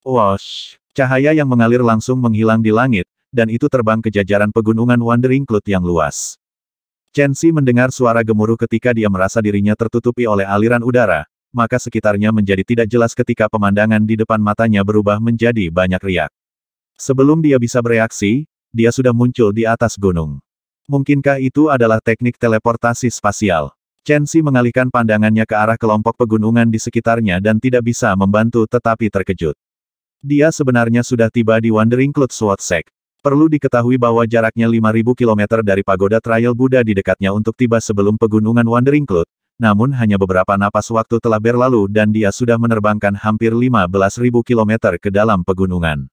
Wash! Cahaya yang mengalir langsung menghilang di langit, dan itu terbang ke jajaran pegunungan Wandering Cloud yang luas. Chen Xi mendengar suara gemuruh ketika dia merasa dirinya tertutupi oleh aliran udara, maka sekitarnya menjadi tidak jelas ketika pemandangan di depan matanya berubah menjadi banyak riak. Sebelum dia bisa bereaksi, dia sudah muncul di atas gunung. Mungkinkah itu adalah teknik teleportasi spasial? Chen Xi mengalihkan pandangannya ke arah kelompok pegunungan di sekitarnya dan tidak bisa membantu tetapi terkejut. Dia sebenarnya sudah tiba di Wandering Cloud Sword Sect. Perlu diketahui bahwa jaraknya 5.000 km dari pagoda Trial Buddha di dekatnya untuk tiba sebelum pegunungan Wandering Cloud, namun hanya beberapa napas waktu telah berlalu dan dia sudah menerbangkan hampir 15.000 km ke dalam pegunungan.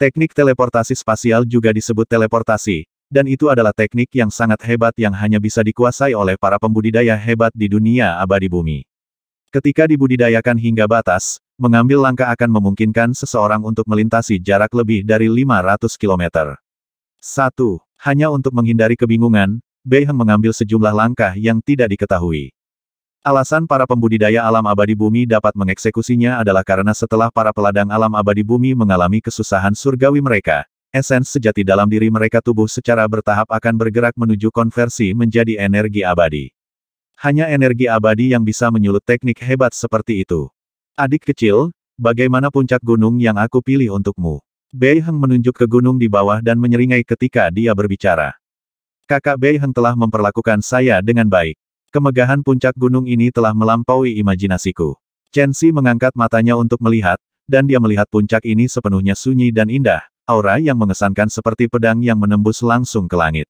Teknik teleportasi spasial juga disebut teleportasi, dan itu adalah teknik yang sangat hebat yang hanya bisa dikuasai oleh para pembudidaya hebat di dunia abadi bumi. Ketika dibudidayakan hingga batas, mengambil langkah akan memungkinkan seseorang untuk melintasi jarak lebih dari 500 km. 1. Hanya untuk menghindari kebingungan, Bei Beiheng mengambil sejumlah langkah yang tidak diketahui. Alasan para pembudidaya alam abadi bumi dapat mengeksekusinya adalah karena setelah para peladang alam abadi bumi mengalami kesusahan surgawi mereka, esens sejati dalam diri mereka tubuh secara bertahap akan bergerak menuju konversi menjadi energi abadi. Hanya energi abadi yang bisa menyulut teknik hebat seperti itu. Adik kecil, bagaimana puncak gunung yang aku pilih untukmu? Bei Heng menunjuk ke gunung di bawah dan menyeringai ketika dia berbicara. Kakak Bei Heng telah memperlakukan saya dengan baik. Kemegahan puncak gunung ini telah melampaui imajinasiku. Chen Xi mengangkat matanya untuk melihat, dan dia melihat puncak ini sepenuhnya sunyi dan indah, aura yang mengesankan seperti pedang yang menembus langsung ke langit.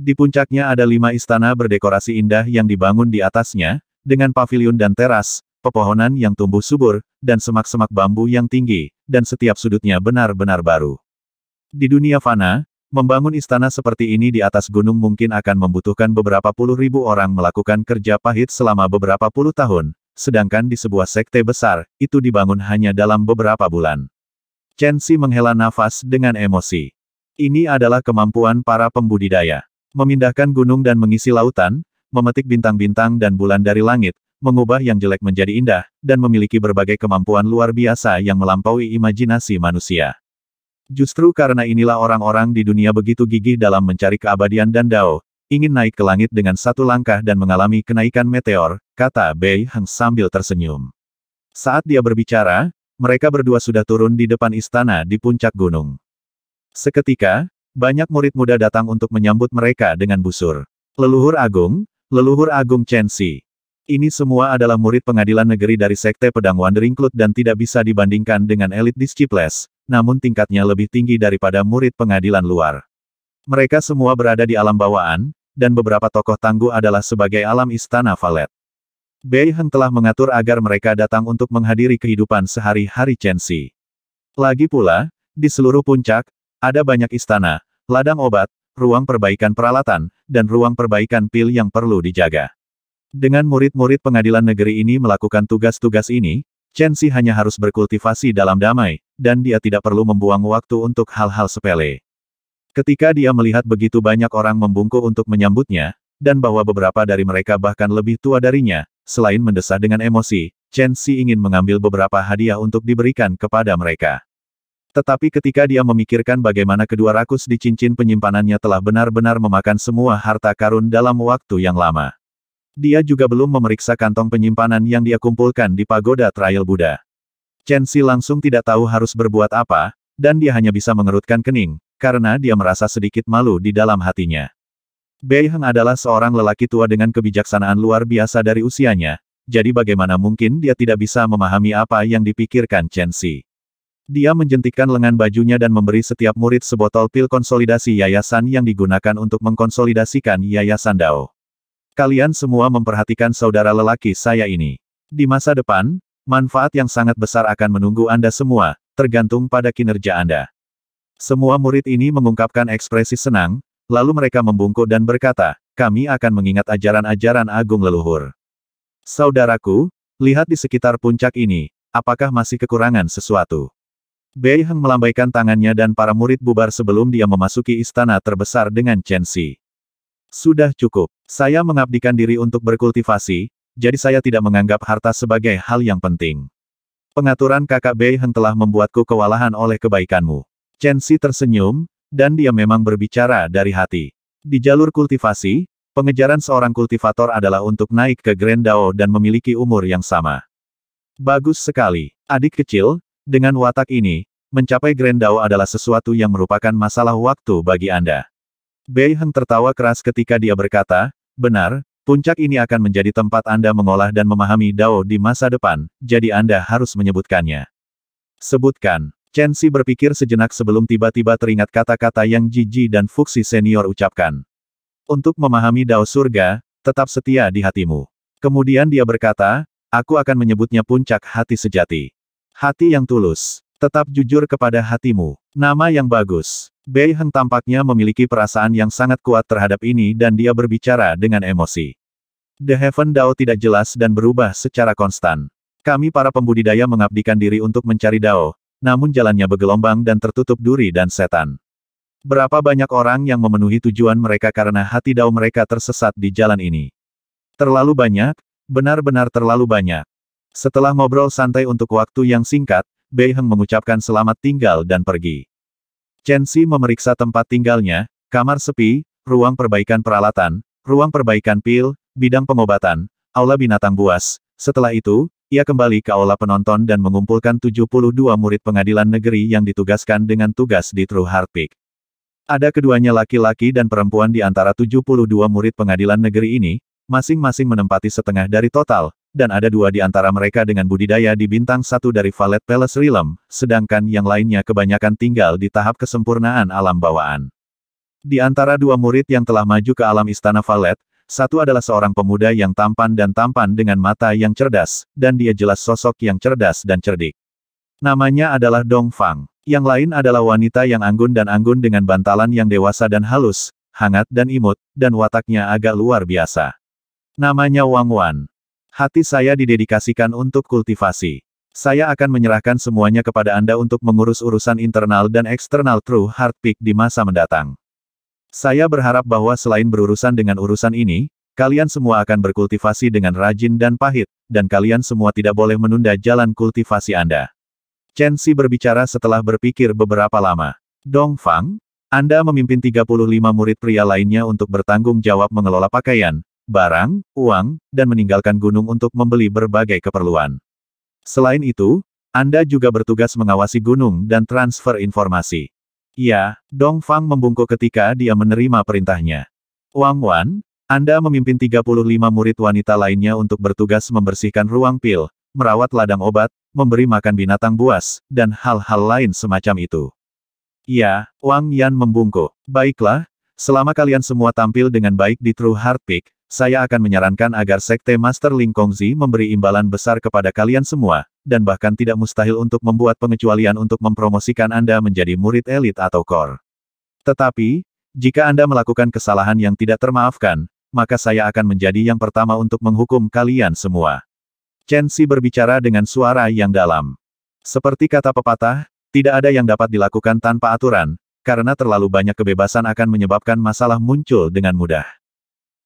Di puncaknya ada lima istana berdekorasi indah yang dibangun di atasnya, dengan pavilion dan teras, pepohonan yang tumbuh subur, dan semak-semak bambu yang tinggi, dan setiap sudutnya benar-benar baru. Di dunia fana, membangun istana seperti ini di atas gunung mungkin akan membutuhkan beberapa puluh ribu orang melakukan kerja pahit selama beberapa puluh tahun, sedangkan di sebuah sekte besar, itu dibangun hanya dalam beberapa bulan. Chen Xi menghela nafas dengan emosi. Ini adalah kemampuan para pembudidaya. Memindahkan gunung dan mengisi lautan, memetik bintang-bintang dan bulan dari langit, mengubah yang jelek menjadi indah, dan memiliki berbagai kemampuan luar biasa yang melampaui imajinasi manusia. Justru karena inilah orang-orang di dunia begitu gigih dalam mencari keabadian dan dao, ingin naik ke langit dengan satu langkah dan mengalami kenaikan meteor, kata Bei Heng sambil tersenyum. Saat dia berbicara, mereka berdua sudah turun di depan istana di puncak gunung. Seketika, banyak murid muda datang untuk menyambut mereka dengan busur. Leluhur Agung, Leluhur Agung Chen Si. Ini semua adalah murid pengadilan negeri dari Sekte Pedang Wandering Cloud dan tidak bisa dibandingkan dengan elit Disciples, namun tingkatnya lebih tinggi daripada murid pengadilan luar. Mereka semua berada di alam bawaan, dan beberapa tokoh tangguh adalah sebagai alam istana Valet. Bei Heng telah mengatur agar mereka datang untuk menghadiri kehidupan sehari-hari Chen Xi. Lagi pula, di seluruh puncak, ada banyak istana, ladang obat, ruang perbaikan peralatan, dan ruang perbaikan pil yang perlu dijaga. Dengan murid-murid pengadilan negeri ini melakukan tugas-tugas ini, Chen Xi hanya harus berkultivasi dalam damai, dan dia tidak perlu membuang waktu untuk hal-hal sepele. Ketika dia melihat begitu banyak orang membungkuk untuk menyambutnya, dan bahwa beberapa dari mereka bahkan lebih tua darinya, selain mendesah dengan emosi, Chen Xi ingin mengambil beberapa hadiah untuk diberikan kepada mereka. Tetapi ketika dia memikirkan bagaimana kedua rakus di cincin penyimpanannya telah benar-benar memakan semua harta karun dalam waktu yang lama. Dia juga belum memeriksa kantong penyimpanan yang dia kumpulkan di pagoda trial Buddha. Chen Xi langsung tidak tahu harus berbuat apa, dan dia hanya bisa mengerutkan kening, karena dia merasa sedikit malu di dalam hatinya. Bei Heng adalah seorang lelaki tua dengan kebijaksanaan luar biasa dari usianya, jadi bagaimana mungkin dia tidak bisa memahami apa yang dipikirkan Chen Xi. Dia menjentikkan lengan bajunya dan memberi setiap murid sebotol pil konsolidasi yayasan yang digunakan untuk mengkonsolidasikan yayasan Dao. Kalian semua memperhatikan saudara lelaki saya ini. Di masa depan, manfaat yang sangat besar akan menunggu Anda semua, tergantung pada kinerja Anda. Semua murid ini mengungkapkan ekspresi senang, lalu mereka membungkuk dan berkata, kami akan mengingat ajaran-ajaran agung leluhur. Saudaraku, lihat di sekitar puncak ini, apakah masih kekurangan sesuatu? Bei Heng melambaikan tangannya dan para murid bubar sebelum dia memasuki istana terbesar dengan Chen Xi. Sudah cukup. Saya mengabdikan diri untuk berkultivasi, jadi saya tidak menganggap harta sebagai hal yang penting. Pengaturan kakak Bei heng telah membuatku kewalahan oleh kebaikanmu. Chen Xi tersenyum, dan dia memang berbicara dari hati. Di jalur kultivasi, pengejaran seorang kultivator adalah untuk naik ke Grand Dao dan memiliki umur yang sama. Bagus sekali. Adik kecil, dengan watak ini, mencapai Grand Dao adalah sesuatu yang merupakan masalah waktu bagi Anda. Bei Heng tertawa keras ketika dia berkata, benar, puncak ini akan menjadi tempat Anda mengolah dan memahami Dao di masa depan, jadi Anda harus menyebutkannya. Sebutkan. Chen Xi berpikir sejenak sebelum tiba-tiba teringat kata-kata yang Ji dan Fuxi senior ucapkan. Untuk memahami Dao surga, tetap setia di hatimu. Kemudian dia berkata, aku akan menyebutnya puncak hati sejati. Hati yang tulus. Tetap jujur kepada hatimu. Nama yang bagus. Bei Heng tampaknya memiliki perasaan yang sangat kuat terhadap ini dan dia berbicara dengan emosi. The Heaven Dao tidak jelas dan berubah secara konstan. Kami para pembudidaya mengabdikan diri untuk mencari Dao, namun jalannya bergelombang dan tertutup duri dan setan. Berapa banyak orang yang memenuhi tujuan mereka karena hati Dao mereka tersesat di jalan ini. Terlalu banyak, benar-benar terlalu banyak. Setelah ngobrol santai untuk waktu yang singkat, Bei Heng mengucapkan selamat tinggal dan pergi. Chen Xi memeriksa tempat tinggalnya, kamar sepi, ruang perbaikan peralatan, ruang perbaikan pil, bidang pengobatan, aula binatang buas. Setelah itu, ia kembali ke aula penonton dan mengumpulkan 72 murid pengadilan negeri yang ditugaskan dengan tugas di True Heart Peak. Ada keduanya laki-laki dan perempuan di antara 72 murid pengadilan negeri ini, masing-masing menempati setengah dari total, dan ada dua di antara mereka dengan budidaya di bintang satu dari Valet Palace Realm, sedangkan yang lainnya kebanyakan tinggal di tahap kesempurnaan alam bawaan. Di antara dua murid yang telah maju ke alam istana Valet, satu adalah seorang pemuda yang tampan dan tampan dengan mata yang cerdas, dan dia jelas sosok yang cerdas dan cerdik. Namanya adalah Dong Fang. Yang lain adalah wanita yang anggun dan anggun dengan bantalan yang dewasa dan halus, hangat dan imut, dan wataknya agak luar biasa. Namanya Wang Wan. Hati saya didedikasikan untuk kultivasi. Saya akan menyerahkan semuanya kepada Anda untuk mengurus urusan internal dan eksternal True Heart Peak di masa mendatang. Saya berharap bahwa selain berurusan dengan urusan ini, kalian semua akan berkultivasi dengan rajin dan pahit, dan kalian semua tidak boleh menunda jalan kultivasi Anda. Chen Xi berbicara setelah berpikir beberapa lama. Dong Fang, Anda memimpin 35 murid pria lainnya untuk bertanggung jawab mengelola pakaian, barang, uang, dan meninggalkan gunung untuk membeli berbagai keperluan. Selain itu, Anda juga bertugas mengawasi gunung dan transfer informasi. Ya, Dong Fang membungkuk ketika dia menerima perintahnya. Wang Wan, Anda memimpin 35 murid wanita lainnya untuk bertugas membersihkan ruang pil, merawat ladang obat, memberi makan binatang buas, dan hal-hal lain semacam itu. Ya, Wang Yan membungkuk. Baiklah, selama kalian semua tampil dengan baik di True Heart Peak, saya akan menyarankan agar Sekte Master Ling Kongzi memberi imbalan besar kepada kalian semua, dan bahkan tidak mustahil untuk membuat pengecualian untuk mempromosikan Anda menjadi murid elit atau kor. Tetapi, jika Anda melakukan kesalahan yang tidak termaafkan, maka saya akan menjadi yang pertama untuk menghukum kalian semua. Chen Xi berbicara dengan suara yang dalam. Seperti kata pepatah, tidak ada yang dapat dilakukan tanpa aturan, karena terlalu banyak kebebasan akan menyebabkan masalah muncul dengan mudah.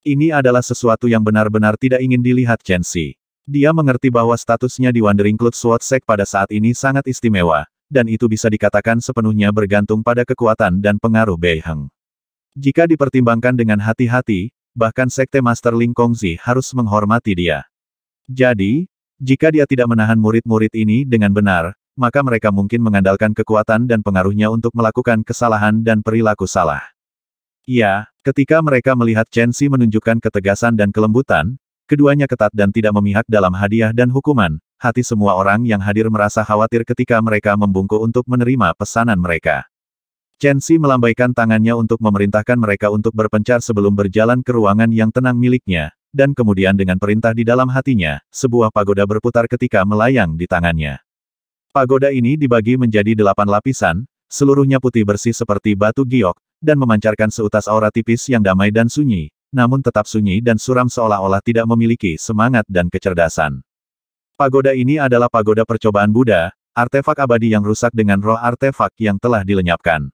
Ini adalah sesuatu yang benar-benar tidak ingin dilihat Chen Xi. Dia mengerti bahwa statusnya di Wandering Cloud Sword Sek pada saat ini sangat istimewa, dan itu bisa dikatakan sepenuhnya bergantung pada kekuatan dan pengaruh Bei Heng. Jika dipertimbangkan dengan hati-hati, bahkan Sekte Master Ling Kongzi harus menghormati dia. Jadi, jika dia tidak menahan murid-murid ini dengan benar, maka mereka mungkin mengandalkan kekuatan dan pengaruhnya untuk melakukan kesalahan dan perilaku salah. Iya, ketika mereka melihat Chen Xi menunjukkan ketegasan dan kelembutan, keduanya ketat dan tidak memihak dalam hadiah dan hukuman, hati semua orang yang hadir merasa khawatir ketika mereka membungkuk untuk menerima pesanan mereka. Chen Xi melambaikan tangannya untuk memerintahkan mereka untuk berpencar sebelum berjalan ke ruangan yang tenang miliknya, dan kemudian dengan perintah di dalam hatinya, sebuah pagoda berputar ketika melayang di tangannya. Pagoda ini dibagi menjadi delapan lapisan, seluruhnya putih bersih seperti batu giok, dan memancarkan seutas aura tipis yang damai dan sunyi, namun tetap sunyi dan suram seolah-olah tidak memiliki semangat dan kecerdasan. Pagoda ini adalah pagoda percobaan Buddha, artefak abadi yang rusak dengan roh artefak yang telah dilenyapkan.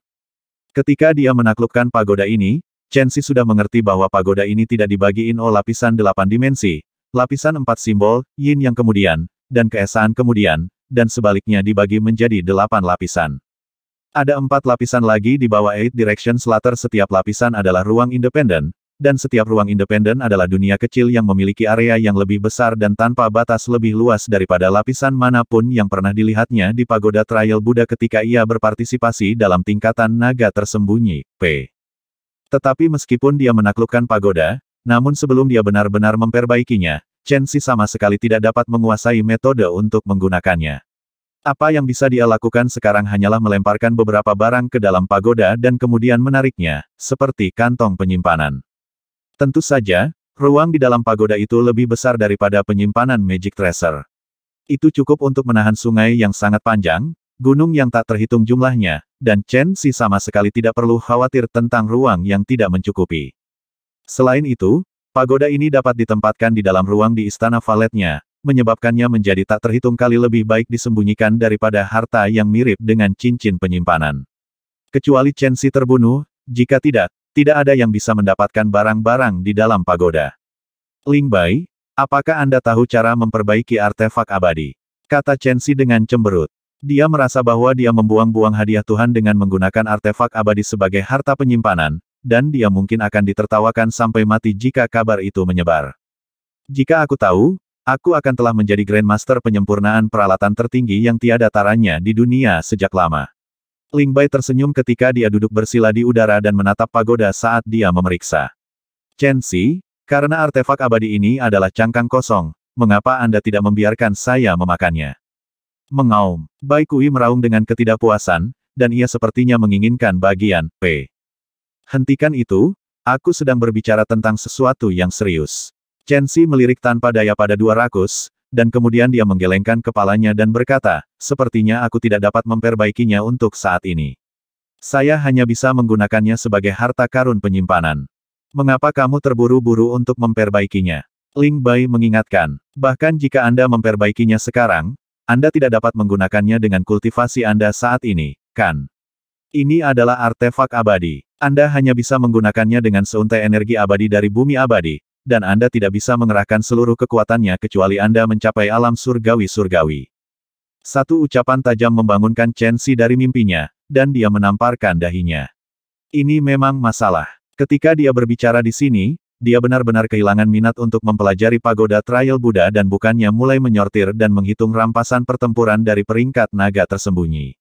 Ketika dia menaklukkan pagoda ini, Chen Xi sudah mengerti bahwa pagoda ini tidak dibagiin oleh lapisan delapan dimensi, lapisan empat simbol, yin yang kemudian, dan keesaan kemudian, dan sebaliknya dibagi menjadi delapan lapisan. Ada empat lapisan lagi di bawah Eight Directions Later setiap lapisan adalah ruang independen, dan setiap ruang independen adalah dunia kecil yang memiliki area yang lebih besar dan tanpa batas lebih luas daripada lapisan manapun yang pernah dilihatnya di pagoda trial Buddha ketika ia berpartisipasi dalam tingkatan naga tersembunyi, P. Tetapi meskipun dia menaklukkan pagoda, namun sebelum dia benar-benar memperbaikinya, Chen si sama sekali tidak dapat menguasai metode untuk menggunakannya. Apa yang bisa dia lakukan sekarang hanyalah melemparkan beberapa barang ke dalam pagoda dan kemudian menariknya, seperti kantong penyimpanan. Tentu saja, ruang di dalam pagoda itu lebih besar daripada penyimpanan Magic Tracer. Itu cukup untuk menahan sungai yang sangat panjang, gunung yang tak terhitung jumlahnya, dan Chen Si sama sekali tidak perlu khawatir tentang ruang yang tidak mencukupi. Selain itu, pagoda ini dapat ditempatkan di dalam ruang di istana valetnya, menyebabkannya menjadi tak terhitung kali lebih baik disembunyikan daripada harta yang mirip dengan cincin penyimpanan. Kecuali Chen Si terbunuh, jika tidak, tidak ada yang bisa mendapatkan barang-barang di dalam pagoda. Ling Bai, apakah Anda tahu cara memperbaiki artefak abadi? Kata Chen Si dengan cemberut. Dia merasa bahwa dia membuang-buang hadiah Tuhan dengan menggunakan artefak abadi sebagai harta penyimpanan, dan dia mungkin akan ditertawakan sampai mati jika kabar itu menyebar. Jika aku tahu, Aku akan telah menjadi Grandmaster penyempurnaan peralatan tertinggi yang tiada taranya di dunia sejak lama. Ling Bai tersenyum ketika dia duduk bersila di udara dan menatap pagoda saat dia memeriksa. Chen Xi, karena artefak abadi ini adalah cangkang kosong, mengapa Anda tidak membiarkan saya memakannya? Mengaum, Bai Kui meraung dengan ketidakpuasan, dan ia sepertinya menginginkan bagian P. Hentikan itu, aku sedang berbicara tentang sesuatu yang serius. Chen Xi melirik tanpa daya pada dua rakus, dan kemudian dia menggelengkan kepalanya dan berkata, sepertinya aku tidak dapat memperbaikinya untuk saat ini. Saya hanya bisa menggunakannya sebagai harta karun penyimpanan. Mengapa kamu terburu-buru untuk memperbaikinya? Ling Bai mengingatkan, bahkan jika Anda memperbaikinya sekarang, Anda tidak dapat menggunakannya dengan kultivasi Anda saat ini, kan? Ini adalah artefak abadi. Anda hanya bisa menggunakannya dengan seuntai energi abadi dari bumi abadi, dan Anda tidak bisa mengerahkan seluruh kekuatannya kecuali Anda mencapai alam surgawi-surgawi. Satu ucapan tajam membangunkan Chen Xi dari mimpinya, dan dia menamparkan dahinya. Ini memang masalah. Ketika dia berbicara di sini, dia benar-benar kehilangan minat untuk mempelajari pagoda trial Buddha dan bukannya mulai menyortir dan menghitung rampasan pertempuran dari peringkat naga tersembunyi.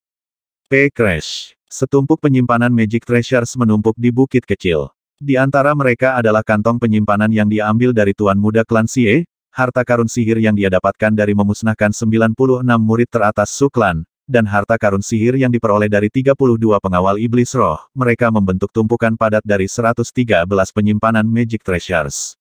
P. Crash. Setumpuk penyimpanan Magic Treasures menumpuk di bukit kecil. Di antara mereka adalah kantong penyimpanan yang diambil dari Tuan Muda Klan Xie, harta karun sihir yang dia dapatkan dari memusnahkan 96 murid teratas Suklan, dan harta karun sihir yang diperoleh dari 32 pengawal iblis roh. Mereka membentuk tumpukan padat dari 113 penyimpanan Magic Treasures.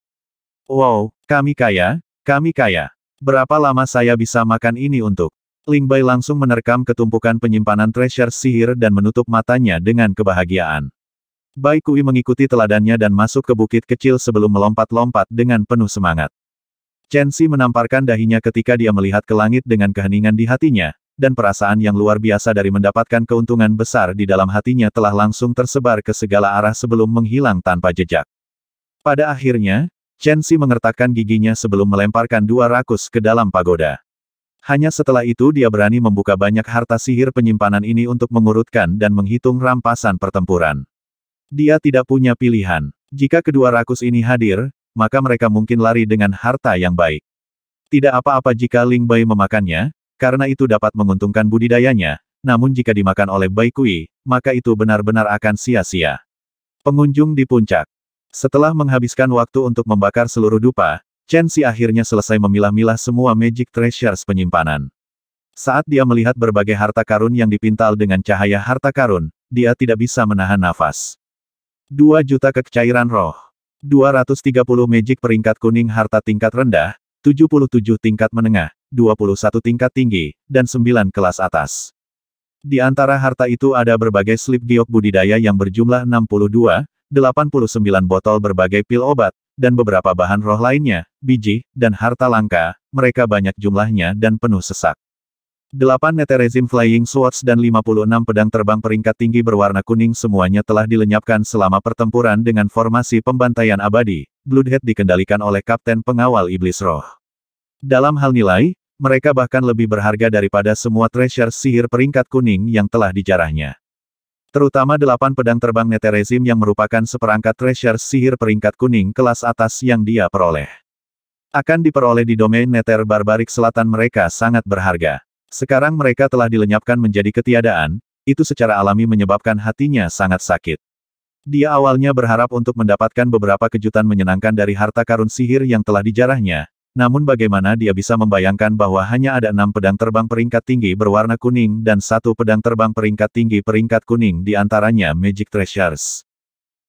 Wow, kami kaya, kami kaya. Berapa lama saya bisa makan ini untuk? Ling Bai langsung menerkam ketumpukan penyimpanan treasure sihir dan menutup matanya dengan kebahagiaan. Bai Kui mengikuti teladannya dan masuk ke bukit kecil sebelum melompat-lompat dengan penuh semangat. Chen Xi menamparkan dahinya ketika dia melihat ke langit dengan keheningan di hatinya, dan perasaan yang luar biasa dari mendapatkan keuntungan besar di dalam hatinya telah langsung tersebar ke segala arah sebelum menghilang tanpa jejak. Pada akhirnya, Chen Xi mengertakkan giginya sebelum melemparkan dua rakus ke dalam pagoda. Hanya setelah itu dia berani membuka banyak harta sihir penyimpanan ini untuk mengurutkan dan menghitung rampasan pertempuran. Dia tidak punya pilihan. Jika kedua rakus ini hadir, maka mereka mungkin lari dengan harta yang baik. Tidak apa-apa jika Ling Bai memakannya, karena itu dapat menguntungkan budidayanya, namun jika dimakan oleh Bai Kui, maka itu benar-benar akan sia-sia. Pengunjung di puncak. Setelah menghabiskan waktu untuk membakar seluruh dupa, Chen Xi akhirnya selesai memilah-milah semua magic treasures penyimpanan. Saat dia melihat berbagai harta karun yang dipintal dengan cahaya harta karun, dia tidak bisa menahan nafas. 2 juta kecairan roh. 230 magic peringkat kuning harta tingkat rendah, 77 tingkat menengah, 21 tingkat tinggi, dan 9 kelas atas. Di antara harta itu ada berbagai slip giok budidaya yang berjumlah 62, 89 botol berbagai pil obat, dan beberapa bahan roh lainnya, biji, dan harta langka, mereka banyak jumlahnya dan penuh sesak. Delapan neterezim flying swords dan 56 pedang terbang peringkat tinggi berwarna kuning semuanya telah dilenyapkan selama pertempuran dengan formasi pembantaian abadi, Bloodhead dikendalikan oleh Kapten Pengawal Iblis Roh. Dalam hal nilai, mereka bahkan lebih berharga daripada semua treasure sihir peringkat kuning yang telah dijarahnya. Terutama delapan pedang terbang neterezim yang merupakan seperangkat treasure sihir peringkat kuning kelas atas yang dia peroleh. Akan diperoleh di domain neter barbarik selatan mereka sangat berharga. Sekarang mereka telah dilenyapkan menjadi ketiadaan, itu secara alami menyebabkan hatinya sangat sakit. Dia awalnya berharap untuk mendapatkan beberapa kejutan menyenangkan dari harta karun sihir yang telah dijarahnya, namun bagaimana dia bisa membayangkan bahwa hanya ada enam pedang terbang peringkat tinggi berwarna kuning dan satu pedang terbang peringkat tinggi peringkat kuning di antaranya Magic Treasures.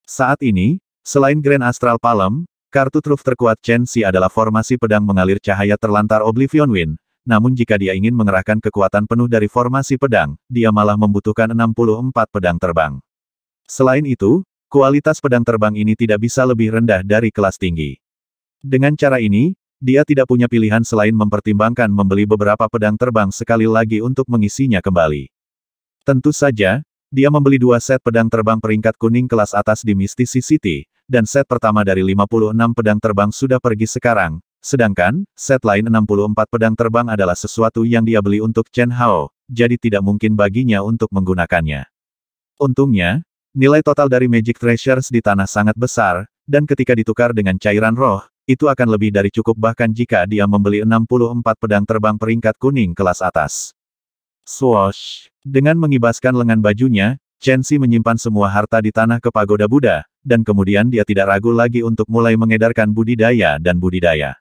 Saat ini, selain Grand Astral Palm, kartu truf terkuat Chen Xi adalah formasi pedang mengalir cahaya terlantar Oblivion Wind, namun jika dia ingin mengerahkan kekuatan penuh dari formasi pedang, dia malah membutuhkan 64 pedang terbang. Selain itu, kualitas pedang terbang ini tidak bisa lebih rendah dari kelas tinggi. Dengan cara ini, dia tidak punya pilihan selain mempertimbangkan membeli beberapa pedang terbang sekali lagi untuk mengisinya kembali. Tentu saja, dia membeli dua set pedang terbang peringkat kuning kelas atas di Mystic City, dan set pertama dari 56 pedang terbang sudah pergi sekarang, Sedangkan, set lain 64 pedang terbang adalah sesuatu yang dia beli untuk Chen Hao, jadi tidak mungkin baginya untuk menggunakannya. Untungnya, nilai total dari Magic Treasures di tanah sangat besar, dan ketika ditukar dengan cairan roh, itu akan lebih dari cukup bahkan jika dia membeli 64 pedang terbang peringkat kuning kelas atas. Swoosh! Dengan mengibaskan lengan bajunya, Chen Xi menyimpan semua harta di tanah ke pagoda Buddha, dan kemudian dia tidak ragu lagi untuk mulai mengedarkan budidaya dan budidaya.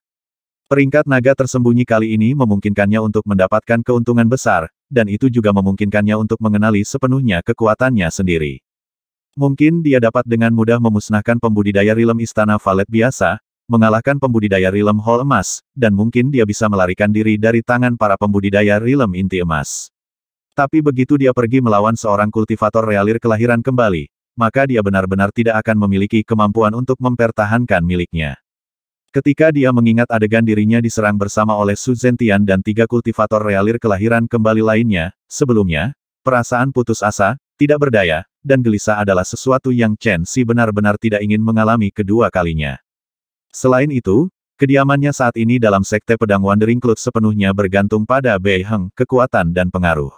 Peringkat naga tersembunyi kali ini memungkinkannya untuk mendapatkan keuntungan besar, dan itu juga memungkinkannya untuk mengenali sepenuhnya kekuatannya sendiri. Mungkin dia dapat dengan mudah memusnahkan pembudidaya rilem istana valet biasa, mengalahkan pembudidaya rilem hall emas, dan mungkin dia bisa melarikan diri dari tangan para pembudidaya rilem inti emas. Tapi begitu dia pergi melawan seorang kultivator realir kelahiran kembali, maka dia benar-benar tidak akan memiliki kemampuan untuk mempertahankan miliknya. Ketika dia mengingat adegan dirinya diserang bersama oleh Su Zentian dan tiga kultivator realir kelahiran kembali lainnya, sebelumnya, perasaan putus asa, tidak berdaya, dan gelisah adalah sesuatu yang Chen Si benar-benar tidak ingin mengalami kedua kalinya. Selain itu, kediamannya saat ini dalam Sekte Pedang Wandering Cloud sepenuhnya bergantung pada Bei Heng, kekuatan dan pengaruh.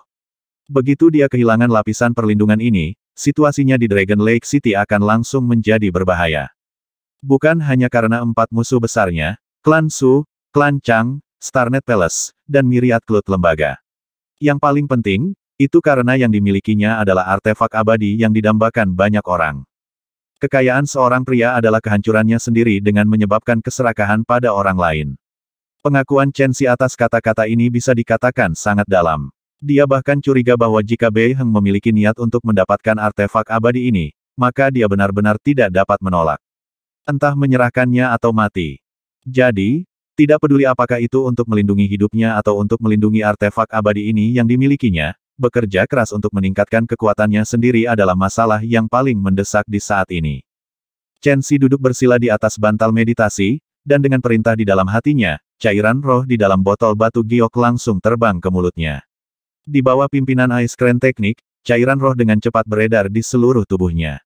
Begitu dia kehilangan lapisan perlindungan ini, situasinya di Dragon Lake City akan langsung menjadi berbahaya. Bukan hanya karena empat musuh besarnya, klan Su, klan Chang, Starnet Palace, dan Myriad Klut Lembaga. Yang paling penting, itu karena yang dimilikinya adalah artefak abadi yang didambakan banyak orang. Kekayaan seorang pria adalah kehancurannya sendiri dengan menyebabkan keserakahan pada orang lain. Pengakuan Chen Xi atas kata-kata ini bisa dikatakan sangat dalam. Dia bahkan curiga bahwa jika Bei Heng memiliki niat untuk mendapatkan artefak abadi ini, maka dia benar-benar tidak dapat menolak entah menyerahkannya atau mati. Jadi, tidak peduli apakah itu untuk melindungi hidupnya atau untuk melindungi artefak abadi ini yang dimilikinya, bekerja keras untuk meningkatkan kekuatannya sendiri adalah masalah yang paling mendesak di saat ini. Chen Xi duduk bersila di atas bantal meditasi, dan dengan perintah di dalam hatinya, cairan roh di dalam botol batu giok langsung terbang ke mulutnya. Di bawah pimpinan Ice Crane Teknik, cairan roh dengan cepat beredar di seluruh tubuhnya.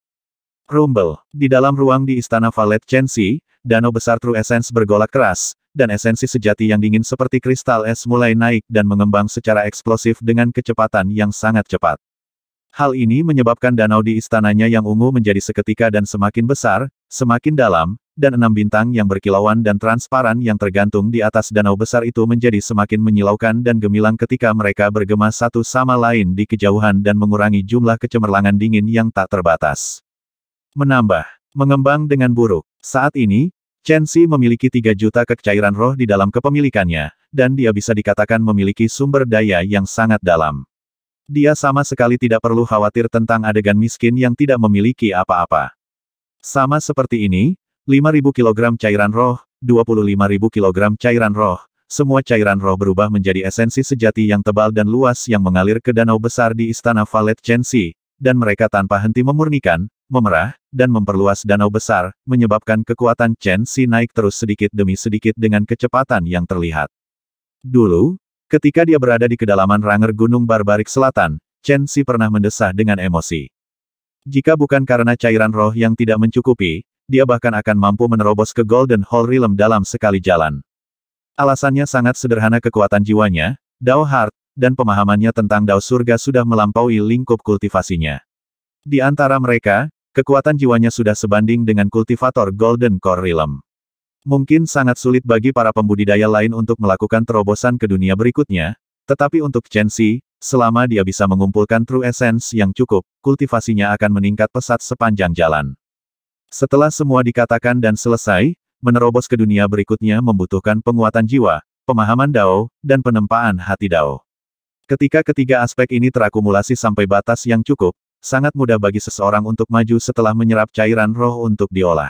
Rumble. Di dalam ruang di Istana Valet Chensi, danau besar True Essence bergolak keras, dan esensi sejati yang dingin seperti kristal es mulai naik dan mengembang secara eksplosif dengan kecepatan yang sangat cepat. Hal ini menyebabkan danau di istananya yang ungu menjadi seketika dan semakin besar, semakin dalam, dan enam bintang yang berkilauan dan transparan yang tergantung di atas danau besar itu menjadi semakin menyilaukan dan gemilang ketika mereka bergema satu sama lain di kejauhan dan mengurangi jumlah kecemerlangan dingin yang tak terbatas menambah, mengembang dengan buruk. Saat ini, Chen Xi memiliki 3 juta kecairan roh di dalam kepemilikannya, dan dia bisa dikatakan memiliki sumber daya yang sangat dalam. Dia sama sekali tidak perlu khawatir tentang adegan miskin yang tidak memiliki apa-apa. Sama seperti ini, 5.000 kg cairan roh, 25.000 kg cairan roh, semua cairan roh berubah menjadi esensi sejati yang tebal dan luas yang mengalir ke danau besar di Istana Valet Chen Chensi, dan mereka tanpa henti memurnikan, memerah, dan memperluas danau besar, menyebabkan kekuatan Chen Xi naik terus sedikit demi sedikit dengan kecepatan yang terlihat. Dulu, ketika dia berada di kedalaman ranger Gunung Barbarik Selatan, Chen Xi pernah mendesah dengan emosi. Jika bukan karena cairan roh yang tidak mencukupi, dia bahkan akan mampu menerobos ke Golden Hall Realm dalam sekali jalan. Alasannya sangat sederhana kekuatan jiwanya, Dao Heart, dan pemahamannya tentang dao surga sudah melampaui lingkup kultivasinya. Di antara mereka, kekuatan jiwanya sudah sebanding dengan kultivator Golden Core Realm. Mungkin sangat sulit bagi para pembudidaya lain untuk melakukan terobosan ke dunia berikutnya, tetapi untuk Chen Xi, selama dia bisa mengumpulkan True Essence yang cukup, kultivasinya akan meningkat pesat sepanjang jalan. Setelah semua dikatakan dan selesai, menerobos ke dunia berikutnya membutuhkan penguatan jiwa, pemahaman Dao, dan penempaan hati Dao. Ketika ketiga aspek ini terakumulasi sampai batas yang cukup, sangat mudah bagi seseorang untuk maju setelah menyerap cairan roh untuk diolah.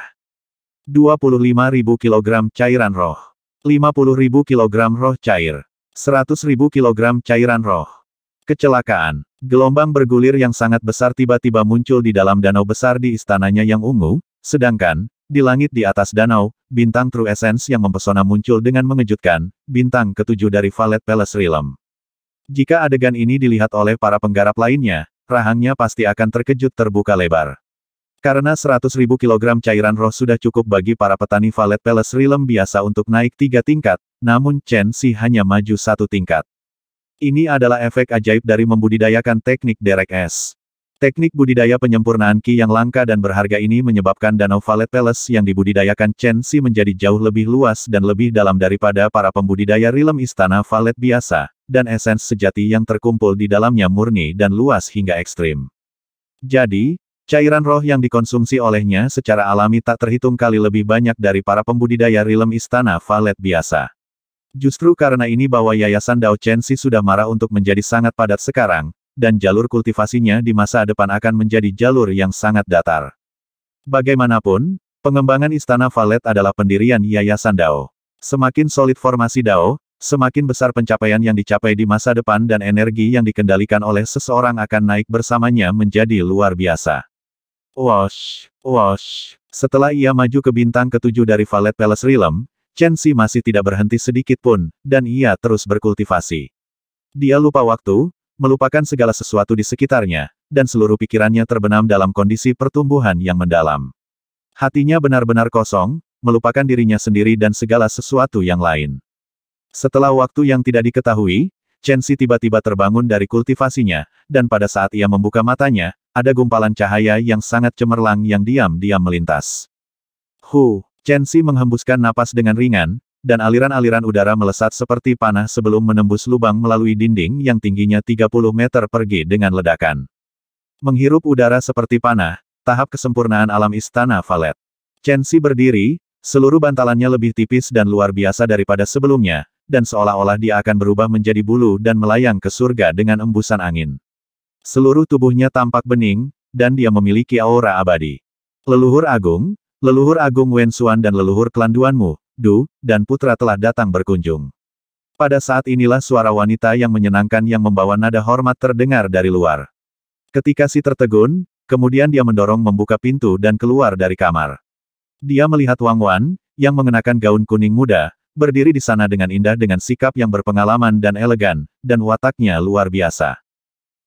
25.000 kg cairan roh. 50.000 kg roh cair. 100.000 kg cairan roh. Kecelakaan. Gelombang bergulir yang sangat besar tiba-tiba muncul di dalam danau besar di istananya yang ungu, sedangkan, di langit di atas danau, bintang True Essence yang mempesona muncul dengan mengejutkan, bintang ketujuh dari Valet Palace Realm. Jika adegan ini dilihat oleh para penggarap lainnya, rahangnya pasti akan terkejut terbuka lebar. Karena 100.000 kg cairan roh sudah cukup bagi para petani valet peles rilem biasa untuk naik tiga tingkat, namun Chen Si hanya maju satu tingkat. Ini adalah efek ajaib dari membudidayakan teknik derek S. Teknik budidaya penyempurnaan Ki yang langka dan berharga ini menyebabkan Danau Valet Palace yang dibudidayakan Chen Si menjadi jauh lebih luas dan lebih dalam daripada para pembudidaya rilem istana Valet biasa, dan esens sejati yang terkumpul di dalamnya murni dan luas hingga ekstrim. Jadi, cairan roh yang dikonsumsi olehnya secara alami tak terhitung kali lebih banyak dari para pembudidaya rilem istana Valet biasa. Justru karena ini bahwa Yayasan Dao Chen Si sudah marah untuk menjadi sangat padat sekarang, dan jalur kultivasinya di masa depan akan menjadi jalur yang sangat datar. Bagaimanapun, pengembangan Istana Valet adalah pendirian Yayasan Dao. Semakin solid formasi Dao, semakin besar pencapaian yang dicapai di masa depan dan energi yang dikendalikan oleh seseorang akan naik bersamanya menjadi luar biasa. Wash, wash. Setelah ia maju ke bintang ketujuh dari Valet Palace Realm, Chen Xi masih tidak berhenti sedikit pun, dan ia terus berkultivasi. Dia lupa waktu, melupakan segala sesuatu di sekitarnya, dan seluruh pikirannya terbenam dalam kondisi pertumbuhan yang mendalam. Hatinya benar-benar kosong, melupakan dirinya sendiri dan segala sesuatu yang lain. Setelah waktu yang tidak diketahui, Chen Si tiba-tiba terbangun dari kultivasinya, dan pada saat ia membuka matanya, ada gumpalan cahaya yang sangat cemerlang yang diam-diam melintas. Hu, Chen Si menghembuskan napas dengan ringan, dan aliran-aliran udara melesat seperti panah sebelum menembus lubang melalui dinding yang tingginya 30 meter pergi dengan ledakan. Menghirup udara seperti panah, tahap kesempurnaan alam istana Valet. Chen Xi berdiri, seluruh bantalannya lebih tipis dan luar biasa daripada sebelumnya, dan seolah-olah dia akan berubah menjadi bulu dan melayang ke surga dengan embusan angin. Seluruh tubuhnya tampak bening, dan dia memiliki aura abadi. Leluhur Agung, Leluhur Agung Wen Xuan dan Leluhur Kelanduanmu, Du, dan putra telah datang berkunjung. Pada saat inilah suara wanita yang menyenangkan yang membawa nada hormat terdengar dari luar. Ketika si tertegun, kemudian dia mendorong membuka pintu dan keluar dari kamar. Dia melihat Wang Wan, yang mengenakan gaun kuning muda, berdiri di sana dengan indah dengan sikap yang berpengalaman dan elegan, dan wataknya luar biasa.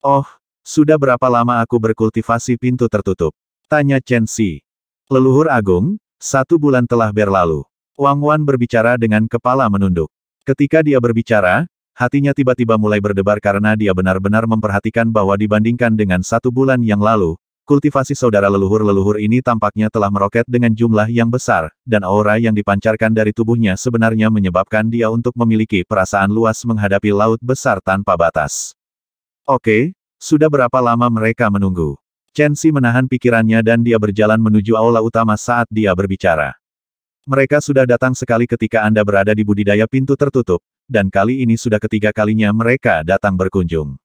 Oh, sudah berapa lama aku berkultivasi pintu tertutup? Tanya Chen Si. Leluhur Agung, satu bulan telah berlalu. Wang Wan berbicara dengan kepala menunduk. Ketika dia berbicara, hatinya tiba-tiba mulai berdebar karena dia benar-benar memperhatikan bahwa dibandingkan dengan satu bulan yang lalu, kultivasi saudara leluhur-leluhur ini tampaknya telah meroket dengan jumlah yang besar, dan aura yang dipancarkan dari tubuhnya sebenarnya menyebabkan dia untuk memiliki perasaan luas menghadapi laut besar tanpa batas. Oke, sudah berapa lama mereka menunggu? Chen Xi menahan pikirannya dan dia berjalan menuju aula utama saat dia berbicara. Mereka sudah datang sekali ketika Anda berada di budidaya pintu tertutup, dan kali ini sudah ketiga kalinya mereka datang berkunjung.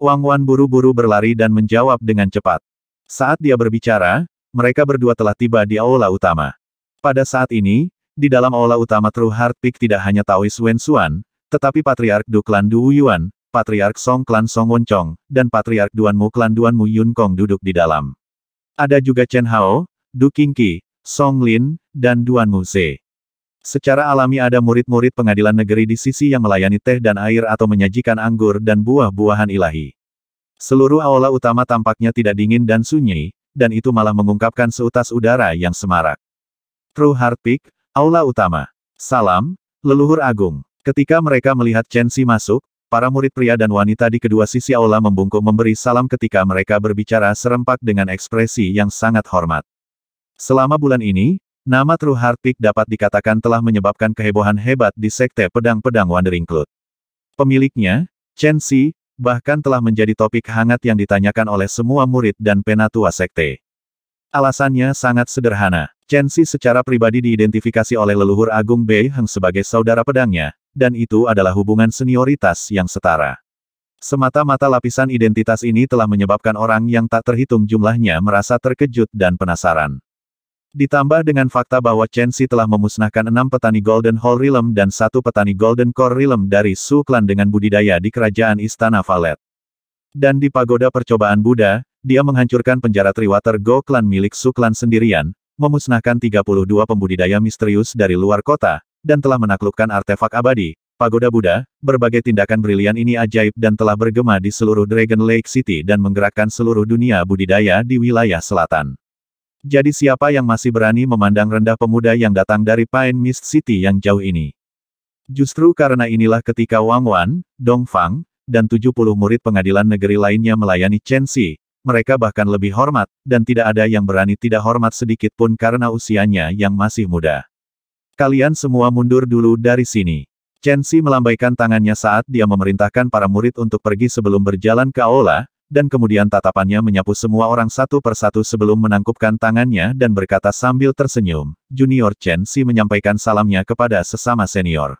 Wang Wan buru-buru berlari dan menjawab dengan cepat. Saat dia berbicara, mereka berdua telah tiba di aula utama. Pada saat ini, di dalam aula utama True Heart Peak tidak hanya Taois Wen Xuan, tetapi Patriark Du Klan Du Wuyuan, Patriark Song Klan Song Wenchong, dan Patriark Duan Mu Klan Duan Mu Yun Kong duduk di dalam. Ada juga Chen Hao, Du Qingqi, Song Lin, dan Duan Muse. Secara alami ada murid-murid pengadilan negeri di sisi yang melayani teh dan air atau menyajikan anggur dan buah-buahan ilahi. Seluruh aula utama tampaknya tidak dingin dan sunyi, dan itu malah mengungkapkan seutas udara yang semarak. True Heartpick, Aula Utama. Salam, Leluhur Agung. Ketika mereka melihat Chen Si masuk, para murid pria dan wanita di kedua sisi aula membungkuk memberi salam ketika mereka berbicara serempak dengan ekspresi yang sangat hormat. Selama bulan ini, Nama True Harpik dapat dikatakan telah menyebabkan kehebohan hebat di sekte pedang-pedang Wandering Cloud. Pemiliknya, Chen Xi, bahkan telah menjadi topik hangat yang ditanyakan oleh semua murid dan penatua sekte. Alasannya sangat sederhana. Chen Xi secara pribadi diidentifikasi oleh leluhur agung Bei Heng sebagai saudara pedangnya, dan itu adalah hubungan senioritas yang setara. Semata-mata lapisan identitas ini telah menyebabkan orang yang tak terhitung jumlahnya merasa terkejut dan penasaran. Ditambah dengan fakta bahwa Chen Xi telah memusnahkan enam petani Golden Hall Realm dan satu petani Golden Core Realm dari Su Klan dengan budidaya di kerajaan Istana Valet. Dan di pagoda percobaan Buddha, dia menghancurkan penjara Triwater Go Klan milik Su Klan sendirian, memusnahkan 32 pembudidaya misterius dari luar kota, dan telah menaklukkan artefak abadi, pagoda Buddha, berbagai tindakan brilian ini ajaib dan telah bergema di seluruh Dragon Lake City dan menggerakkan seluruh dunia budidaya di wilayah selatan. Jadi siapa yang masih berani memandang rendah pemuda yang datang dari Pine Mist City yang jauh ini? Justru karena inilah ketika Wang Wan, Dong Fang, dan 70 murid pengadilan negeri lainnya melayani Chen Xi, mereka bahkan lebih hormat, dan tidak ada yang berani tidak hormat sedikit pun karena usianya yang masih muda. Kalian semua mundur dulu dari sini. Chen Xi melambaikan tangannya saat dia memerintahkan para murid untuk pergi sebelum berjalan ke aula, dan kemudian tatapannya menyapu semua orang satu persatu sebelum menangkupkan tangannya dan berkata sambil tersenyum, Junior Chen Si menyampaikan salamnya kepada sesama senior.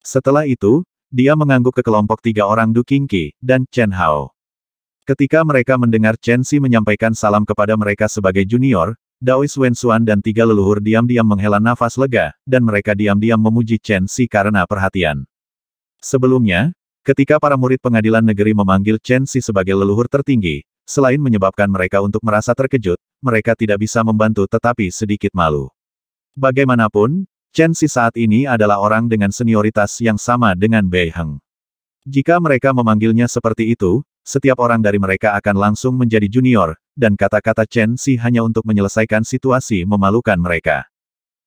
Setelah itu, dia mengangguk ke kelompok tiga orang Du Qingqi dan Chen Hao. Ketika mereka mendengar Chen Si menyampaikan salam kepada mereka sebagai junior, Daois Wensuan dan tiga leluhur diam-diam menghela nafas lega, dan mereka diam-diam memuji Chen Si karena perhatian. Sebelumnya, Ketika para murid pengadilan negeri memanggil Chen Xi sebagai leluhur tertinggi, selain menyebabkan mereka untuk merasa terkejut, mereka tidak bisa membantu tetapi sedikit malu. Bagaimanapun, Chen Xi saat ini adalah orang dengan senioritas yang sama dengan Bei Heng. Jika mereka memanggilnya seperti itu, setiap orang dari mereka akan langsung menjadi junior, dan kata-kata Chen Xi hanya untuk menyelesaikan situasi memalukan mereka.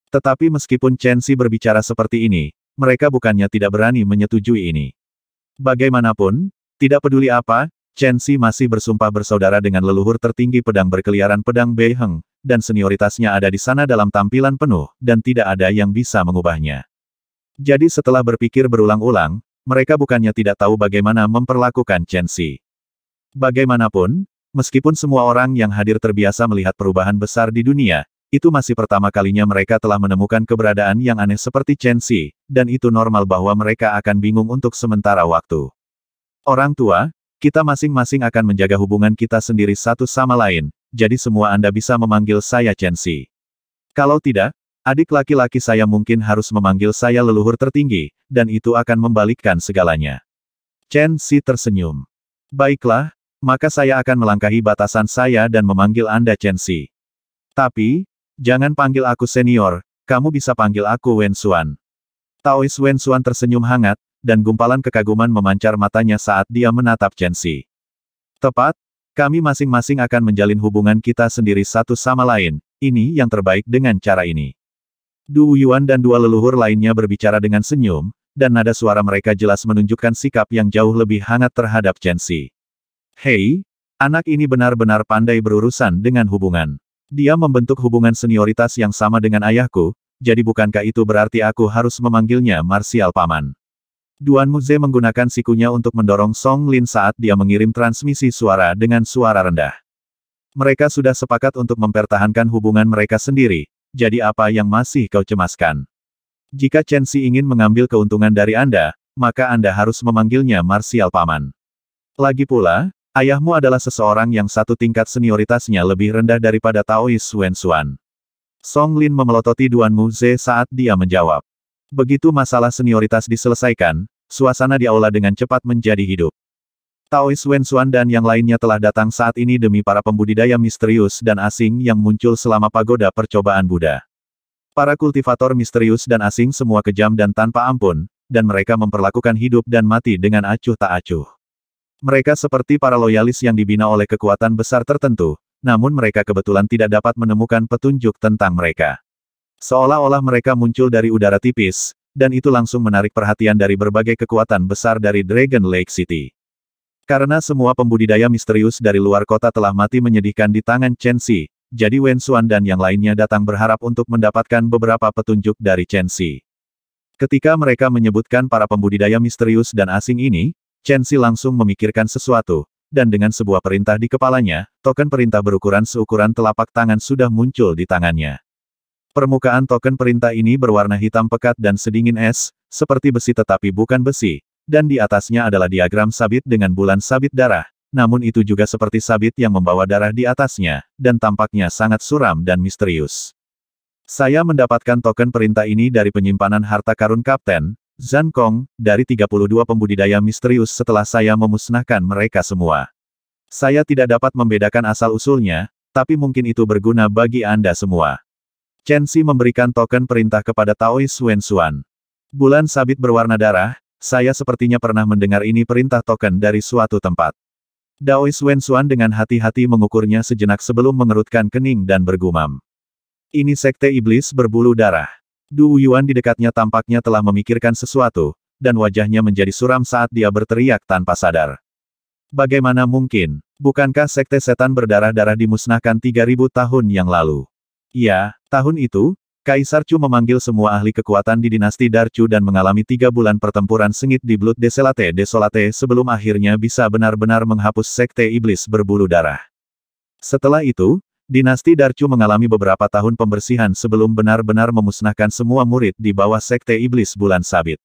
Tetapi meskipun Chen Xi berbicara seperti ini, mereka bukannya tidak berani menyetujui ini. Bagaimanapun, tidak peduli apa, Chen Xi masih bersumpah bersaudara dengan leluhur tertinggi pedang berkeliaran pedang Bei Heng, dan senioritasnya ada di sana dalam tampilan penuh, dan tidak ada yang bisa mengubahnya. Jadi setelah berpikir berulang-ulang, mereka bukannya tidak tahu bagaimana memperlakukan Chen Xi. Bagaimanapun, meskipun semua orang yang hadir terbiasa melihat perubahan besar di dunia, itu masih pertama kalinya mereka telah menemukan keberadaan yang aneh seperti Chen Xi, dan itu normal bahwa mereka akan bingung untuk sementara waktu. Orang tua, kita masing-masing akan menjaga hubungan kita sendiri satu sama lain, jadi semua Anda bisa memanggil saya Chen Xi. Kalau tidak, adik laki-laki saya mungkin harus memanggil saya leluhur tertinggi, dan itu akan membalikkan segalanya. Chen Xi tersenyum. Baiklah, maka saya akan melangkahi batasan saya dan memanggil Anda Chen Xi. Tapi, Jangan panggil aku senior, kamu bisa panggil aku Wen Xuan. Taois Wen Xuan tersenyum hangat, dan gumpalan kekaguman memancar matanya saat dia menatap Chen Xi. Tepat, kami masing-masing akan menjalin hubungan kita sendiri satu sama lain, ini yang terbaik dengan cara ini. Du Yuan dan dua leluhur lainnya berbicara dengan senyum, dan nada suara mereka jelas menunjukkan sikap yang jauh lebih hangat terhadap Chen Xi. Hei, anak ini benar-benar pandai berurusan dengan hubungan. Dia membentuk hubungan senioritas yang sama dengan ayahku, jadi bukankah itu berarti aku harus memanggilnya Marsial Paman? Duan Muze menggunakan sikunya untuk mendorong Song Lin saat dia mengirim transmisi suara dengan suara rendah. Mereka sudah sepakat untuk mempertahankan hubungan mereka sendiri, jadi apa yang masih kau cemaskan? Jika Chen Xi ingin mengambil keuntungan dari Anda, maka Anda harus memanggilnya Marsial Paman. Lagi pula, Ayahmu adalah seseorang yang satu tingkat senioritasnya lebih rendah daripada Taois Wensuan. Song Lin memelototi Duan Muze saat dia menjawab. Begitu masalah senioritas diselesaikan, suasana di aula dengan cepat menjadi hidup. Taois Wensuan dan yang lainnya telah datang saat ini demi para pembudidaya misterius dan asing yang muncul selama pagoda percobaan Buddha. Para kultivator misterius dan asing semua kejam dan tanpa ampun, dan mereka memperlakukan hidup dan mati dengan acuh tak acuh. Mereka seperti para loyalis yang dibina oleh kekuatan besar tertentu, namun mereka kebetulan tidak dapat menemukan petunjuk tentang mereka. Seolah-olah mereka muncul dari udara tipis, dan itu langsung menarik perhatian dari berbagai kekuatan besar dari Dragon Lake City. Karena semua pembudidaya misterius dari luar kota telah mati menyedihkan di tangan Chen Xi, jadi Wen Xuan dan yang lainnya datang berharap untuk mendapatkan beberapa petunjuk dari Chen Xi. Ketika mereka menyebutkan para pembudidaya misterius dan asing ini, Chen Xi langsung memikirkan sesuatu, dan dengan sebuah perintah di kepalanya, token perintah berukuran seukuran telapak tangan sudah muncul di tangannya. Permukaan token perintah ini berwarna hitam pekat dan sedingin es, seperti besi tetapi bukan besi, dan di atasnya adalah diagram sabit dengan bulan sabit darah, namun itu juga seperti sabit yang membawa darah di atasnya, dan tampaknya sangat suram dan misterius. Saya mendapatkan token perintah ini dari penyimpanan harta karun kapten, Zan Kong, dari 32 pembudidaya misterius setelah saya memusnahkan mereka semua. Saya tidak dapat membedakan asal-usulnya, tapi mungkin itu berguna bagi Anda semua. Chen Xi memberikan token perintah kepada Taois Wen Xuan. Bulan sabit berwarna darah, saya sepertinya pernah mendengar ini perintah token dari suatu tempat. Daois Wen Xuan dengan hati-hati mengukurnya sejenak sebelum mengerutkan kening dan bergumam. Ini sekte iblis berbulu darah. Du Yuan di dekatnya tampaknya telah memikirkan sesuatu, dan wajahnya menjadi suram saat dia berteriak tanpa sadar. Bagaimana mungkin, bukankah sekte setan berdarah-darah dimusnahkan 3000 tahun yang lalu? Ya, tahun itu, Kaisar Chu memanggil semua ahli kekuatan di dinasti Darchu dan mengalami tiga bulan pertempuran sengit di Blood Desolate Desolate sebelum akhirnya bisa benar-benar menghapus sekte iblis berbulu darah. Setelah itu, Dinasti Darcu mengalami beberapa tahun pembersihan sebelum benar-benar memusnahkan semua murid di bawah Sekte Iblis Bulan Sabit.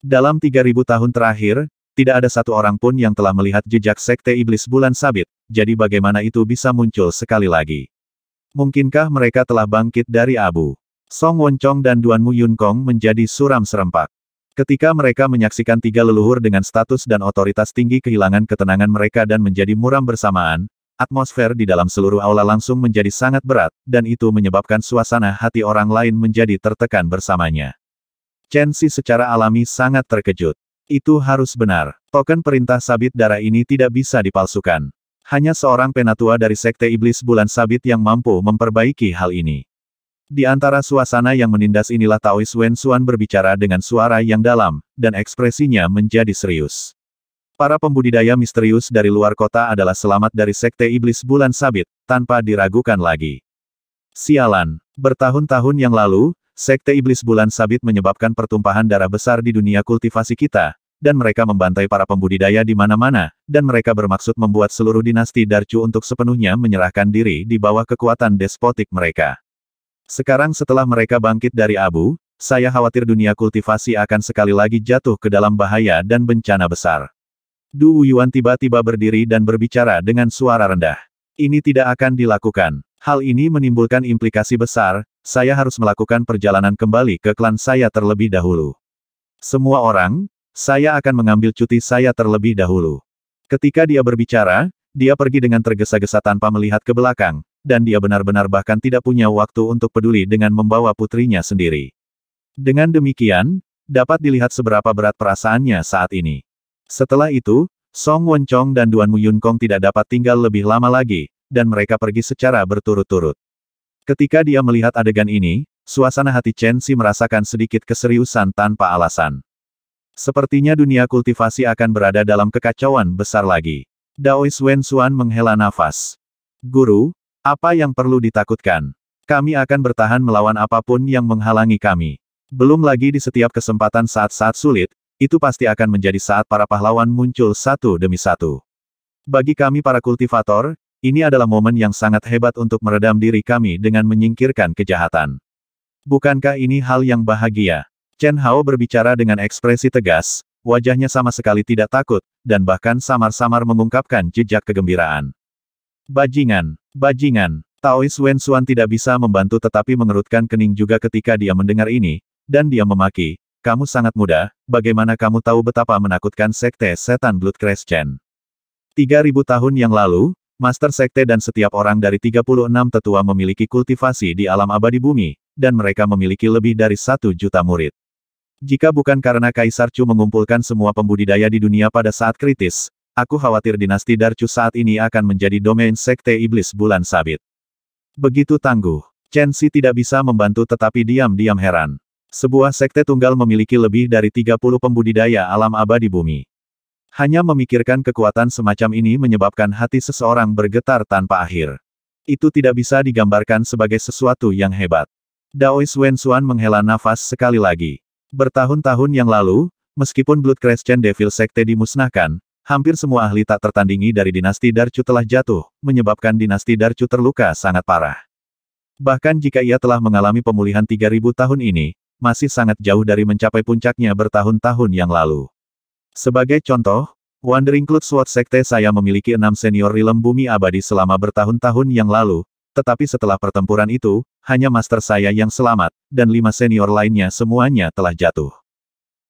Dalam 3000 tahun terakhir, tidak ada satu orang pun yang telah melihat jejak Sekte Iblis Bulan Sabit, jadi bagaimana itu bisa muncul sekali lagi? Mungkinkah mereka telah bangkit dari abu? Song Wonchong dan Duan Mu Yun Kong menjadi suram serempak. Ketika mereka menyaksikan tiga leluhur dengan status dan otoritas tinggi kehilangan ketenangan mereka dan menjadi muram bersamaan, Atmosfer di dalam seluruh aula langsung menjadi sangat berat, dan itu menyebabkan suasana hati orang lain menjadi tertekan bersamanya. Chen Xi secara alami sangat terkejut. Itu harus benar. Token perintah sabit darah ini tidak bisa dipalsukan. Hanya seorang penatua dari Sekte Iblis Bulan Sabit yang mampu memperbaiki hal ini. Di antara suasana yang menindas inilah Taois Wen Xuan berbicara dengan suara yang dalam, dan ekspresinya menjadi serius. Para pembudidaya misterius dari luar kota adalah selamat dari sekte iblis bulan sabit, tanpa diragukan lagi. Sialan, bertahun-tahun yang lalu, sekte iblis bulan sabit menyebabkan pertumpahan darah besar di dunia kultivasi kita, dan mereka membantai para pembudidaya di mana-mana, dan mereka bermaksud membuat seluruh dinasti Darcu untuk sepenuhnya menyerahkan diri di bawah kekuatan despotik mereka. Sekarang setelah mereka bangkit dari abu, saya khawatir dunia kultivasi akan sekali lagi jatuh ke dalam bahaya dan bencana besar. Du Yuan tiba-tiba berdiri dan berbicara dengan suara rendah. Ini tidak akan dilakukan. Hal ini menimbulkan implikasi besar, saya harus melakukan perjalanan kembali ke klan saya terlebih dahulu. Semua orang, saya akan mengambil cuti saya terlebih dahulu. Ketika dia berbicara, dia pergi dengan tergesa-gesa tanpa melihat ke belakang, dan dia benar-benar bahkan tidak punya waktu untuk peduli dengan membawa putrinya sendiri. Dengan demikian, dapat dilihat seberapa berat perasaannya saat ini. Setelah itu, Song Wenchong dan Duan Muyun Kong tidak dapat tinggal lebih lama lagi, dan mereka pergi secara berturut-turut. Ketika dia melihat adegan ini, suasana hati Chen Xi merasakan sedikit keseriusan tanpa alasan. Sepertinya dunia kultivasi akan berada dalam kekacauan besar lagi. Daois Wen Xuan menghela nafas. Guru, apa yang perlu ditakutkan? Kami akan bertahan melawan apapun yang menghalangi kami. Belum lagi di setiap kesempatan saat-saat sulit, itu pasti akan menjadi saat para pahlawan muncul satu demi satu. Bagi kami para kultivator, ini adalah momen yang sangat hebat untuk meredam diri kami dengan menyingkirkan kejahatan. Bukankah ini hal yang bahagia? Chen Hao berbicara dengan ekspresi tegas, wajahnya sama sekali tidak takut, dan bahkan samar-samar mengungkapkan jejak kegembiraan. Bajingan, bajingan, Taois Wen Xuan tidak bisa membantu tetapi mengerutkan kening juga ketika dia mendengar ini, dan dia memaki, kamu sangat muda, bagaimana kamu tahu betapa menakutkan sekte setan Blood Crescent? 3000 tahun yang lalu, Master Sekte dan setiap orang dari 36 tetua memiliki kultivasi di alam abadi bumi, dan mereka memiliki lebih dari satu juta murid. Jika bukan karena Kaisar Chu mengumpulkan semua pembudidaya di dunia pada saat kritis, aku khawatir dinasti Chu saat ini akan menjadi domain Sekte Iblis Bulan Sabit. Begitu tangguh, Chen Si tidak bisa membantu tetapi diam-diam heran. Sebuah sekte tunggal memiliki lebih dari 30 pembudidaya alam abadi bumi. Hanya memikirkan kekuatan semacam ini menyebabkan hati seseorang bergetar tanpa akhir. Itu tidak bisa digambarkan sebagai sesuatu yang hebat. Daois Wensuan menghela nafas sekali lagi. Bertahun-tahun yang lalu, meskipun Blood Crescent Devil Sekte dimusnahkan, hampir semua ahli tak tertandingi dari dinasti Darcu telah jatuh, menyebabkan dinasti Darcu terluka sangat parah. Bahkan jika ia telah mengalami pemulihan 3000 tahun ini, masih sangat jauh dari mencapai puncaknya bertahun-tahun yang lalu. Sebagai contoh, Wandering Cloud Sword Sekte saya memiliki enam senior rilem bumi abadi selama bertahun-tahun yang lalu, tetapi setelah pertempuran itu, hanya master saya yang selamat, dan lima senior lainnya semuanya telah jatuh.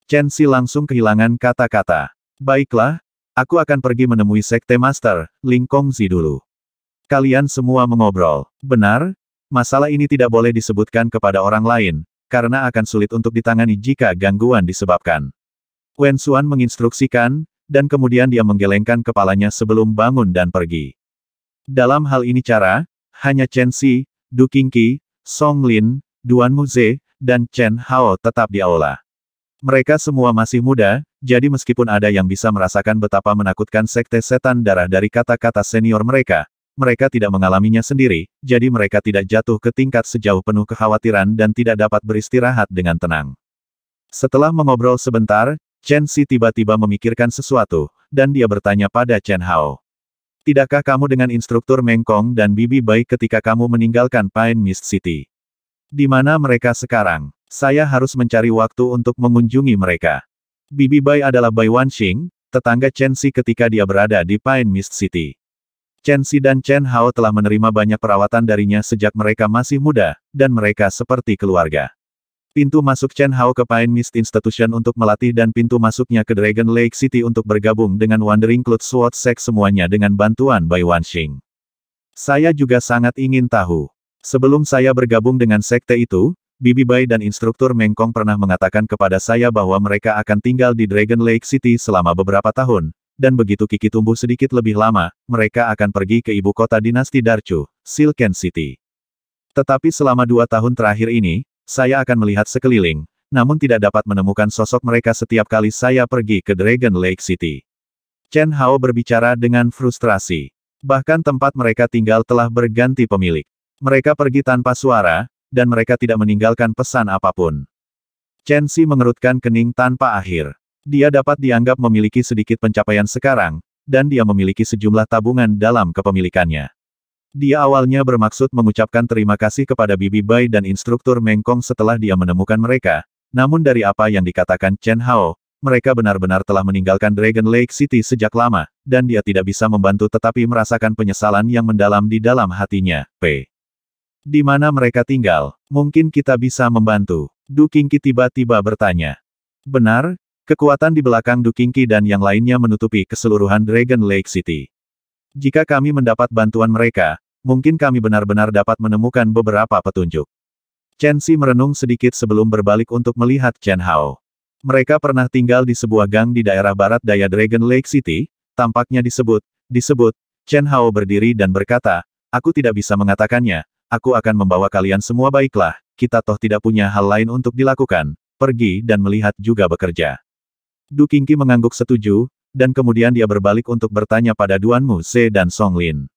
Chen Si langsung kehilangan kata-kata. Baiklah, aku akan pergi menemui Sekte Master, Ling Kongzi dulu. Kalian semua mengobrol. Benar, masalah ini tidak boleh disebutkan kepada orang lain, karena akan sulit untuk ditangani jika gangguan disebabkan. Wen Xuan menginstruksikan, dan kemudian dia menggelengkan kepalanya sebelum bangun dan pergi. Dalam hal ini cara, hanya Chen Xi, Du Qingqi, Song Lin, Duan Muze, dan Chen Hao tetap di aula. Mereka semua masih muda, jadi meskipun ada yang bisa merasakan betapa menakutkan sekte setan darah dari kata-kata senior mereka, mereka tidak mengalaminya sendiri, jadi mereka tidak jatuh ke tingkat sejauh penuh kekhawatiran dan tidak dapat beristirahat dengan tenang. Setelah mengobrol sebentar, Chen Xi tiba-tiba memikirkan sesuatu, dan dia bertanya pada Chen Hao. Tidakkah kamu dengan instruktur Mengkong dan Bibi baik ketika kamu meninggalkan Pine Mist City? Di mana mereka sekarang? Saya harus mencari waktu untuk mengunjungi mereka. Bibi Bai adalah Bai Wanxing, tetangga Chen Xi ketika dia berada di Pine Mist City. Chen Si dan Chen Hao telah menerima banyak perawatan darinya sejak mereka masih muda, dan mereka seperti keluarga. Pintu masuk Chen Hao ke Pine Mist Institution untuk melatih dan pintu masuknya ke Dragon Lake City untuk bergabung dengan Wandering Cloud Sword Sect semuanya dengan bantuan Bai Wanxing. Saya juga sangat ingin tahu. Sebelum saya bergabung dengan sekte itu, Bibi Bai dan instruktur Mengkong pernah mengatakan kepada saya bahwa mereka akan tinggal di Dragon Lake City selama beberapa tahun, dan begitu Kiki tumbuh sedikit lebih lama, mereka akan pergi ke ibu kota dinasti Darchu, Silken City. Tetapi selama dua tahun terakhir ini, saya akan melihat sekeliling, namun tidak dapat menemukan sosok mereka setiap kali saya pergi ke Dragon Lake City. Chen Hao berbicara dengan frustrasi. Bahkan tempat mereka tinggal telah berganti pemilik. Mereka pergi tanpa suara, dan mereka tidak meninggalkan pesan apapun. Chen Si mengerutkan kening tanpa akhir. Dia dapat dianggap memiliki sedikit pencapaian sekarang, dan dia memiliki sejumlah tabungan dalam kepemilikannya. Dia awalnya bermaksud mengucapkan terima kasih kepada Bibi Bai dan instruktur Mengkong setelah dia menemukan mereka, namun dari apa yang dikatakan Chen Hao, mereka benar-benar telah meninggalkan Dragon Lake City sejak lama, dan dia tidak bisa membantu tetapi merasakan penyesalan yang mendalam di dalam hatinya, P. Di mana mereka tinggal, mungkin kita bisa membantu. Du Qingqi tiba-tiba bertanya. Benar, Kekuatan di belakang Dukingki dan yang lainnya menutupi keseluruhan Dragon Lake City. Jika kami mendapat bantuan mereka, mungkin kami benar-benar dapat menemukan beberapa petunjuk. Chen Xi merenung sedikit sebelum berbalik untuk melihat Chen Hao. Mereka pernah tinggal di sebuah gang di daerah barat daya Dragon Lake City, tampaknya disebut, disebut, Chen Hao berdiri dan berkata, aku tidak bisa mengatakannya, aku akan membawa kalian semua baiklah, kita toh tidak punya hal lain untuk dilakukan, pergi dan melihat juga bekerja. Du Qingqi mengangguk setuju, dan kemudian dia berbalik untuk bertanya pada Duan Mu Ze dan Song Lin.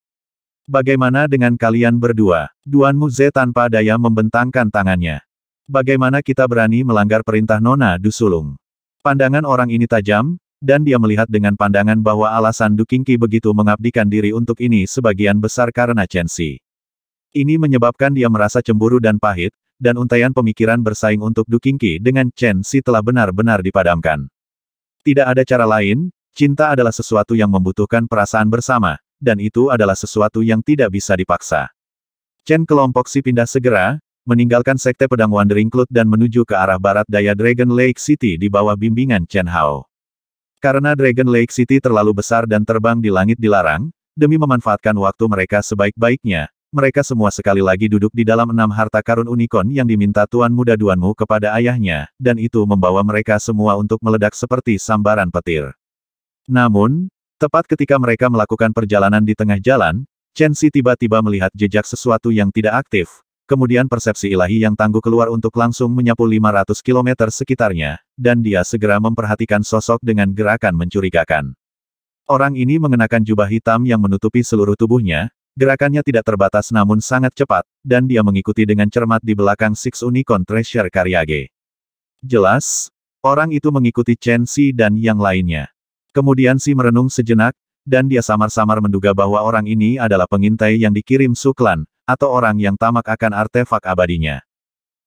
Bagaimana dengan kalian berdua? Duan Mu Ze tanpa daya membentangkan tangannya. Bagaimana kita berani melanggar perintah Nona Du Sulung? Pandangan orang ini tajam, dan dia melihat dengan pandangan bahwa alasan Du Qingqi begitu mengabdikan diri untuk ini sebagian besar karena Chen Chensi. Ini menyebabkan dia merasa cemburu dan pahit, dan untaian pemikiran bersaing untuk Du Qingqi dengan Chen Si telah benar-benar dipadamkan. Tidak ada cara lain, cinta adalah sesuatu yang membutuhkan perasaan bersama, dan itu adalah sesuatu yang tidak bisa dipaksa. Chen kelompok si pindah segera, meninggalkan sekte pedang Wandering Cloud dan menuju ke arah barat daya Dragon Lake City di bawah bimbingan Chen Hao. Karena Dragon Lake City terlalu besar dan terbang di langit dilarang, demi memanfaatkan waktu mereka sebaik-baiknya, mereka semua sekali lagi duduk di dalam enam harta karun unicorn yang diminta tuan muda duanmu kepada ayahnya, dan itu membawa mereka semua untuk meledak seperti sambaran petir. Namun, tepat ketika mereka melakukan perjalanan di tengah jalan, Chen Si tiba-tiba melihat jejak sesuatu yang tidak aktif, kemudian persepsi ilahi yang tangguh keluar untuk langsung menyapu 500 km sekitarnya, dan dia segera memperhatikan sosok dengan gerakan mencurigakan. Orang ini mengenakan jubah hitam yang menutupi seluruh tubuhnya, Gerakannya tidak terbatas namun sangat cepat, dan dia mengikuti dengan cermat di belakang Six Unicorn Treasure Karyage. Jelas, orang itu mengikuti Chen Xi dan yang lainnya. Kemudian Si merenung sejenak, dan dia samar-samar menduga bahwa orang ini adalah pengintai yang dikirim Suklan, atau orang yang tamak akan artefak abadinya.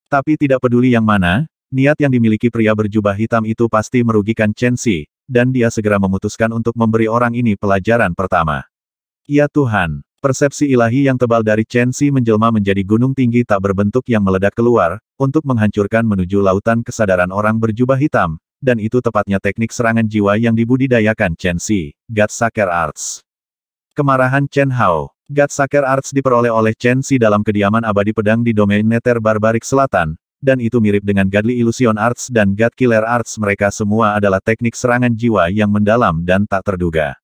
Tapi tidak peduli yang mana, niat yang dimiliki pria berjubah hitam itu pasti merugikan Chen Xi, dan dia segera memutuskan untuk memberi orang ini pelajaran pertama. Ya Tuhan, Persepsi ilahi yang tebal dari Chen Xi menjelma menjadi gunung tinggi tak berbentuk yang meledak keluar, untuk menghancurkan menuju lautan kesadaran orang berjubah hitam, dan itu tepatnya teknik serangan jiwa yang dibudidayakan Chen Xi, God Sucker Arts. Kemarahan Chen Hao God Sucker Arts diperoleh oleh Chen Xi dalam kediaman abadi pedang di domain Nether Barbarik Selatan, dan itu mirip dengan Godly Illusion Arts dan God Killer Arts mereka semua adalah teknik serangan jiwa yang mendalam dan tak terduga.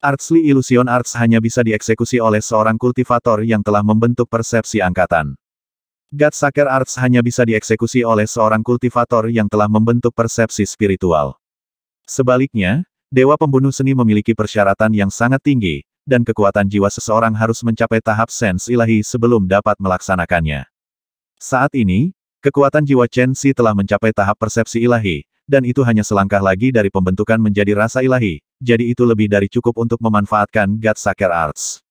Artsly Illusion Arts hanya bisa dieksekusi oleh seorang kultivator yang telah membentuk persepsi angkatan. Gatsaker Arts hanya bisa dieksekusi oleh seorang kultivator yang telah membentuk persepsi spiritual. Sebaliknya, Dewa Pembunuh Seni memiliki persyaratan yang sangat tinggi, dan kekuatan jiwa seseorang harus mencapai tahap sense ilahi sebelum dapat melaksanakannya. Saat ini, kekuatan jiwa Chen Si telah mencapai tahap persepsi ilahi, dan itu hanya selangkah lagi dari pembentukan menjadi rasa ilahi, jadi itu lebih dari cukup untuk memanfaatkan God Saker Arts.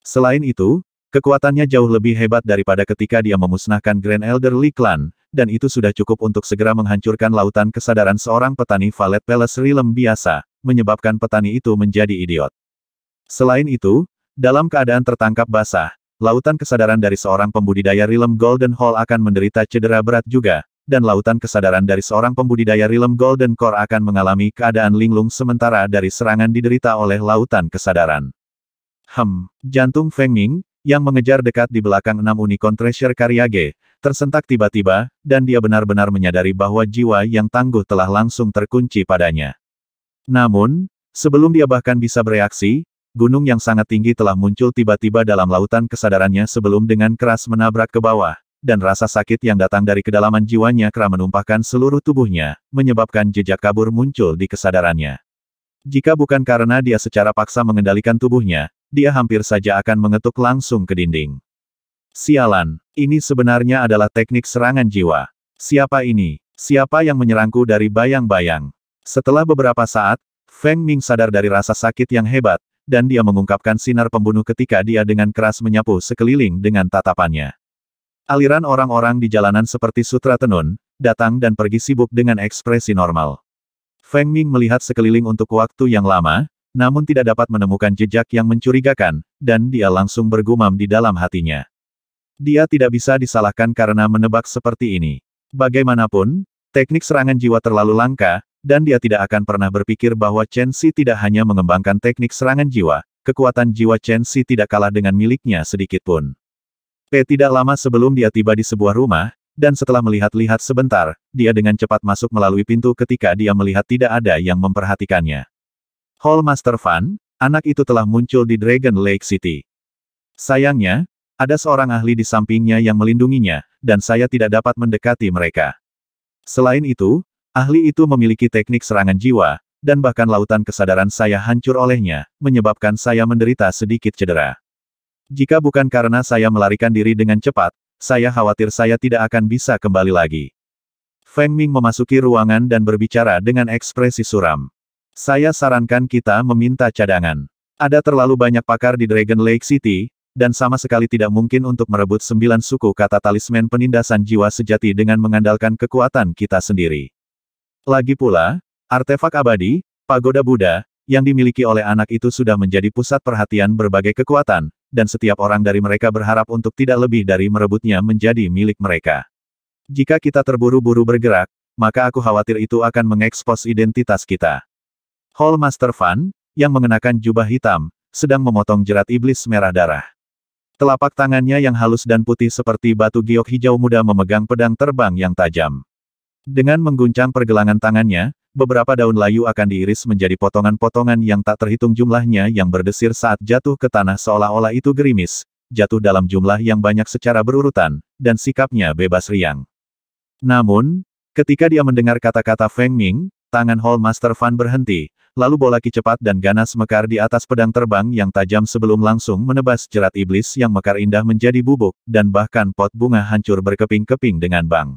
Selain itu, kekuatannya jauh lebih hebat daripada ketika dia memusnahkan Grand Elder Lee Clan, dan itu sudah cukup untuk segera menghancurkan lautan kesadaran seorang petani Valet Palace Realm biasa, menyebabkan petani itu menjadi idiot. Selain itu, dalam keadaan tertangkap basah, lautan kesadaran dari seorang pembudidaya Realm Golden Hall akan menderita cedera berat juga, dan lautan kesadaran dari seorang pembudidaya rilem Golden Core akan mengalami keadaan linglung sementara dari serangan diderita oleh lautan kesadaran. Hem, jantung Feng Ming, yang mengejar dekat di belakang enam unicorn treasure karyage, tersentak tiba-tiba, dan dia benar-benar menyadari bahwa jiwa yang tangguh telah langsung terkunci padanya. Namun, sebelum dia bahkan bisa bereaksi, gunung yang sangat tinggi telah muncul tiba-tiba dalam lautan kesadarannya sebelum dengan keras menabrak ke bawah, dan rasa sakit yang datang dari kedalaman jiwanya kera menumpahkan seluruh tubuhnya, menyebabkan jejak kabur muncul di kesadarannya. Jika bukan karena dia secara paksa mengendalikan tubuhnya, dia hampir saja akan mengetuk langsung ke dinding. Sialan, ini sebenarnya adalah teknik serangan jiwa. Siapa ini? Siapa yang menyerangku dari bayang-bayang? Setelah beberapa saat, Feng Ming sadar dari rasa sakit yang hebat, dan dia mengungkapkan sinar pembunuh ketika dia dengan keras menyapu sekeliling dengan tatapannya. Aliran orang-orang di jalanan seperti sutra tenun, datang dan pergi sibuk dengan ekspresi normal. Feng Ming melihat sekeliling untuk waktu yang lama, namun tidak dapat menemukan jejak yang mencurigakan, dan dia langsung bergumam di dalam hatinya. Dia tidak bisa disalahkan karena menebak seperti ini. Bagaimanapun, teknik serangan jiwa terlalu langka, dan dia tidak akan pernah berpikir bahwa Chen Xi tidak hanya mengembangkan teknik serangan jiwa, kekuatan jiwa Chen Xi tidak kalah dengan miliknya sedikitpun. P tidak lama sebelum dia tiba di sebuah rumah, dan setelah melihat-lihat sebentar, dia dengan cepat masuk melalui pintu ketika dia melihat tidak ada yang memperhatikannya. Hall Master Fan, anak itu telah muncul di Dragon Lake City. Sayangnya, ada seorang ahli di sampingnya yang melindunginya, dan saya tidak dapat mendekati mereka. Selain itu, ahli itu memiliki teknik serangan jiwa, dan bahkan lautan kesadaran saya hancur olehnya, menyebabkan saya menderita sedikit cedera. Jika bukan karena saya melarikan diri dengan cepat, saya khawatir saya tidak akan bisa kembali lagi. Feng Ming memasuki ruangan dan berbicara dengan ekspresi suram. Saya sarankan kita meminta cadangan. Ada terlalu banyak pakar di Dragon Lake City, dan sama sekali tidak mungkin untuk merebut sembilan suku kata talisman penindasan jiwa sejati dengan mengandalkan kekuatan kita sendiri. Lagi pula, artefak abadi, pagoda Buddha, yang dimiliki oleh anak itu sudah menjadi pusat perhatian berbagai kekuatan, dan setiap orang dari mereka berharap untuk tidak lebih dari merebutnya menjadi milik mereka. Jika kita terburu-buru bergerak, maka aku khawatir itu akan mengekspos identitas kita. Hall Master Fan, yang mengenakan jubah hitam, sedang memotong jerat iblis merah darah. Telapak tangannya yang halus dan putih seperti batu giok hijau muda memegang pedang terbang yang tajam. Dengan mengguncang pergelangan tangannya, beberapa daun layu akan diiris menjadi potongan-potongan yang tak terhitung jumlahnya yang berdesir saat jatuh ke tanah seolah-olah itu gerimis, jatuh dalam jumlah yang banyak secara berurutan, dan sikapnya bebas riang. Namun, ketika dia mendengar kata-kata Feng Ming, tangan Hall Master Fan berhenti, lalu bola ki cepat dan ganas mekar di atas pedang terbang yang tajam sebelum langsung menebas jerat iblis yang mekar indah menjadi bubuk, dan bahkan pot bunga hancur berkeping-keping dengan bang.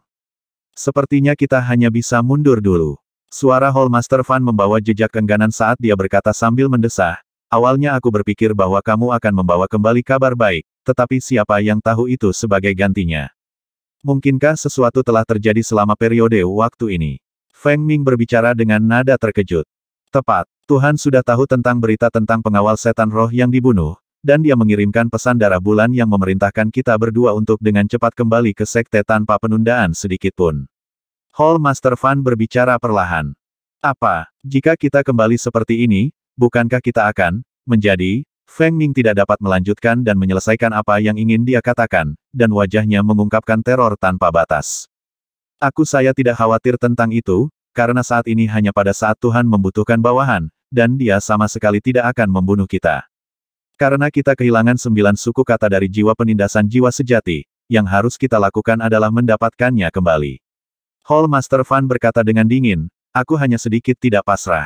Sepertinya kita hanya bisa mundur dulu. Suara hall master fan membawa jejak kengganan saat dia berkata sambil mendesah, awalnya aku berpikir bahwa kamu akan membawa kembali kabar baik, tetapi siapa yang tahu itu sebagai gantinya. Mungkinkah sesuatu telah terjadi selama periode waktu ini? Feng Ming berbicara dengan nada terkejut. Tepat, Tuhan sudah tahu tentang berita tentang pengawal setan roh yang dibunuh, dan dia mengirimkan pesan darah bulan yang memerintahkan kita berdua untuk dengan cepat kembali ke sekte tanpa penundaan sedikitpun. Hall Master Fan berbicara perlahan. Apa, jika kita kembali seperti ini, bukankah kita akan, menjadi, Feng Ming tidak dapat melanjutkan dan menyelesaikan apa yang ingin dia katakan, dan wajahnya mengungkapkan teror tanpa batas. Aku saya tidak khawatir tentang itu, karena saat ini hanya pada saat Tuhan membutuhkan bawahan, dan dia sama sekali tidak akan membunuh kita. Karena kita kehilangan sembilan suku kata dari jiwa penindasan jiwa sejati, yang harus kita lakukan adalah mendapatkannya kembali. Hall Master Fan berkata dengan dingin, aku hanya sedikit tidak pasrah.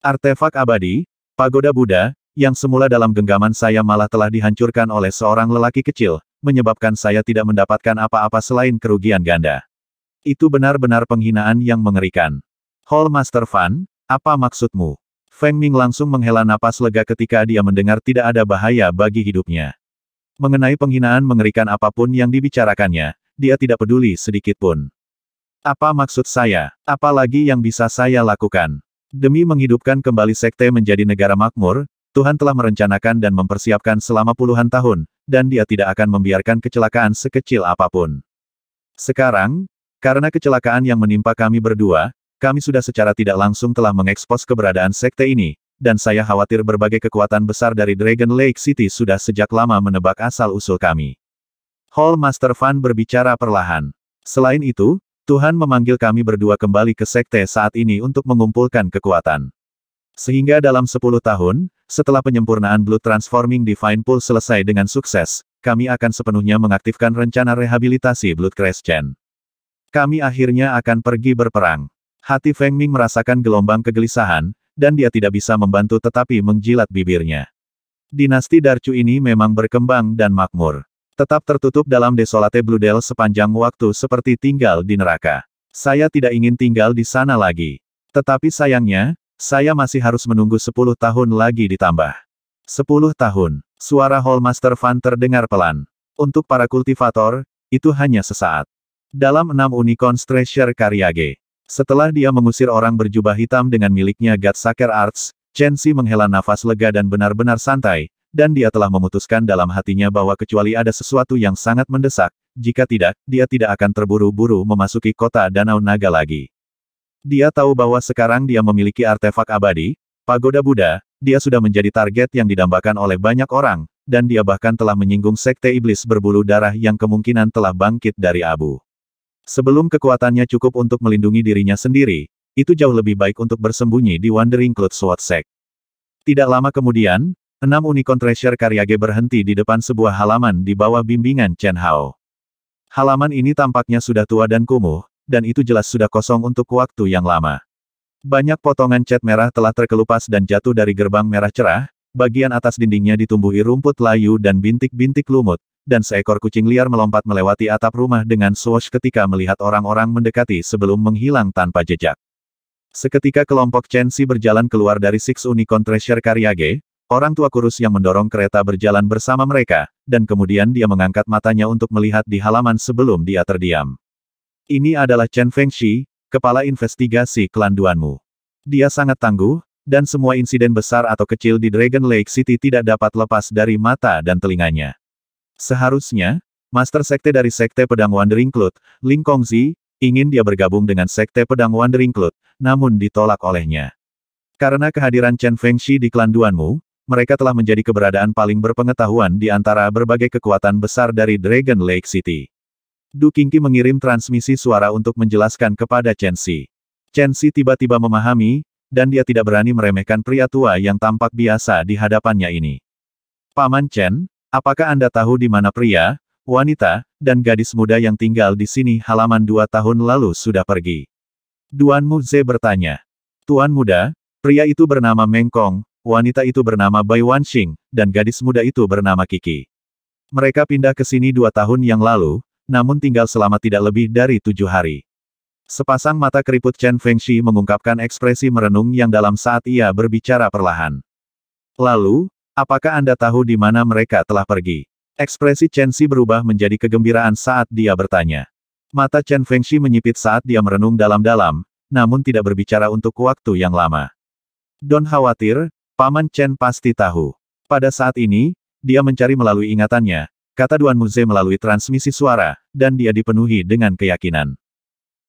Artefak abadi, pagoda Buddha, yang semula dalam genggaman saya malah telah dihancurkan oleh seorang lelaki kecil, menyebabkan saya tidak mendapatkan apa-apa selain kerugian ganda. Itu benar-benar penghinaan yang mengerikan. Hall Master Fan, apa maksudmu? Feng Ming langsung menghela napas lega ketika dia mendengar tidak ada bahaya bagi hidupnya. Mengenai penghinaan mengerikan apapun yang dibicarakannya, dia tidak peduli sedikit pun. Apa maksud saya? Apalagi yang bisa saya lakukan? Demi menghidupkan kembali sekte menjadi negara makmur, Tuhan telah merencanakan dan mempersiapkan selama puluhan tahun, dan dia tidak akan membiarkan kecelakaan sekecil apapun. Sekarang, karena kecelakaan yang menimpa kami berdua, kami sudah secara tidak langsung telah mengekspos keberadaan sekte ini, dan saya khawatir berbagai kekuatan besar dari Dragon Lake City sudah sejak lama menebak asal-usul kami. Hall Master Fan berbicara perlahan. Selain itu, Tuhan memanggil kami berdua kembali ke sekte saat ini untuk mengumpulkan kekuatan. Sehingga dalam 10 tahun, setelah penyempurnaan Blue Transforming Divine Pool selesai dengan sukses, kami akan sepenuhnya mengaktifkan rencana rehabilitasi Blood Crash Chen. Kami akhirnya akan pergi berperang. Hati Feng Ming merasakan gelombang kegelisahan, dan dia tidak bisa membantu tetapi menjilat bibirnya. Dinasti Darcu ini memang berkembang dan makmur. Tetap tertutup dalam desolate bluedale sepanjang waktu seperti tinggal di neraka. Saya tidak ingin tinggal di sana lagi. Tetapi sayangnya, saya masih harus menunggu 10 tahun lagi ditambah. 10 tahun. Suara Hallmaster Van terdengar pelan. Untuk para kultivator, itu hanya sesaat. Dalam enam unicorn treasure karyage. Setelah dia mengusir orang berjubah hitam dengan miliknya Gatsaker Arts, Chen Xi menghela nafas lega dan benar-benar santai, dan dia telah memutuskan dalam hatinya bahwa kecuali ada sesuatu yang sangat mendesak, jika tidak, dia tidak akan terburu-buru memasuki kota Danau Naga lagi. Dia tahu bahwa sekarang dia memiliki artefak abadi, pagoda Buddha, dia sudah menjadi target yang didambakan oleh banyak orang, dan dia bahkan telah menyinggung sekte iblis berbulu darah yang kemungkinan telah bangkit dari abu. Sebelum kekuatannya cukup untuk melindungi dirinya sendiri, itu jauh lebih baik untuk bersembunyi di Wandering Cloud Sword Sect. Tidak lama kemudian, Enam unicorn treasure karyage berhenti di depan sebuah halaman di bawah bimbingan Chen Hao. Halaman ini tampaknya sudah tua dan kumuh, dan itu jelas sudah kosong untuk waktu yang lama. Banyak potongan cat merah telah terkelupas dan jatuh dari gerbang merah cerah, bagian atas dindingnya ditumbuhi rumput layu dan bintik-bintik lumut, dan seekor kucing liar melompat melewati atap rumah dengan swash ketika melihat orang-orang mendekati sebelum menghilang tanpa jejak. Seketika kelompok Chen Si berjalan keluar dari Six Unicorn Treasure Karyage, Orang tua kurus yang mendorong kereta berjalan bersama mereka, dan kemudian dia mengangkat matanya untuk melihat di halaman sebelum dia terdiam. Ini adalah Chen Fengxi, kepala investigasi klan Duanmu. Dia sangat tangguh, dan semua insiden besar atau kecil di Dragon Lake City tidak dapat lepas dari mata dan telinganya. Seharusnya, Master Sekte dari Sekte Pedang Wandering Cloud, Ling Kongzi, ingin dia bergabung dengan Sekte Pedang Wandering Cloud, namun ditolak olehnya. Karena kehadiran Chen Fengxi di klan Duanmu, mereka telah menjadi keberadaan paling berpengetahuan di antara berbagai kekuatan besar dari Dragon Lake City. Du Qingqi mengirim transmisi suara untuk menjelaskan kepada Chen Xi. Chen Xi tiba-tiba memahami, dan dia tidak berani meremehkan pria tua yang tampak biasa di hadapannya ini. Paman Chen, apakah Anda tahu di mana pria, wanita, dan gadis muda yang tinggal di sini halaman dua tahun lalu sudah pergi? Duan Mu Ze bertanya. Tuan muda, pria itu bernama Mengkong, wanita itu bernama Bai Wanxing, dan gadis muda itu bernama Kiki. Mereka pindah ke sini dua tahun yang lalu, namun tinggal selama tidak lebih dari tujuh hari. Sepasang mata keriput Chen Fengxi mengungkapkan ekspresi merenung yang dalam saat ia berbicara perlahan. Lalu, apakah Anda tahu di mana mereka telah pergi? Ekspresi Chen Xi berubah menjadi kegembiraan saat dia bertanya. Mata Chen Fengxi menyipit saat dia merenung dalam-dalam, namun tidak berbicara untuk waktu yang lama. Don khawatir, Paman Chen pasti tahu. Pada saat ini, dia mencari melalui ingatannya, kata Duan Muze melalui transmisi suara, dan dia dipenuhi dengan keyakinan.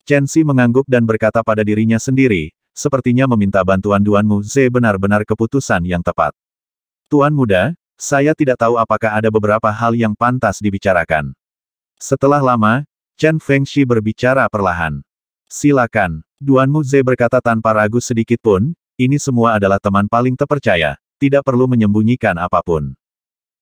Chen Si mengangguk dan berkata pada dirinya sendiri, sepertinya meminta bantuan Duan Muze benar-benar keputusan yang tepat. Tuan muda, saya tidak tahu apakah ada beberapa hal yang pantas dibicarakan. Setelah lama, Chen Feng Shi berbicara perlahan. Silakan, Duan Muze berkata tanpa ragu sedikit pun, ini semua adalah teman paling terpercaya, tidak perlu menyembunyikan apapun.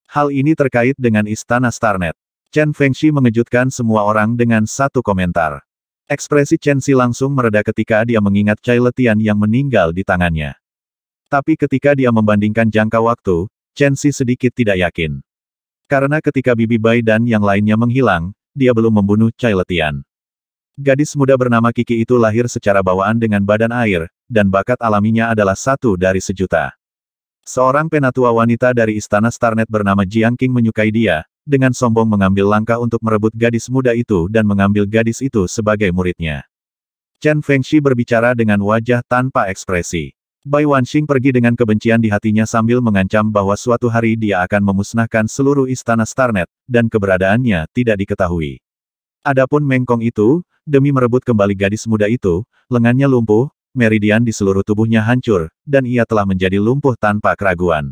Hal ini terkait dengan Istana Starnet. Chen Fengxi mengejutkan semua orang dengan satu komentar. Ekspresi Chen Xi langsung mereda ketika dia mengingat Cai Letian yang meninggal di tangannya. Tapi ketika dia membandingkan jangka waktu, Chen Xi sedikit tidak yakin. Karena ketika Bibi Bai dan yang lainnya menghilang, dia belum membunuh Cai Letian. Gadis muda bernama Kiki itu lahir secara bawaan dengan badan air, dan bakat alaminya adalah satu dari sejuta. Seorang penatua wanita dari istana Starnet bernama Jiang King menyukai dia, dengan sombong mengambil langkah untuk merebut gadis muda itu dan mengambil gadis itu sebagai muridnya. Chen Fengxi berbicara dengan wajah tanpa ekspresi. Bai Wanxing pergi dengan kebencian di hatinya sambil mengancam bahwa suatu hari dia akan memusnahkan seluruh istana Starnet, dan keberadaannya tidak diketahui. Adapun Mengkong itu, demi merebut kembali gadis muda itu, lengannya lumpuh, meridian di seluruh tubuhnya hancur, dan ia telah menjadi lumpuh tanpa keraguan.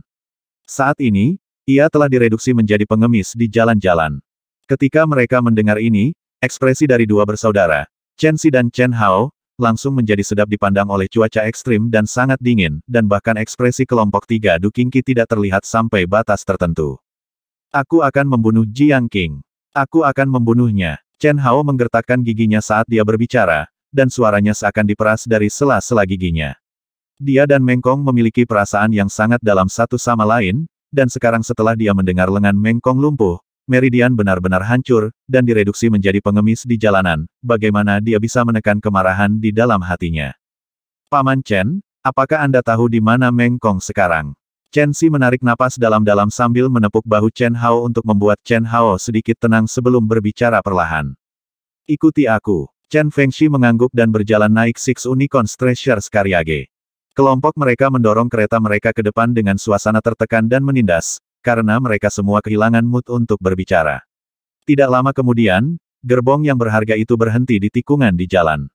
Saat ini, ia telah direduksi menjadi pengemis di jalan-jalan. Ketika mereka mendengar ini, ekspresi dari dua bersaudara, Chen Si dan Chen Hao, langsung menjadi sedap dipandang oleh cuaca ekstrim dan sangat dingin, dan bahkan ekspresi kelompok tiga Dukingki tidak terlihat sampai batas tertentu. Aku akan membunuh Jiang King. Aku akan membunuhnya. Chen Hao menggertakkan giginya saat dia berbicara, dan suaranya seakan diperas dari sela-sela giginya. Dia dan Mengkong memiliki perasaan yang sangat dalam satu sama lain, dan sekarang setelah dia mendengar lengan Mengkong lumpuh, Meridian benar-benar hancur, dan direduksi menjadi pengemis di jalanan, bagaimana dia bisa menekan kemarahan di dalam hatinya. Paman Chen, apakah Anda tahu di mana Mengkong sekarang? Chen Xi menarik napas dalam-dalam sambil menepuk bahu Chen Hao untuk membuat Chen Hao sedikit tenang sebelum berbicara perlahan. Ikuti aku. Chen Feng Shi mengangguk dan berjalan naik Six Unicorn Stretcher Karyage. Kelompok mereka mendorong kereta mereka ke depan dengan suasana tertekan dan menindas, karena mereka semua kehilangan mood untuk berbicara. Tidak lama kemudian, gerbong yang berharga itu berhenti di tikungan di jalan.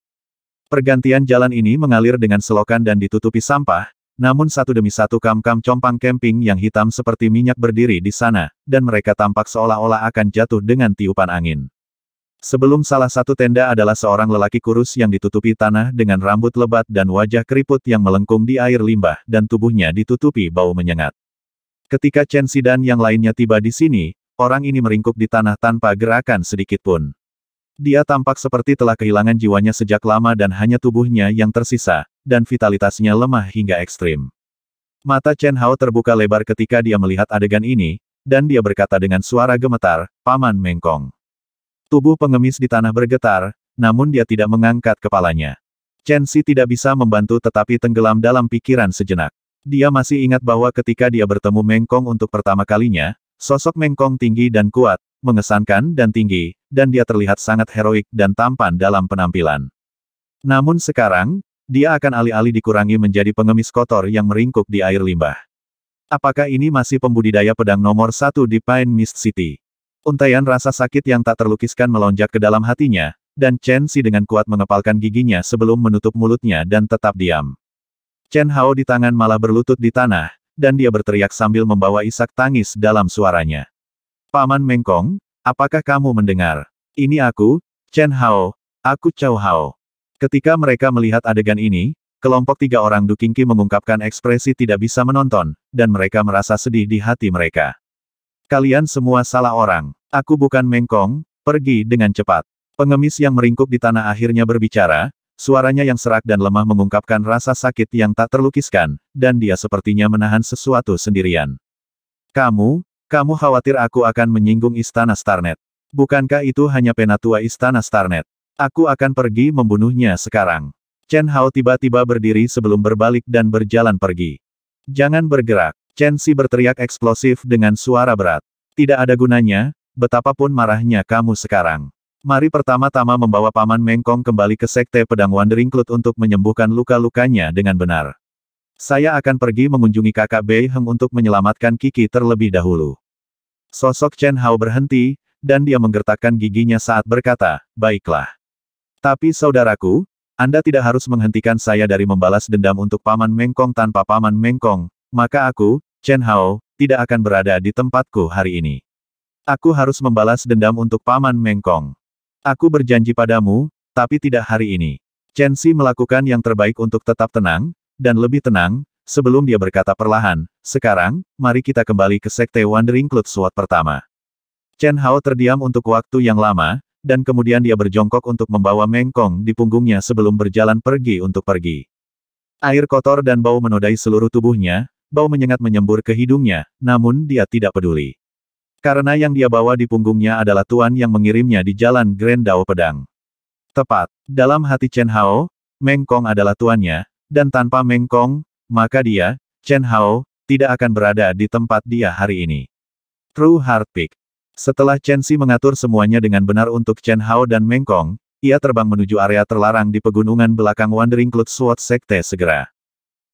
Pergantian jalan ini mengalir dengan selokan dan ditutupi sampah, namun satu demi satu kam-kam compang kemping yang hitam seperti minyak berdiri di sana, dan mereka tampak seolah-olah akan jatuh dengan tiupan angin. Sebelum salah satu tenda adalah seorang lelaki kurus yang ditutupi tanah dengan rambut lebat dan wajah keriput yang melengkung di air limbah dan tubuhnya ditutupi bau menyengat. Ketika Chen Sidan yang lainnya tiba di sini, orang ini meringkuk di tanah tanpa gerakan sedikit pun. Dia tampak seperti telah kehilangan jiwanya sejak lama dan hanya tubuhnya yang tersisa, dan vitalitasnya lemah hingga ekstrim. Mata Chen Hao terbuka lebar ketika dia melihat adegan ini, dan dia berkata dengan suara gemetar, Paman Mengkong. Tubuh pengemis di tanah bergetar, namun dia tidak mengangkat kepalanya. Chen Si tidak bisa membantu tetapi tenggelam dalam pikiran sejenak. Dia masih ingat bahwa ketika dia bertemu Mengkong untuk pertama kalinya, sosok Mengkong tinggi dan kuat, mengesankan dan tinggi, dan dia terlihat sangat heroik dan tampan dalam penampilan. Namun sekarang, dia akan alih-alih dikurangi menjadi pengemis kotor yang meringkuk di air limbah. Apakah ini masih pembudidaya pedang nomor satu di Pine Mist City? Untaian rasa sakit yang tak terlukiskan melonjak ke dalam hatinya, dan Chen Si dengan kuat mengepalkan giginya sebelum menutup mulutnya dan tetap diam. Chen Hao di tangan malah berlutut di tanah, dan dia berteriak sambil membawa isak tangis dalam suaranya. Paman Mengkong, apakah kamu mendengar? Ini aku, Chen Hao, aku Chow Hao. Ketika mereka melihat adegan ini, kelompok tiga orang dukingki mengungkapkan ekspresi tidak bisa menonton, dan mereka merasa sedih di hati mereka. Kalian semua salah orang. Aku bukan Mengkong, pergi dengan cepat. Pengemis yang meringkuk di tanah akhirnya berbicara, suaranya yang serak dan lemah mengungkapkan rasa sakit yang tak terlukiskan, dan dia sepertinya menahan sesuatu sendirian. Kamu, kamu khawatir aku akan menyinggung istana Starnet. Bukankah itu hanya penatua istana Starnet? Aku akan pergi membunuhnya sekarang. Chen Hao tiba-tiba berdiri sebelum berbalik dan berjalan pergi. Jangan bergerak. Chen Si berteriak eksplosif dengan suara berat. Tidak ada gunanya, betapapun marahnya kamu sekarang. Mari pertama-tama membawa Paman Mengkong kembali ke Sekte Pedang Wandering Cloud untuk menyembuhkan luka-lukanya dengan benar. Saya akan pergi mengunjungi kakak Bei Heng untuk menyelamatkan Kiki terlebih dahulu. Sosok Chen Hao berhenti, dan dia menggertakkan giginya saat berkata, Baiklah. Tapi saudaraku, Anda tidak harus menghentikan saya dari membalas dendam untuk Paman Mengkong tanpa Paman Mengkong, maka aku, Chen Hao, tidak akan berada di tempatku hari ini. Aku harus membalas dendam untuk Paman Mengkong. Aku berjanji padamu, tapi tidak hari ini. Chen Xi melakukan yang terbaik untuk tetap tenang, dan lebih tenang, sebelum dia berkata perlahan, sekarang, mari kita kembali ke Sekte Wandering Cloud Sword pertama. Chen Hao terdiam untuk waktu yang lama, dan kemudian dia berjongkok untuk membawa Mengkong di punggungnya sebelum berjalan pergi untuk pergi. Air kotor dan bau menodai seluruh tubuhnya, bau menyengat menyembur ke hidungnya, namun dia tidak peduli. Karena yang dia bawa di punggungnya adalah Tuan yang mengirimnya di jalan Grand Dao Pedang. Tepat, dalam hati Chen Hao, Mengkong adalah tuannya, dan tanpa Mengkong, maka dia, Chen Hao, tidak akan berada di tempat dia hari ini. True Heart setelah Chen Xi mengatur semuanya dengan benar untuk Chen Hao dan Meng Kong, ia terbang menuju area terlarang di pegunungan belakang Wandering Cloud Sword Sekte segera.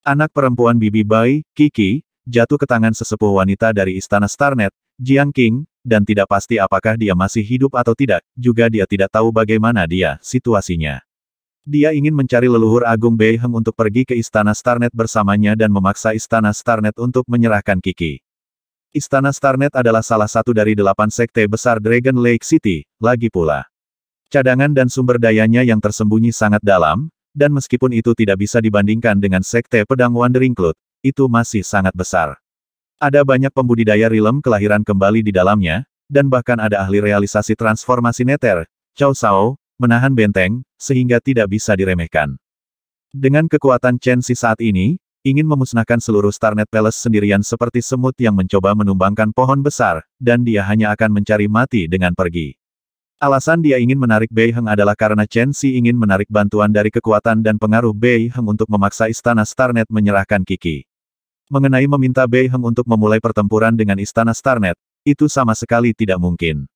Anak perempuan Bibi Bai, Kiki, jatuh ke tangan sesepuh wanita dari Istana Starnet, Jiang King, dan tidak pasti apakah dia masih hidup atau tidak, juga dia tidak tahu bagaimana dia, situasinya. Dia ingin mencari leluhur Agung Bei Heng untuk pergi ke Istana Starnet bersamanya dan memaksa Istana Starnet untuk menyerahkan Kiki. Istana Starnet adalah salah satu dari delapan sekte besar Dragon Lake City, lagi pula. Cadangan dan sumber dayanya yang tersembunyi sangat dalam, dan meskipun itu tidak bisa dibandingkan dengan sekte pedang Wandering Cloud, itu masih sangat besar. Ada banyak pembudidaya rilem kelahiran kembali di dalamnya, dan bahkan ada ahli realisasi transformasi neter, Chao Sao, menahan benteng, sehingga tidak bisa diremehkan. Dengan kekuatan Chen Si saat ini, ingin memusnahkan seluruh Starnet Palace sendirian seperti semut yang mencoba menumbangkan pohon besar, dan dia hanya akan mencari mati dengan pergi. Alasan dia ingin menarik Bei Heng adalah karena Chen Xi ingin menarik bantuan dari kekuatan dan pengaruh Bei Heng untuk memaksa istana Starnet menyerahkan Kiki. Mengenai meminta Bei Heng untuk memulai pertempuran dengan istana Starnet, itu sama sekali tidak mungkin.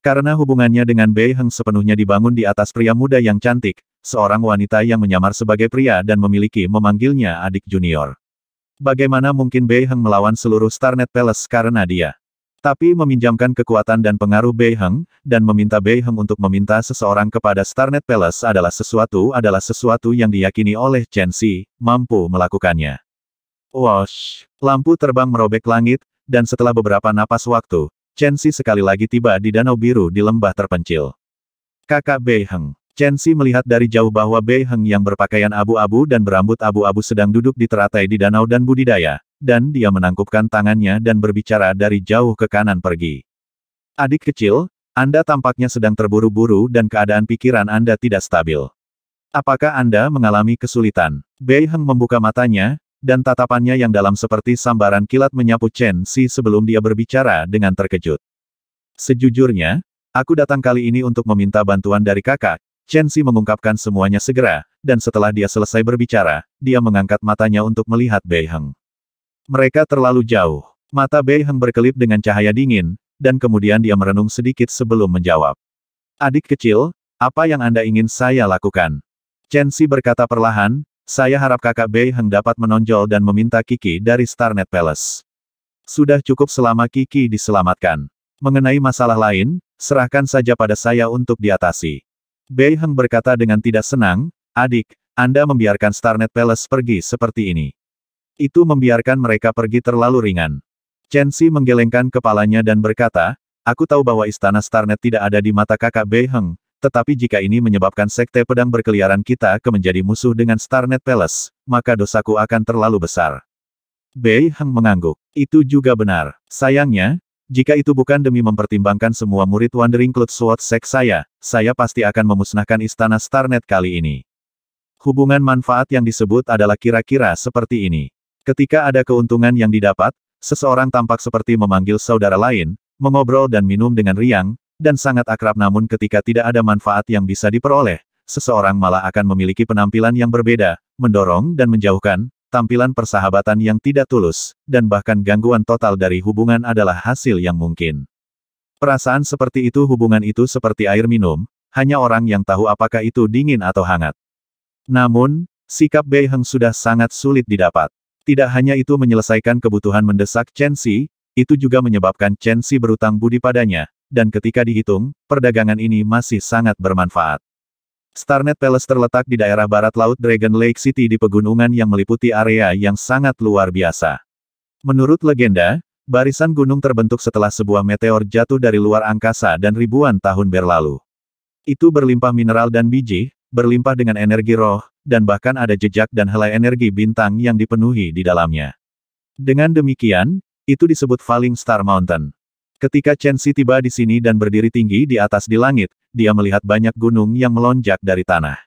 Karena hubungannya dengan Bei Heng sepenuhnya dibangun di atas pria muda yang cantik, seorang wanita yang menyamar sebagai pria dan memiliki memanggilnya adik junior. Bagaimana mungkin Bei Heng melawan seluruh Starnet Palace karena dia? Tapi meminjamkan kekuatan dan pengaruh Bei Heng, dan meminta Bei Heng untuk meminta seseorang kepada Starnet Palace adalah sesuatu adalah sesuatu yang diyakini oleh Chen Xi, mampu melakukannya. Wash! Lampu terbang merobek langit, dan setelah beberapa napas waktu, Chen Xi sekali lagi tiba di Danau Biru di lembah terpencil. Kakak Bei Heng. Chen Xi melihat dari jauh bahwa Bei Heng yang berpakaian abu-abu dan berambut abu-abu sedang duduk di teratai di danau dan budidaya, dan dia menangkupkan tangannya dan berbicara dari jauh ke kanan pergi. Adik kecil, Anda tampaknya sedang terburu-buru dan keadaan pikiran Anda tidak stabil. Apakah Anda mengalami kesulitan? Bei Heng membuka matanya, dan tatapannya yang dalam seperti sambaran kilat menyapu Chen Xi sebelum dia berbicara dengan terkejut. Sejujurnya, Aku datang kali ini untuk meminta bantuan dari kakak, Chen Xi mengungkapkan semuanya segera, dan setelah dia selesai berbicara, dia mengangkat matanya untuk melihat Bei Heng. Mereka terlalu jauh. Mata Bei Heng berkelip dengan cahaya dingin, dan kemudian dia merenung sedikit sebelum menjawab. Adik kecil, apa yang Anda ingin saya lakukan? Chen Xi berkata perlahan, saya harap kakak Bei Heng dapat menonjol dan meminta Kiki dari Starnet Palace. Sudah cukup selama Kiki diselamatkan. Mengenai masalah lain, serahkan saja pada saya untuk diatasi. Bei Heng berkata dengan tidak senang, adik, Anda membiarkan Starnet Palace pergi seperti ini. Itu membiarkan mereka pergi terlalu ringan. Chen Xi menggelengkan kepalanya dan berkata, aku tahu bahwa istana Starnet tidak ada di mata kakak Bei Heng, tetapi jika ini menyebabkan sekte pedang berkeliaran kita ke menjadi musuh dengan Starnet Palace, maka dosaku akan terlalu besar. Bei Heng mengangguk. Itu juga benar. Sayangnya, jika itu bukan demi mempertimbangkan semua murid Wandering Cloud Sword Sek saya, saya pasti akan memusnahkan istana Starnet kali ini. Hubungan manfaat yang disebut adalah kira-kira seperti ini. Ketika ada keuntungan yang didapat, seseorang tampak seperti memanggil saudara lain, mengobrol dan minum dengan riang, dan sangat akrab namun ketika tidak ada manfaat yang bisa diperoleh, seseorang malah akan memiliki penampilan yang berbeda, mendorong dan menjauhkan, tampilan persahabatan yang tidak tulus, dan bahkan gangguan total dari hubungan adalah hasil yang mungkin. Perasaan seperti itu hubungan itu seperti air minum, hanya orang yang tahu apakah itu dingin atau hangat. Namun, sikap Bei Heng sudah sangat sulit didapat. Tidak hanya itu menyelesaikan kebutuhan mendesak Chen Xi, itu juga menyebabkan Chen Xi berutang budi padanya, dan ketika dihitung, perdagangan ini masih sangat bermanfaat. Starnet Palace terletak di daerah barat laut Dragon Lake City di pegunungan yang meliputi area yang sangat luar biasa. Menurut legenda, barisan gunung terbentuk setelah sebuah meteor jatuh dari luar angkasa dan ribuan tahun berlalu. Itu berlimpah mineral dan biji, berlimpah dengan energi roh, dan bahkan ada jejak dan helai energi bintang yang dipenuhi di dalamnya. Dengan demikian, itu disebut Falling Star Mountain. Ketika Chen Si tiba di sini dan berdiri tinggi di atas di langit, dia melihat banyak gunung yang melonjak dari tanah.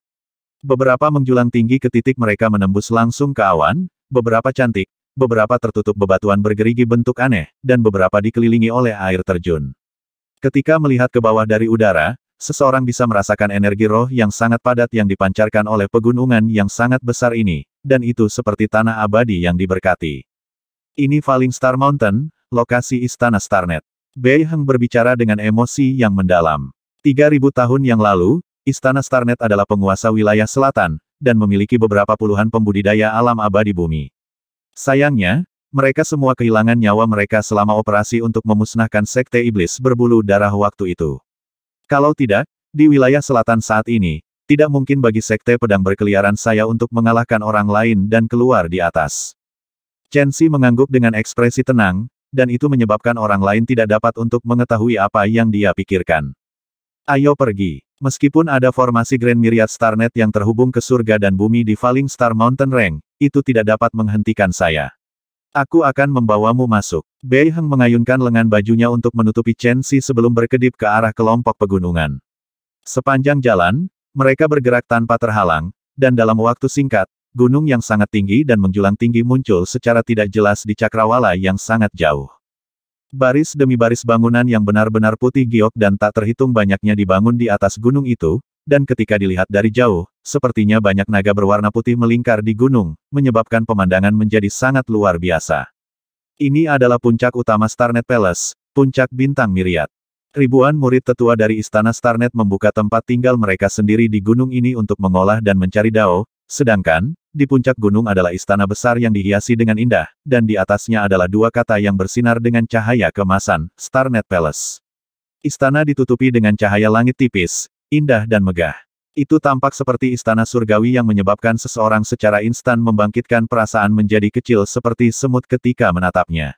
Beberapa menjulang tinggi ke titik mereka menembus langsung ke awan, beberapa cantik, beberapa tertutup bebatuan bergerigi bentuk aneh, dan beberapa dikelilingi oleh air terjun. Ketika melihat ke bawah dari udara, seseorang bisa merasakan energi roh yang sangat padat yang dipancarkan oleh pegunungan yang sangat besar ini, dan itu seperti tanah abadi yang diberkati. Ini Falling Star Mountain, lokasi Istana Starnet. Bei Heng berbicara dengan emosi yang mendalam. 3.000 tahun yang lalu, Istana Starnet adalah penguasa wilayah selatan, dan memiliki beberapa puluhan pembudidaya alam abadi bumi. Sayangnya, mereka semua kehilangan nyawa mereka selama operasi untuk memusnahkan Sekte Iblis berbulu darah waktu itu. Kalau tidak, di wilayah selatan saat ini, tidak mungkin bagi Sekte Pedang Berkeliaran saya untuk mengalahkan orang lain dan keluar di atas. Chen Xi mengangguk dengan ekspresi tenang, dan itu menyebabkan orang lain tidak dapat untuk mengetahui apa yang dia pikirkan. Ayo pergi. Meskipun ada formasi Grand Myriad Starnet yang terhubung ke surga dan bumi di Falling Star Mountain Range, itu tidak dapat menghentikan saya. Aku akan membawamu masuk. Bei Heng mengayunkan lengan bajunya untuk menutupi Chen Xi sebelum berkedip ke arah kelompok pegunungan. Sepanjang jalan, mereka bergerak tanpa terhalang, dan dalam waktu singkat, gunung yang sangat tinggi dan menjulang tinggi muncul secara tidak jelas di cakrawala yang sangat jauh. Baris demi baris bangunan yang benar-benar putih giok dan tak terhitung banyaknya dibangun di atas gunung itu, dan ketika dilihat dari jauh, sepertinya banyak naga berwarna putih melingkar di gunung, menyebabkan pemandangan menjadi sangat luar biasa. Ini adalah puncak utama Starnet Palace, puncak bintang miriat. Ribuan murid tetua dari istana Starnet membuka tempat tinggal mereka sendiri di gunung ini untuk mengolah dan mencari dao, Sedangkan, di puncak gunung adalah istana besar yang dihiasi dengan indah, dan di atasnya adalah dua kata yang bersinar dengan cahaya kemasan, Starnet Palace. Istana ditutupi dengan cahaya langit tipis, indah dan megah. Itu tampak seperti istana surgawi yang menyebabkan seseorang secara instan membangkitkan perasaan menjadi kecil seperti semut ketika menatapnya.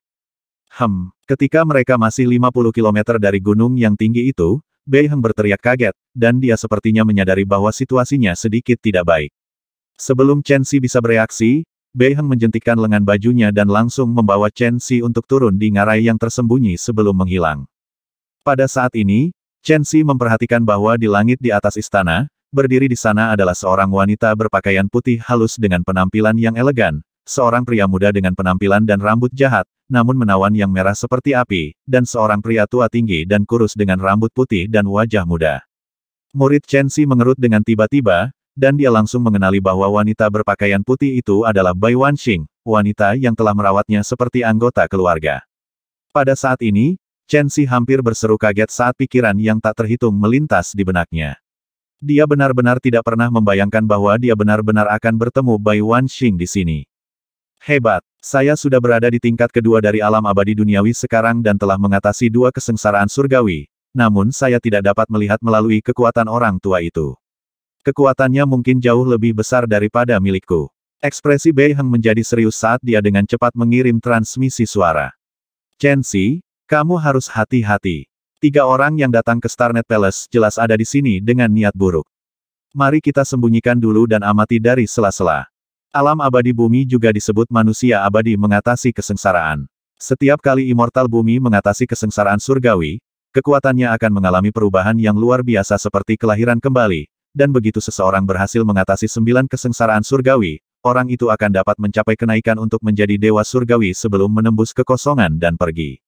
Hem, ketika mereka masih 50 km dari gunung yang tinggi itu, Bei Heng berteriak kaget, dan dia sepertinya menyadari bahwa situasinya sedikit tidak baik. Sebelum Chen Xi bisa bereaksi, Bei Heng menjentikkan lengan bajunya dan langsung membawa Chen Xi untuk turun di ngarai yang tersembunyi sebelum menghilang. Pada saat ini, Chen Xi memperhatikan bahwa di langit di atas istana, berdiri di sana adalah seorang wanita berpakaian putih halus dengan penampilan yang elegan, seorang pria muda dengan penampilan dan rambut jahat, namun menawan yang merah seperti api, dan seorang pria tua tinggi dan kurus dengan rambut putih dan wajah muda. Murid Chen Xi mengerut dengan tiba-tiba, dan dia langsung mengenali bahwa wanita berpakaian putih itu adalah Bai Wanxing, wanita yang telah merawatnya seperti anggota keluarga. Pada saat ini, Chen Xi hampir berseru kaget saat pikiran yang tak terhitung melintas di benaknya. Dia benar-benar tidak pernah membayangkan bahwa dia benar-benar akan bertemu Bai Wanxing di sini. Hebat, saya sudah berada di tingkat kedua dari alam abadi duniawi sekarang dan telah mengatasi dua kesengsaraan surgawi, namun saya tidak dapat melihat melalui kekuatan orang tua itu. Kekuatannya mungkin jauh lebih besar daripada milikku. Ekspresi Bei Heng menjadi serius saat dia dengan cepat mengirim transmisi suara. Chen Xi, kamu harus hati-hati. Tiga orang yang datang ke Starnet Palace jelas ada di sini dengan niat buruk. Mari kita sembunyikan dulu dan amati dari sela-sela. Alam abadi bumi juga disebut manusia abadi mengatasi kesengsaraan. Setiap kali immortal bumi mengatasi kesengsaraan surgawi, kekuatannya akan mengalami perubahan yang luar biasa seperti kelahiran kembali, dan begitu seseorang berhasil mengatasi sembilan kesengsaraan surgawi, orang itu akan dapat mencapai kenaikan untuk menjadi dewa surgawi sebelum menembus kekosongan dan pergi.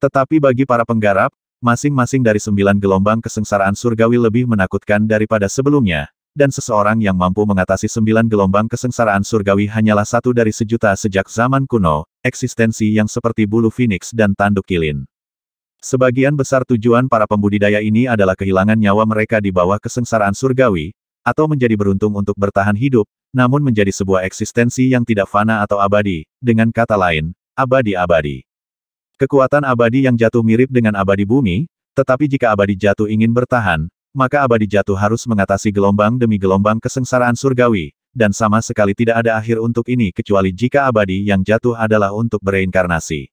Tetapi bagi para penggarap, masing-masing dari sembilan gelombang kesengsaraan surgawi lebih menakutkan daripada sebelumnya, dan seseorang yang mampu mengatasi sembilan gelombang kesengsaraan surgawi hanyalah satu dari sejuta sejak zaman kuno, eksistensi yang seperti bulu phoenix dan tanduk kilin. Sebagian besar tujuan para pembudidaya ini adalah kehilangan nyawa mereka di bawah kesengsaraan surgawi, atau menjadi beruntung untuk bertahan hidup, namun menjadi sebuah eksistensi yang tidak fana atau abadi, dengan kata lain, abadi-abadi. Kekuatan abadi yang jatuh mirip dengan abadi bumi, tetapi jika abadi jatuh ingin bertahan, maka abadi jatuh harus mengatasi gelombang demi gelombang kesengsaraan surgawi, dan sama sekali tidak ada akhir untuk ini kecuali jika abadi yang jatuh adalah untuk bereinkarnasi.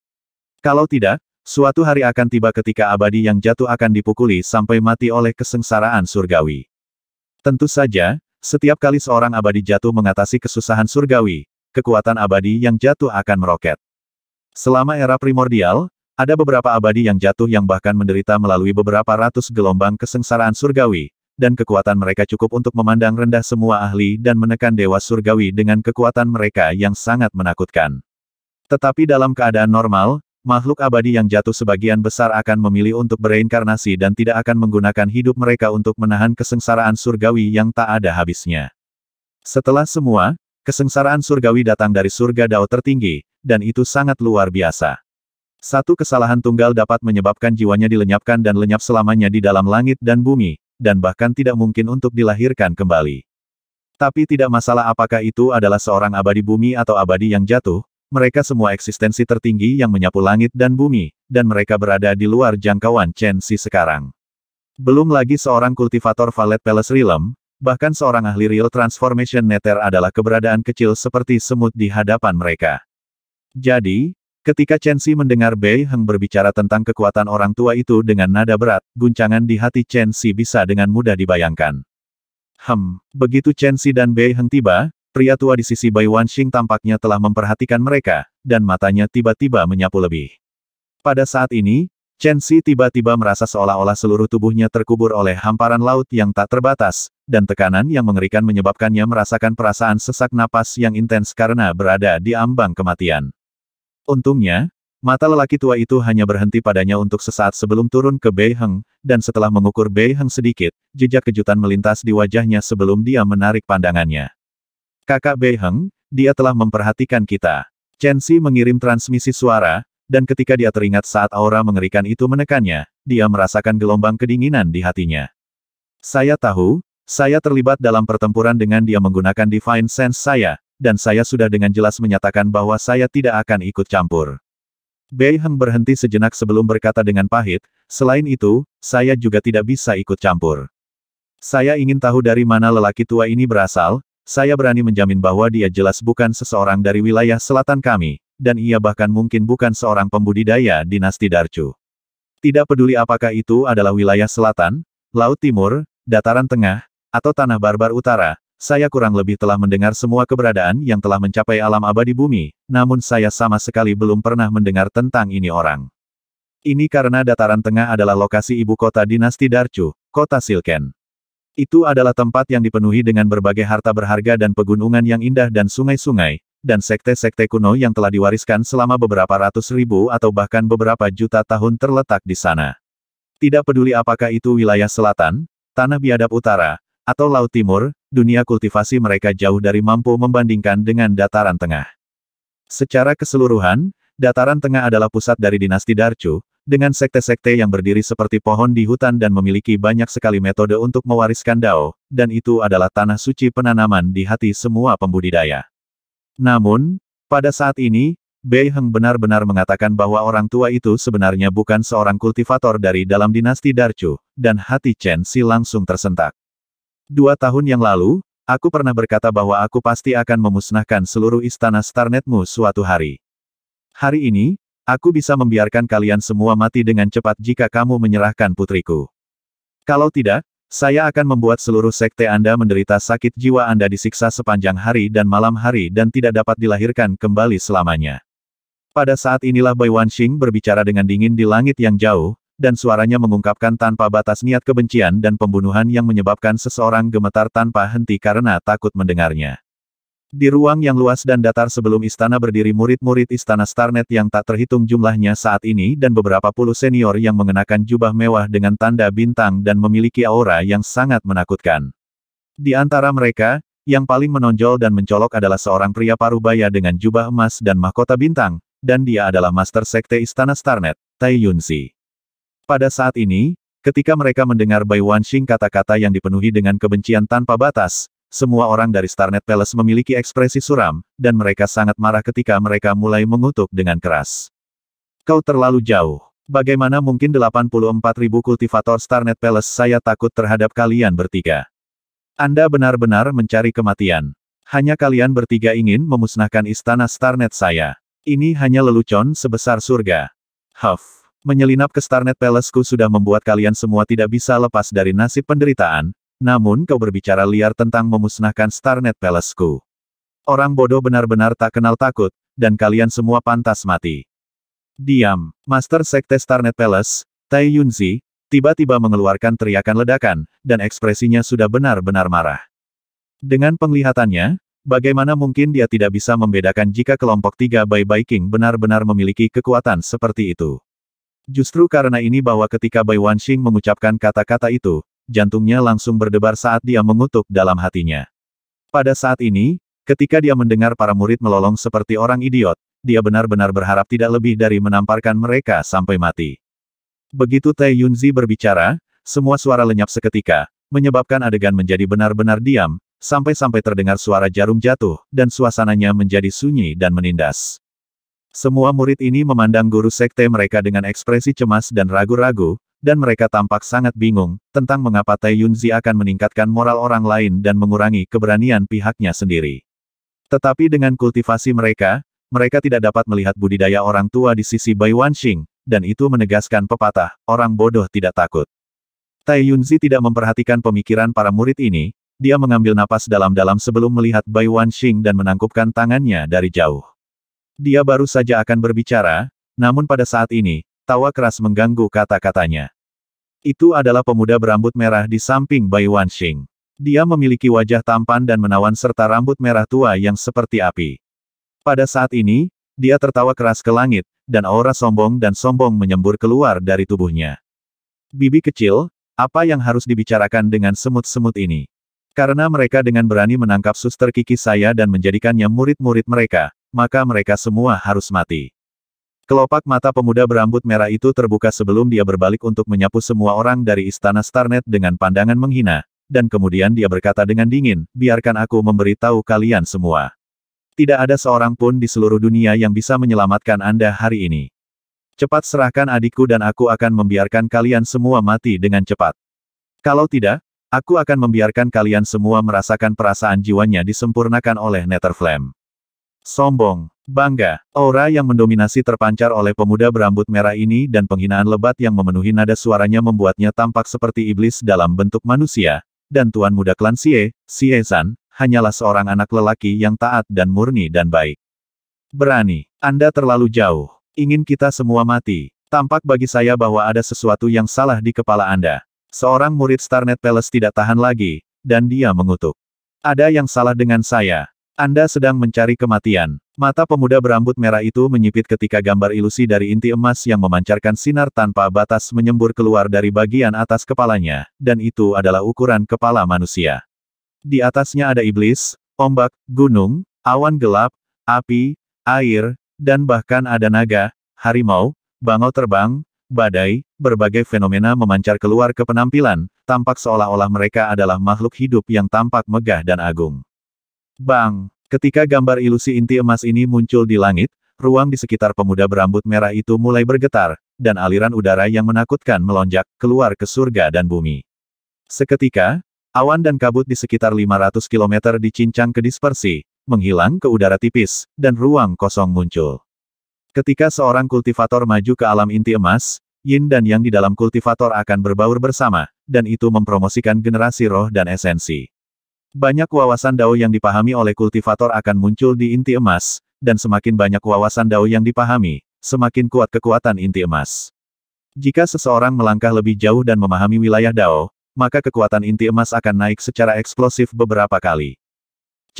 Kalau tidak, Suatu hari akan tiba ketika abadi yang jatuh akan dipukuli sampai mati oleh kesengsaraan surgawi. Tentu saja, setiap kali seorang abadi jatuh mengatasi kesusahan surgawi, kekuatan abadi yang jatuh akan meroket. Selama era primordial, ada beberapa abadi yang jatuh yang bahkan menderita melalui beberapa ratus gelombang kesengsaraan surgawi, dan kekuatan mereka cukup untuk memandang rendah semua ahli dan menekan dewa surgawi dengan kekuatan mereka yang sangat menakutkan. Tetapi dalam keadaan normal, makhluk abadi yang jatuh sebagian besar akan memilih untuk bereinkarnasi dan tidak akan menggunakan hidup mereka untuk menahan kesengsaraan surgawi yang tak ada habisnya. Setelah semua, kesengsaraan surgawi datang dari surga dao tertinggi, dan itu sangat luar biasa. Satu kesalahan tunggal dapat menyebabkan jiwanya dilenyapkan dan lenyap selamanya di dalam langit dan bumi, dan bahkan tidak mungkin untuk dilahirkan kembali. Tapi tidak masalah apakah itu adalah seorang abadi bumi atau abadi yang jatuh, mereka semua eksistensi tertinggi yang menyapu langit dan bumi, dan mereka berada di luar jangkauan Chen Xi sekarang. Belum lagi seorang kultivator Valet Palace Realm, bahkan seorang ahli Real Transformation Nether adalah keberadaan kecil seperti semut di hadapan mereka. Jadi, ketika Chen Xi mendengar Bei Heng berbicara tentang kekuatan orang tua itu dengan nada berat, guncangan di hati Chen Xi bisa dengan mudah dibayangkan. Hem, begitu Chen Xi dan Bei Heng tiba, Pria tua di sisi Bai Wanxing tampaknya telah memperhatikan mereka, dan matanya tiba-tiba menyapu lebih. Pada saat ini, Chen Xi tiba-tiba merasa seolah-olah seluruh tubuhnya terkubur oleh hamparan laut yang tak terbatas, dan tekanan yang mengerikan menyebabkannya merasakan perasaan sesak napas yang intens karena berada di ambang kematian. Untungnya, mata lelaki tua itu hanya berhenti padanya untuk sesaat sebelum turun ke Bei Heng, dan setelah mengukur Bei Heng sedikit, jejak kejutan melintas di wajahnya sebelum dia menarik pandangannya. Kakak Bei Heng, dia telah memperhatikan kita. Chen Xi mengirim transmisi suara, dan ketika dia teringat saat aura mengerikan itu menekannya, dia merasakan gelombang kedinginan di hatinya. Saya tahu, saya terlibat dalam pertempuran dengan dia menggunakan Divine Sense saya, dan saya sudah dengan jelas menyatakan bahwa saya tidak akan ikut campur. Bei Heng berhenti sejenak sebelum berkata dengan pahit, selain itu, saya juga tidak bisa ikut campur. Saya ingin tahu dari mana lelaki tua ini berasal, saya berani menjamin bahwa dia jelas bukan seseorang dari wilayah selatan kami, dan ia bahkan mungkin bukan seorang pembudidaya dinasti Darcu. Tidak peduli apakah itu adalah wilayah selatan, laut timur, dataran tengah, atau tanah barbar utara, saya kurang lebih telah mendengar semua keberadaan yang telah mencapai alam abadi bumi, namun saya sama sekali belum pernah mendengar tentang ini orang. Ini karena dataran tengah adalah lokasi ibu kota dinasti Darcu, kota Silken. Itu adalah tempat yang dipenuhi dengan berbagai harta berharga dan pegunungan yang indah dan sungai-sungai, dan sekte-sekte kuno yang telah diwariskan selama beberapa ratus ribu atau bahkan beberapa juta tahun terletak di sana. Tidak peduli apakah itu wilayah selatan, tanah biadab utara, atau laut timur, dunia kultivasi mereka jauh dari mampu membandingkan dengan dataran tengah. Secara keseluruhan, dataran tengah adalah pusat dari dinasti Darchu, dengan sekte-sekte yang berdiri seperti pohon di hutan dan memiliki banyak sekali metode untuk mewariskan dao, dan itu adalah tanah suci penanaman di hati semua pembudidaya. Namun, pada saat ini, Bei Heng benar-benar mengatakan bahwa orang tua itu sebenarnya bukan seorang kultivator dari dalam dinasti Darcu, dan hati Chen Si langsung tersentak. Dua tahun yang lalu, aku pernah berkata bahwa aku pasti akan memusnahkan seluruh istana Starnetmu suatu hari. Hari ini, Aku bisa membiarkan kalian semua mati dengan cepat jika kamu menyerahkan putriku. Kalau tidak, saya akan membuat seluruh sekte Anda menderita sakit jiwa Anda disiksa sepanjang hari dan malam hari dan tidak dapat dilahirkan kembali selamanya. Pada saat inilah Bai Wanxing berbicara dengan dingin di langit yang jauh, dan suaranya mengungkapkan tanpa batas niat kebencian dan pembunuhan yang menyebabkan seseorang gemetar tanpa henti karena takut mendengarnya. Di ruang yang luas dan datar sebelum istana berdiri murid-murid istana Starnet yang tak terhitung jumlahnya saat ini dan beberapa puluh senior yang mengenakan jubah mewah dengan tanda bintang dan memiliki aura yang sangat menakutkan. Di antara mereka, yang paling menonjol dan mencolok adalah seorang pria parubaya dengan jubah emas dan mahkota bintang, dan dia adalah Master Sekte Istana Starnet, Tai Yunsi. Pada saat ini, ketika mereka mendengar Bai Wanxing kata-kata yang dipenuhi dengan kebencian tanpa batas, semua orang dari Starnet Palace memiliki ekspresi suram, dan mereka sangat marah ketika mereka mulai mengutuk dengan keras. Kau terlalu jauh. Bagaimana mungkin 84.000 kultivator Starnet Palace saya takut terhadap kalian bertiga. Anda benar-benar mencari kematian. Hanya kalian bertiga ingin memusnahkan istana Starnet saya. Ini hanya lelucon sebesar surga. Huff. Menyelinap ke Starnet Palace-ku sudah membuat kalian semua tidak bisa lepas dari nasib penderitaan, namun kau berbicara liar tentang memusnahkan Starnet Palace-ku. Orang bodoh benar-benar tak kenal takut, dan kalian semua pantas mati. Diam, Master Sekte Starnet Palace, Tai Yunzi, tiba-tiba mengeluarkan teriakan ledakan, dan ekspresinya sudah benar-benar marah. Dengan penglihatannya, bagaimana mungkin dia tidak bisa membedakan jika kelompok tiga Bai Bai King benar-benar memiliki kekuatan seperti itu. Justru karena ini bahwa ketika Bai Wanxing mengucapkan kata-kata itu, jantungnya langsung berdebar saat dia mengutuk dalam hatinya. Pada saat ini, ketika dia mendengar para murid melolong seperti orang idiot, dia benar-benar berharap tidak lebih dari menamparkan mereka sampai mati. Begitu Tai Yunzi berbicara, semua suara lenyap seketika, menyebabkan adegan menjadi benar-benar diam, sampai-sampai terdengar suara jarum jatuh, dan suasananya menjadi sunyi dan menindas. Semua murid ini memandang guru sekte mereka dengan ekspresi cemas dan ragu-ragu, dan mereka tampak sangat bingung, tentang mengapa Tai Yunzi akan meningkatkan moral orang lain dan mengurangi keberanian pihaknya sendiri. Tetapi dengan kultivasi mereka, mereka tidak dapat melihat budidaya orang tua di sisi Bai Wanxing, dan itu menegaskan pepatah, orang bodoh tidak takut. Tai Yunzi tidak memperhatikan pemikiran para murid ini, dia mengambil napas dalam-dalam sebelum melihat Bai Wanxing dan menangkupkan tangannya dari jauh. Dia baru saja akan berbicara, namun pada saat ini, Tawa keras mengganggu kata-katanya. Itu adalah pemuda berambut merah di samping Bai Wanxing. Dia memiliki wajah tampan dan menawan serta rambut merah tua yang seperti api. Pada saat ini, dia tertawa keras ke langit, dan aura sombong dan sombong menyembur keluar dari tubuhnya. Bibi kecil, apa yang harus dibicarakan dengan semut-semut ini? Karena mereka dengan berani menangkap suster kiki saya dan menjadikannya murid-murid mereka, maka mereka semua harus mati. Kelopak mata pemuda berambut merah itu terbuka sebelum dia berbalik untuk menyapu semua orang dari istana Starnet dengan pandangan menghina, dan kemudian dia berkata dengan dingin, biarkan aku memberi tahu kalian semua. Tidak ada seorang pun di seluruh dunia yang bisa menyelamatkan Anda hari ini. Cepat serahkan adikku dan aku akan membiarkan kalian semua mati dengan cepat. Kalau tidak, aku akan membiarkan kalian semua merasakan perasaan jiwanya disempurnakan oleh Netherflame. Sombong, Bangga, aura yang mendominasi terpancar oleh pemuda berambut merah ini dan penghinaan lebat yang memenuhi nada suaranya membuatnya tampak seperti iblis dalam bentuk manusia, dan Tuan Muda Klan Xie, Xie San, hanyalah seorang anak lelaki yang taat dan murni dan baik. Berani, Anda terlalu jauh. Ingin kita semua mati. Tampak bagi saya bahwa ada sesuatu yang salah di kepala Anda. Seorang murid Starnet Palace tidak tahan lagi, dan dia mengutuk. Ada yang salah dengan saya. Anda sedang mencari kematian. Mata pemuda berambut merah itu menyipit ketika gambar ilusi dari inti emas yang memancarkan sinar tanpa batas menyembur keluar dari bagian atas kepalanya, dan itu adalah ukuran kepala manusia. Di atasnya ada iblis, ombak, gunung, awan gelap, api, air, dan bahkan ada naga, harimau, bangau terbang, badai, berbagai fenomena memancar keluar ke penampilan, tampak seolah-olah mereka adalah makhluk hidup yang tampak megah dan agung. Bang! Ketika gambar ilusi inti emas ini muncul di langit, ruang di sekitar pemuda berambut merah itu mulai bergetar, dan aliran udara yang menakutkan melonjak keluar ke surga dan bumi. Seketika, awan dan kabut di sekitar 500 km dicincang ke dispersi, menghilang ke udara tipis, dan ruang kosong muncul. Ketika seorang kultivator maju ke alam inti emas, yin dan yang di dalam kultivator akan berbaur bersama, dan itu mempromosikan generasi roh dan esensi. Banyak wawasan dao yang dipahami oleh kultivator akan muncul di inti emas, dan semakin banyak wawasan dao yang dipahami, semakin kuat kekuatan inti emas. Jika seseorang melangkah lebih jauh dan memahami wilayah dao, maka kekuatan inti emas akan naik secara eksplosif beberapa kali.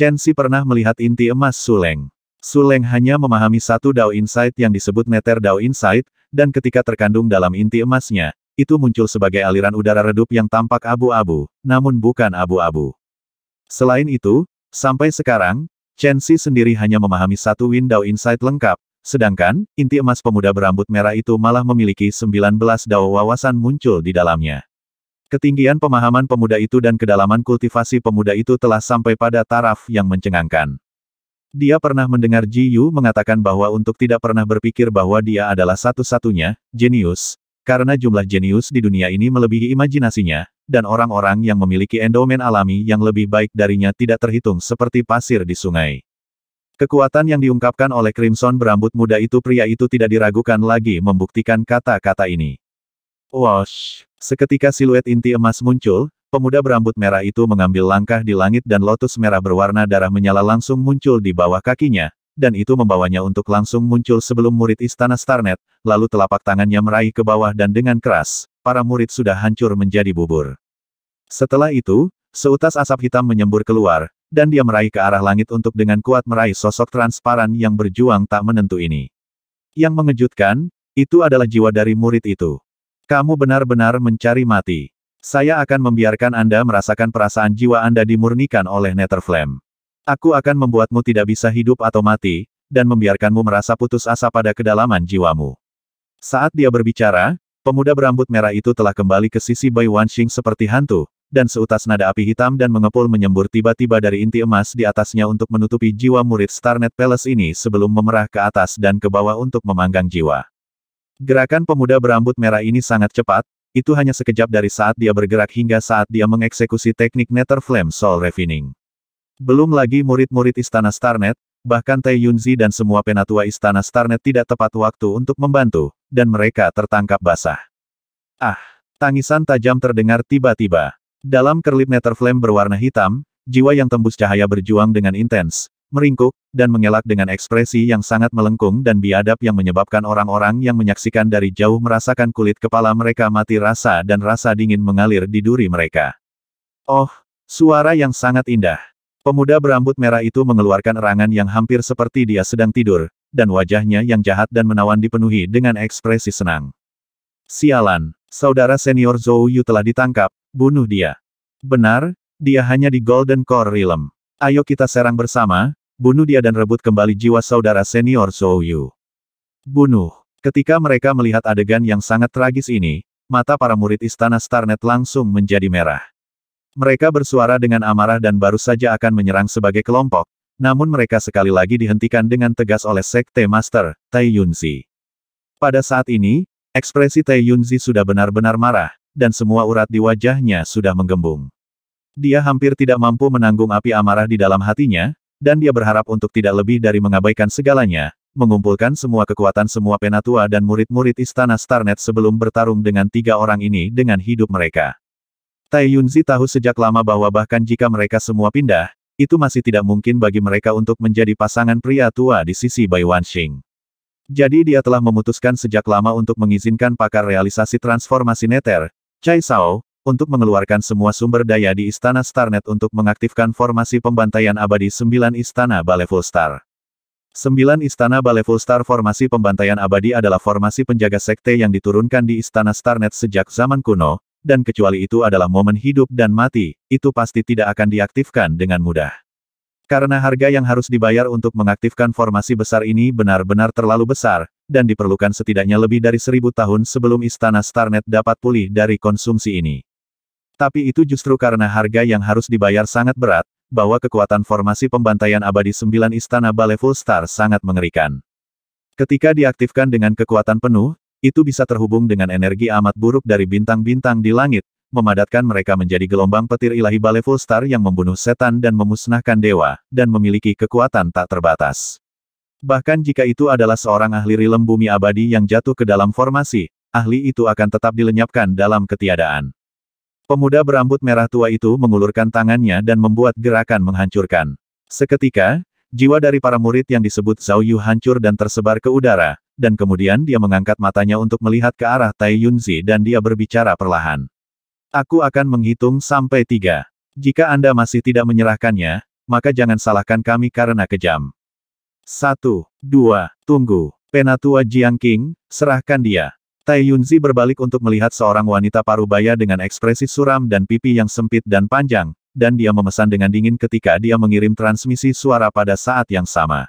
Chen Si pernah melihat inti emas Suleng. Suleng hanya memahami satu Dao Insight yang disebut Neter Dao Insight, dan ketika terkandung dalam inti emasnya, itu muncul sebagai aliran udara redup yang tampak abu-abu, namun bukan abu-abu. Selain itu, sampai sekarang, Chen Xi sendiri hanya memahami satu window insight lengkap, sedangkan, inti emas pemuda berambut merah itu malah memiliki 19 dao wawasan muncul di dalamnya. Ketinggian pemahaman pemuda itu dan kedalaman kultivasi pemuda itu telah sampai pada taraf yang mencengangkan. Dia pernah mendengar Ji Yu mengatakan bahwa untuk tidak pernah berpikir bahwa dia adalah satu-satunya, jenius, karena jumlah jenius di dunia ini melebihi imajinasinya, dan orang-orang yang memiliki endomen alami yang lebih baik darinya tidak terhitung seperti pasir di sungai. Kekuatan yang diungkapkan oleh Crimson berambut muda itu pria itu tidak diragukan lagi membuktikan kata-kata ini. Wash! Seketika siluet inti emas muncul, pemuda berambut merah itu mengambil langkah di langit dan lotus merah berwarna darah menyala langsung muncul di bawah kakinya, dan itu membawanya untuk langsung muncul sebelum murid istana Starnet, lalu telapak tangannya meraih ke bawah dan dengan keras, para murid sudah hancur menjadi bubur. Setelah itu, seutas asap hitam menyembur keluar, dan dia meraih ke arah langit untuk dengan kuat meraih sosok transparan yang berjuang tak menentu ini. Yang mengejutkan, itu adalah jiwa dari murid itu. Kamu benar-benar mencari mati. Saya akan membiarkan Anda merasakan perasaan jiwa Anda dimurnikan oleh Netherflame. Aku akan membuatmu tidak bisa hidup atau mati, dan membiarkanmu merasa putus asa pada kedalaman jiwamu. Saat dia berbicara, Pemuda berambut merah itu telah kembali ke sisi Bai Wanxing seperti hantu, dan seutas nada api hitam dan mengepul menyembur tiba-tiba dari inti emas di atasnya untuk menutupi jiwa murid Starnet Palace ini sebelum memerah ke atas dan ke bawah untuk memanggang jiwa. Gerakan pemuda berambut merah ini sangat cepat, itu hanya sekejap dari saat dia bergerak hingga saat dia mengeksekusi teknik Nether Flame Soul Refining. Belum lagi murid-murid Istana Starnet, bahkan Tai Yunzi dan semua penatua Istana Starnet tidak tepat waktu untuk membantu, dan mereka tertangkap basah. Ah, tangisan tajam terdengar tiba-tiba. Dalam kerlip Netherflame berwarna hitam, jiwa yang tembus cahaya berjuang dengan intens, meringkuk, dan mengelak dengan ekspresi yang sangat melengkung dan biadab yang menyebabkan orang-orang yang menyaksikan dari jauh merasakan kulit kepala mereka mati rasa dan rasa dingin mengalir di duri mereka. Oh, suara yang sangat indah. Pemuda berambut merah itu mengeluarkan erangan yang hampir seperti dia sedang tidur, dan wajahnya yang jahat dan menawan dipenuhi dengan ekspresi senang. Sialan, saudara senior Zhou Yu telah ditangkap, bunuh dia. Benar, dia hanya di Golden Core Realm. Ayo kita serang bersama, bunuh dia dan rebut kembali jiwa saudara senior Zhou Yu. Bunuh. Ketika mereka melihat adegan yang sangat tragis ini, mata para murid istana Starnet langsung menjadi merah. Mereka bersuara dengan amarah dan baru saja akan menyerang sebagai kelompok, namun mereka sekali lagi dihentikan dengan tegas oleh Sekte Master, Tai Yunzi. Pada saat ini, ekspresi Tai Yunzi sudah benar-benar marah, dan semua urat di wajahnya sudah menggembung. Dia hampir tidak mampu menanggung api amarah di dalam hatinya, dan dia berharap untuk tidak lebih dari mengabaikan segalanya, mengumpulkan semua kekuatan semua penatua dan murid-murid istana Starnet sebelum bertarung dengan tiga orang ini dengan hidup mereka. Tai Yunzi tahu sejak lama bahwa bahkan jika mereka semua pindah, itu masih tidak mungkin bagi mereka untuk menjadi pasangan pria tua di sisi Bai Wanxing. Jadi dia telah memutuskan sejak lama untuk mengizinkan pakar realisasi transformasi neter, Chai Sao, untuk mengeluarkan semua sumber daya di Istana Starnet untuk mengaktifkan formasi pembantaian abadi 9 Istana Baleful Star. 9 Istana Baleful Star formasi pembantaian abadi adalah formasi penjaga sekte yang diturunkan di Istana Starnet sejak zaman kuno, dan kecuali itu adalah momen hidup dan mati, itu pasti tidak akan diaktifkan dengan mudah. Karena harga yang harus dibayar untuk mengaktifkan formasi besar ini benar-benar terlalu besar, dan diperlukan setidaknya lebih dari seribu tahun sebelum istana Starnet dapat pulih dari konsumsi ini. Tapi itu justru karena harga yang harus dibayar sangat berat, bahwa kekuatan formasi pembantaian abadi sembilan istana Baleful Star sangat mengerikan. Ketika diaktifkan dengan kekuatan penuh, itu bisa terhubung dengan energi amat buruk dari bintang-bintang di langit, memadatkan mereka menjadi gelombang petir ilahi Baleful Star yang membunuh setan dan memusnahkan dewa, dan memiliki kekuatan tak terbatas. Bahkan jika itu adalah seorang ahli rilem bumi abadi yang jatuh ke dalam formasi, ahli itu akan tetap dilenyapkan dalam ketiadaan. Pemuda berambut merah tua itu mengulurkan tangannya dan membuat gerakan menghancurkan. Seketika, jiwa dari para murid yang disebut Zhao Yu hancur dan tersebar ke udara, dan kemudian dia mengangkat matanya untuk melihat ke arah Tai Yunzi dan dia berbicara perlahan. Aku akan menghitung sampai tiga. Jika Anda masih tidak menyerahkannya, maka jangan salahkan kami karena kejam. Satu, dua, tunggu. Penatua Jiang King, serahkan dia. Tai Yunzi berbalik untuk melihat seorang wanita parubaya dengan ekspresi suram dan pipi yang sempit dan panjang, dan dia memesan dengan dingin ketika dia mengirim transmisi suara pada saat yang sama.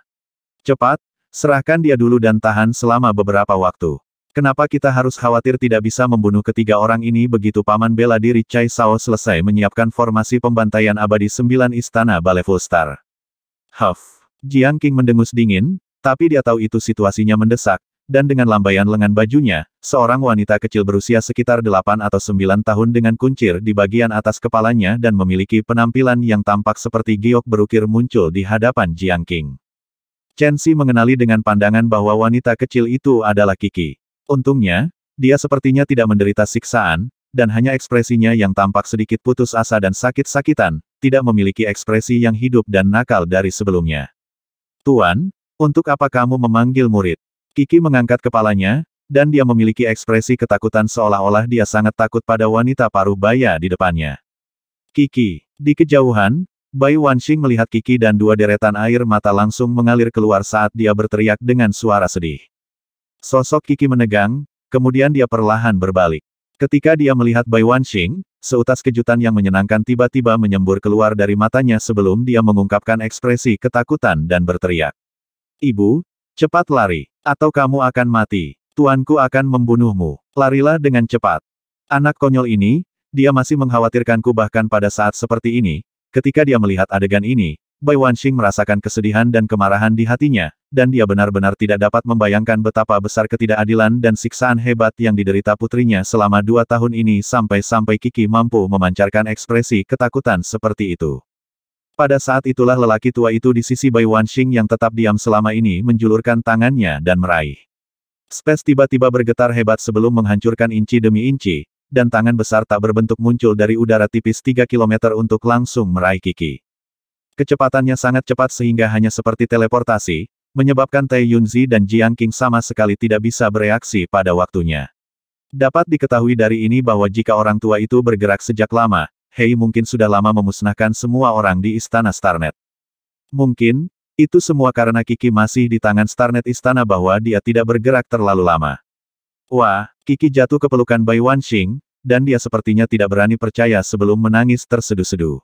Cepat, Serahkan dia dulu dan tahan selama beberapa waktu. Kenapa kita harus khawatir tidak bisa membunuh ketiga orang ini begitu Paman bela diri Chai Sao selesai menyiapkan formasi pembantaian abadi sembilan istana Baleful Star. Huff. Jiang King mendengus dingin, tapi dia tahu itu situasinya mendesak, dan dengan lambaian lengan bajunya, seorang wanita kecil berusia sekitar delapan atau sembilan tahun dengan kuncir di bagian atas kepalanya dan memiliki penampilan yang tampak seperti giok berukir muncul di hadapan Jiang King. Chen Xi mengenali dengan pandangan bahwa wanita kecil itu adalah Kiki. Untungnya, dia sepertinya tidak menderita siksaan, dan hanya ekspresinya yang tampak sedikit putus asa dan sakit-sakitan, tidak memiliki ekspresi yang hidup dan nakal dari sebelumnya. Tuan, untuk apa kamu memanggil murid? Kiki mengangkat kepalanya, dan dia memiliki ekspresi ketakutan seolah-olah dia sangat takut pada wanita paruh baya di depannya. Kiki, di kejauhan, Bai Wanxing melihat Kiki dan dua deretan air mata langsung mengalir keluar saat dia berteriak dengan suara sedih. Sosok Kiki menegang, kemudian dia perlahan berbalik. Ketika dia melihat Bai Wanxing, seutas kejutan yang menyenangkan tiba-tiba menyembur keluar dari matanya sebelum dia mengungkapkan ekspresi ketakutan dan berteriak. Ibu, cepat lari, atau kamu akan mati. Tuanku akan membunuhmu. Larilah dengan cepat. Anak konyol ini, dia masih mengkhawatirkanku bahkan pada saat seperti ini, Ketika dia melihat adegan ini, Bai Wanxing merasakan kesedihan dan kemarahan di hatinya, dan dia benar-benar tidak dapat membayangkan betapa besar ketidakadilan dan siksaan hebat yang diderita putrinya selama dua tahun ini sampai-sampai Kiki mampu memancarkan ekspresi ketakutan seperti itu. Pada saat itulah lelaki tua itu di sisi Bai Wanxing yang tetap diam selama ini menjulurkan tangannya dan meraih. Space tiba-tiba bergetar hebat sebelum menghancurkan inci demi inci, dan tangan besar tak berbentuk muncul dari udara tipis 3 km untuk langsung meraih Kiki. Kecepatannya sangat cepat sehingga hanya seperti teleportasi, menyebabkan Tai Yunzi dan Jiang King sama sekali tidak bisa bereaksi pada waktunya. Dapat diketahui dari ini bahwa jika orang tua itu bergerak sejak lama, Hei mungkin sudah lama memusnahkan semua orang di istana Starnet. Mungkin, itu semua karena Kiki masih di tangan Starnet istana bahwa dia tidak bergerak terlalu lama. Wah, Kiki jatuh ke pelukan Bai Wanxing, dan dia sepertinya tidak berani percaya sebelum menangis terseduh-seduh.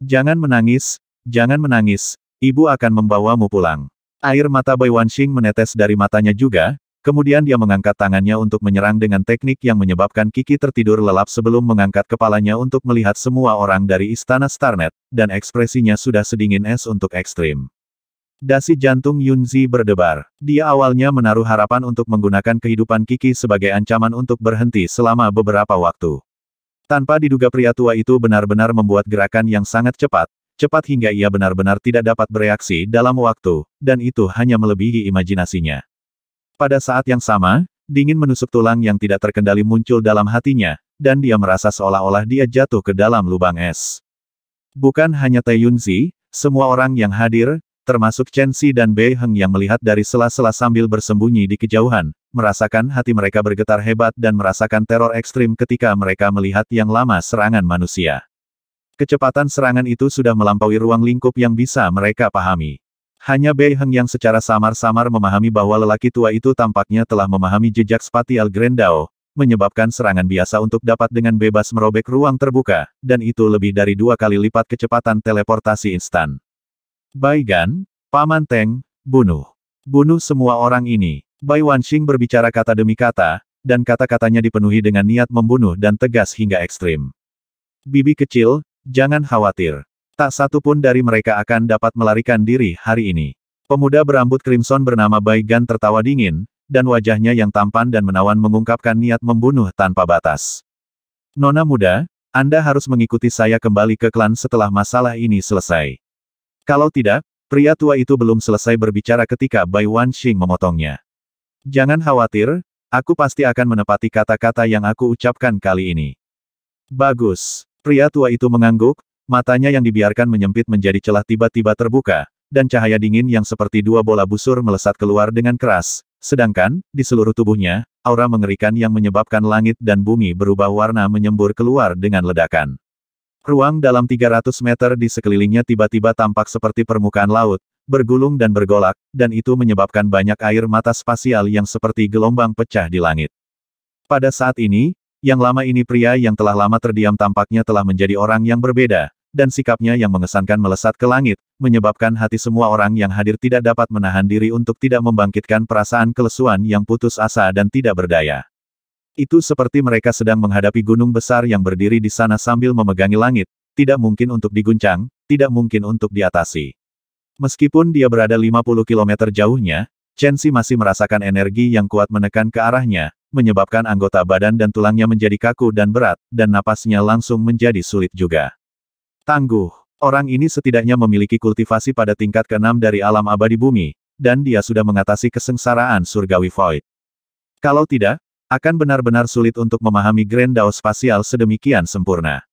Jangan menangis, jangan menangis, ibu akan membawamu pulang. Air mata Bai Wanxing menetes dari matanya juga, kemudian dia mengangkat tangannya untuk menyerang dengan teknik yang menyebabkan Kiki tertidur lelap sebelum mengangkat kepalanya untuk melihat semua orang dari istana Starnet, dan ekspresinya sudah sedingin es untuk ekstrim. Dasi jantung Yunzi berdebar. Dia awalnya menaruh harapan untuk menggunakan kehidupan Kiki sebagai ancaman untuk berhenti selama beberapa waktu. Tanpa diduga pria tua itu benar-benar membuat gerakan yang sangat cepat, cepat hingga ia benar-benar tidak dapat bereaksi dalam waktu, dan itu hanya melebihi imajinasinya. Pada saat yang sama, dingin menusuk tulang yang tidak terkendali muncul dalam hatinya, dan dia merasa seolah-olah dia jatuh ke dalam lubang es. Bukan hanya Tae Yunzi, semua orang yang hadir, termasuk Chen Xi dan Bei Heng yang melihat dari sela-sela sambil bersembunyi di kejauhan, merasakan hati mereka bergetar hebat dan merasakan teror ekstrim ketika mereka melihat yang lama serangan manusia. Kecepatan serangan itu sudah melampaui ruang lingkup yang bisa mereka pahami. Hanya Bei Heng yang secara samar-samar memahami bahwa lelaki tua itu tampaknya telah memahami jejak spatial Grendao, menyebabkan serangan biasa untuk dapat dengan bebas merobek ruang terbuka, dan itu lebih dari dua kali lipat kecepatan teleportasi instan. Baigan, Paman Teng, bunuh. Bunuh semua orang ini. Bai Wanxing berbicara kata demi kata, dan kata-katanya dipenuhi dengan niat membunuh dan tegas hingga ekstrim. Bibi kecil, jangan khawatir. Tak satu pun dari mereka akan dapat melarikan diri hari ini. Pemuda berambut crimson bernama Baigan tertawa dingin, dan wajahnya yang tampan dan menawan mengungkapkan niat membunuh tanpa batas. Nona muda, Anda harus mengikuti saya kembali ke klan setelah masalah ini selesai. Kalau tidak, pria tua itu belum selesai berbicara ketika Bai Wan Xing memotongnya. Jangan khawatir, aku pasti akan menepati kata-kata yang aku ucapkan kali ini. Bagus. Pria tua itu mengangguk, matanya yang dibiarkan menyempit menjadi celah tiba-tiba terbuka, dan cahaya dingin yang seperti dua bola busur melesat keluar dengan keras, Sedangkan, di seluruh tubuhnya, aura mengerikan yang menyebabkan langit dan bumi berubah warna menyembur keluar dengan ledakan. Ruang dalam 300 meter di sekelilingnya tiba-tiba tampak seperti permukaan laut, bergulung dan bergolak, dan itu menyebabkan banyak air mata spasial yang seperti gelombang pecah di langit. Pada saat ini, yang lama ini pria yang telah lama terdiam tampaknya telah menjadi orang yang berbeda, dan sikapnya yang mengesankan melesat ke langit, menyebabkan hati semua orang yang hadir tidak dapat menahan diri untuk tidak membangkitkan perasaan kelesuan yang putus asa dan tidak berdaya. Itu seperti mereka sedang menghadapi gunung besar yang berdiri di sana sambil memegangi langit, tidak mungkin untuk diguncang, tidak mungkin untuk diatasi. Meskipun dia berada 50 km jauhnya, Chen Xi masih merasakan energi yang kuat menekan ke arahnya, menyebabkan anggota badan dan tulangnya menjadi kaku dan berat, dan napasnya langsung menjadi sulit juga. Tangguh, orang ini setidaknya memiliki kultivasi pada tingkat ke-6 dari alam abadi bumi, dan dia sudah mengatasi kesengsaraan surgawi void. Kalau tidak, akan benar-benar sulit untuk memahami grand dao spasial sedemikian sempurna.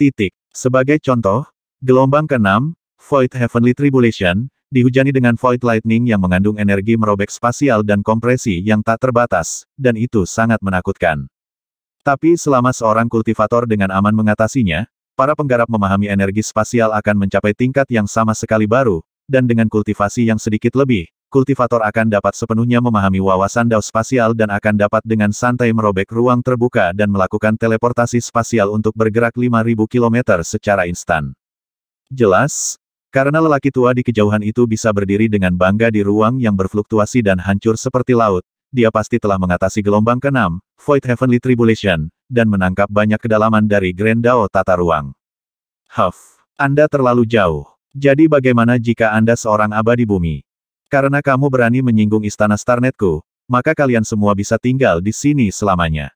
Titik. Sebagai contoh, gelombang ke-6, Void Heavenly Tribulation, dihujani dengan Void Lightning yang mengandung energi merobek spasial dan kompresi yang tak terbatas, dan itu sangat menakutkan. Tapi selama seorang kultivator dengan aman mengatasinya, para penggarap memahami energi spasial akan mencapai tingkat yang sama sekali baru, dan dengan kultivasi yang sedikit lebih, kultivator akan dapat sepenuhnya memahami wawasan dao spasial dan akan dapat dengan santai merobek ruang terbuka dan melakukan teleportasi spasial untuk bergerak 5.000 km secara instan. Jelas, karena lelaki tua di kejauhan itu bisa berdiri dengan bangga di ruang yang berfluktuasi dan hancur seperti laut, dia pasti telah mengatasi gelombang keenam, Void Heavenly Tribulation, dan menangkap banyak kedalaman dari Grand Dao Tata Ruang. Huff, Anda terlalu jauh. Jadi bagaimana jika Anda seorang abadi bumi? Karena kamu berani menyinggung istana Starnetku, maka kalian semua bisa tinggal di sini selamanya.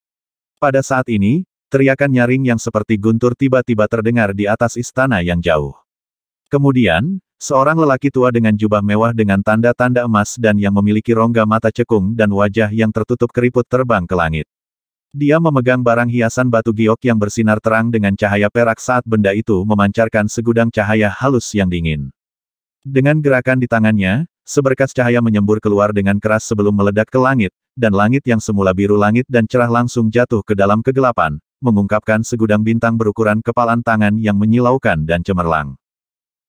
Pada saat ini, teriakan nyaring yang seperti guntur tiba-tiba terdengar di atas istana yang jauh. Kemudian, seorang lelaki tua dengan jubah mewah dengan tanda-tanda emas dan yang memiliki rongga mata cekung dan wajah yang tertutup keriput terbang ke langit. Dia memegang barang hiasan batu giok yang bersinar terang dengan cahaya perak saat benda itu memancarkan segudang cahaya halus yang dingin. Dengan gerakan di tangannya, Seberkas cahaya menyembur keluar dengan keras sebelum meledak ke langit, dan langit yang semula biru langit dan cerah langsung jatuh ke dalam kegelapan, mengungkapkan segudang bintang berukuran kepalan tangan yang menyilaukan dan cemerlang.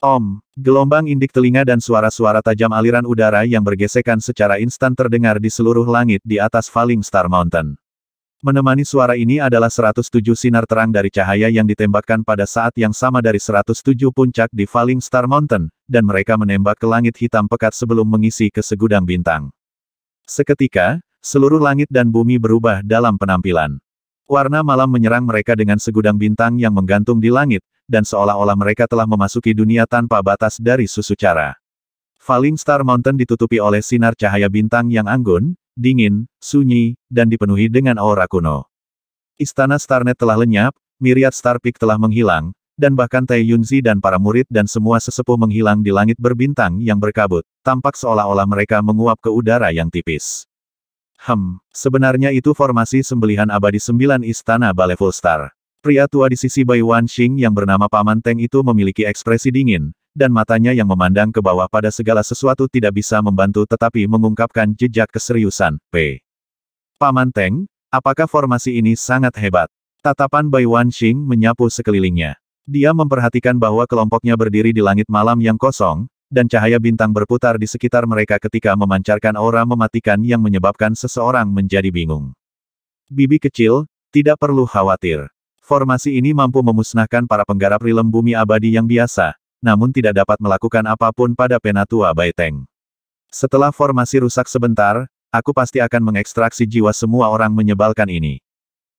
Om, gelombang indik telinga dan suara-suara tajam aliran udara yang bergesekan secara instan terdengar di seluruh langit di atas Falling Star Mountain. Menemani suara ini adalah 107 sinar terang dari cahaya yang ditembakkan pada saat yang sama dari 107 puncak di Falling Star Mountain, dan mereka menembak ke langit hitam pekat sebelum mengisi ke segudang bintang. Seketika, seluruh langit dan bumi berubah dalam penampilan. Warna malam menyerang mereka dengan segudang bintang yang menggantung di langit, dan seolah-olah mereka telah memasuki dunia tanpa batas dari susu cara. Falling Star Mountain ditutupi oleh sinar cahaya bintang yang anggun, dingin, sunyi, dan dipenuhi dengan aura kuno. Istana Starnet telah lenyap, Miriat Starpik telah menghilang, dan bahkan Tai Yunzi dan para murid dan semua sesepuh menghilang di langit berbintang yang berkabut, tampak seolah-olah mereka menguap ke udara yang tipis. Hem, sebenarnya itu formasi sembelihan abadi sembilan istana Baleful Star. Pria tua di sisi Bai Wan Xing yang bernama Paman Teng itu memiliki ekspresi dingin, dan matanya yang memandang ke bawah pada segala sesuatu tidak bisa membantu tetapi mengungkapkan jejak keseriusan, P. Paman Teng, apakah formasi ini sangat hebat? Tatapan Bai Wanxing menyapu sekelilingnya. Dia memperhatikan bahwa kelompoknya berdiri di langit malam yang kosong, dan cahaya bintang berputar di sekitar mereka ketika memancarkan aura mematikan yang menyebabkan seseorang menjadi bingung. Bibi kecil, tidak perlu khawatir. Formasi ini mampu memusnahkan para penggarap rilem bumi abadi yang biasa, namun tidak dapat melakukan apapun pada Penatua Baiteng. Setelah formasi rusak sebentar, aku pasti akan mengekstraksi jiwa semua orang menyebalkan ini.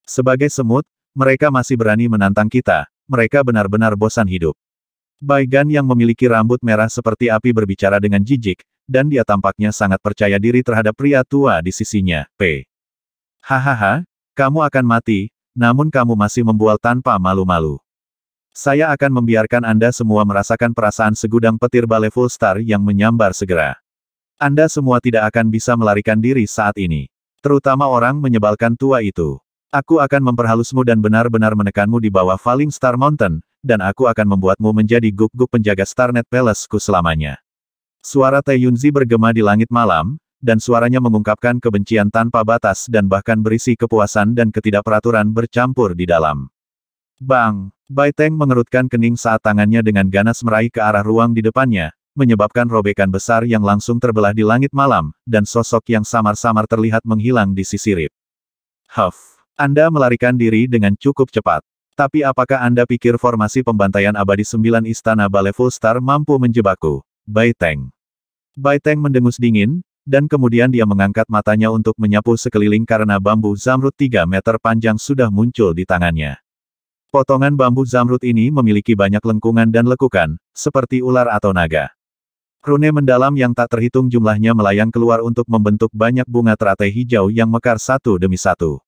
Sebagai semut, mereka masih berani menantang kita, mereka benar-benar bosan hidup. Baigan yang memiliki rambut merah seperti api berbicara dengan jijik, dan dia tampaknya sangat percaya diri terhadap pria tua di sisinya, P. Hahaha, kamu akan mati, namun kamu masih membual tanpa malu-malu. Saya akan membiarkan Anda semua merasakan perasaan segudang petir bale full star yang menyambar segera. Anda semua tidak akan bisa melarikan diri saat ini. Terutama orang menyebalkan tua itu. Aku akan memperhalusmu dan benar-benar menekanmu di bawah Falling Star Mountain, dan aku akan membuatmu menjadi guk-guk penjaga Starnet Palace-ku selamanya. Suara Tae Yunzi bergema di langit malam, dan suaranya mengungkapkan kebencian tanpa batas dan bahkan berisi kepuasan dan ketidakperaturan bercampur di dalam. Bang! Bai Teng mengerutkan kening saat tangannya dengan ganas meraih ke arah ruang di depannya, menyebabkan robekan besar yang langsung terbelah di langit malam, dan sosok yang samar-samar terlihat menghilang di sisi rib. Huff! Anda melarikan diri dengan cukup cepat. Tapi apakah Anda pikir formasi pembantaian abadi sembilan istana Baleful Star mampu menjebakku? Bai Teng. Bai Teng mendengus dingin, dan kemudian dia mengangkat matanya untuk menyapu sekeliling karena bambu zamrud tiga meter panjang sudah muncul di tangannya. Potongan bambu zamrud ini memiliki banyak lengkungan dan lekukan, seperti ular atau naga. Rune mendalam yang tak terhitung jumlahnya melayang keluar untuk membentuk banyak bunga teratai hijau yang mekar satu demi satu.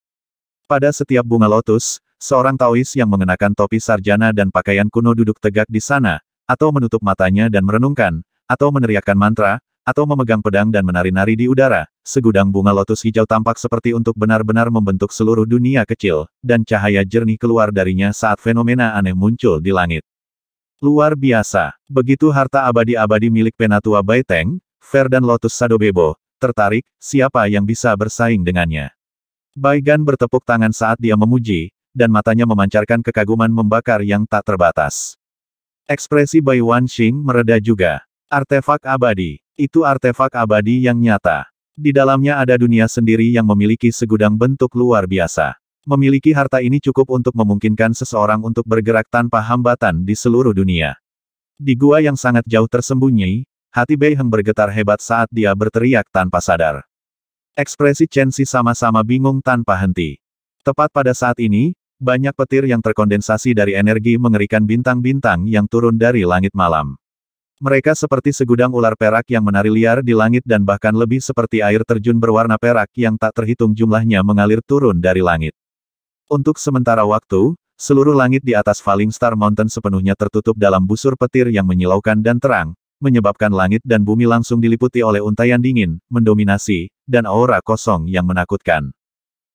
Pada setiap bunga lotus, seorang Taois yang mengenakan topi sarjana dan pakaian kuno duduk tegak di sana, atau menutup matanya dan merenungkan, atau meneriakkan mantra, atau memegang pedang dan menari-nari di udara, segudang bunga lotus hijau tampak seperti untuk benar-benar membentuk seluruh dunia kecil, dan cahaya jernih keluar darinya saat fenomena aneh muncul di langit. Luar biasa, begitu harta abadi-abadi milik Penatua Baiteng, Fer dan Lotus Sadobebo, tertarik, siapa yang bisa bersaing dengannya. Baigan bertepuk tangan saat dia memuji, dan matanya memancarkan kekaguman membakar yang tak terbatas. Ekspresi Bai Wanxing mereda juga. Artefak abadi, itu artefak abadi yang nyata. Di dalamnya ada dunia sendiri yang memiliki segudang bentuk luar biasa. Memiliki harta ini cukup untuk memungkinkan seseorang untuk bergerak tanpa hambatan di seluruh dunia. Di gua yang sangat jauh tersembunyi, hati Bei Heng bergetar hebat saat dia berteriak tanpa sadar. Ekspresi Chen Si sama-sama bingung tanpa henti. Tepat pada saat ini, banyak petir yang terkondensasi dari energi mengerikan bintang-bintang yang turun dari langit malam. Mereka seperti segudang ular perak yang menari liar di langit dan bahkan lebih seperti air terjun berwarna perak yang tak terhitung jumlahnya mengalir turun dari langit. Untuk sementara waktu, seluruh langit di atas Falling Star Mountain sepenuhnya tertutup dalam busur petir yang menyilaukan dan terang, menyebabkan langit dan bumi langsung diliputi oleh untaian dingin, mendominasi, dan aura kosong yang menakutkan.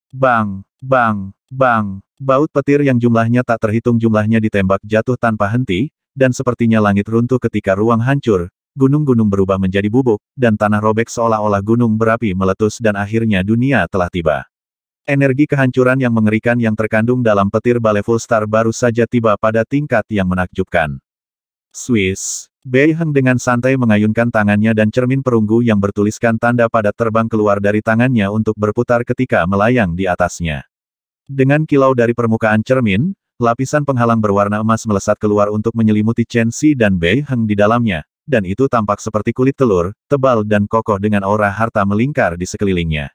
Bang, bang, bang, baut petir yang jumlahnya tak terhitung jumlahnya ditembak jatuh tanpa henti, dan sepertinya langit runtuh ketika ruang hancur, gunung-gunung berubah menjadi bubuk, dan tanah robek seolah-olah gunung berapi meletus dan akhirnya dunia telah tiba. Energi kehancuran yang mengerikan yang terkandung dalam petir Baleful Star baru saja tiba pada tingkat yang menakjubkan. Swiss. Bei Heng dengan santai mengayunkan tangannya dan cermin perunggu yang bertuliskan tanda pada terbang keluar dari tangannya untuk berputar ketika melayang di atasnya. Dengan kilau dari permukaan cermin, Lapisan penghalang berwarna emas melesat keluar untuk menyelimuti Chen Xi dan Bei Heng di dalamnya, dan itu tampak seperti kulit telur, tebal dan kokoh dengan aura harta melingkar di sekelilingnya.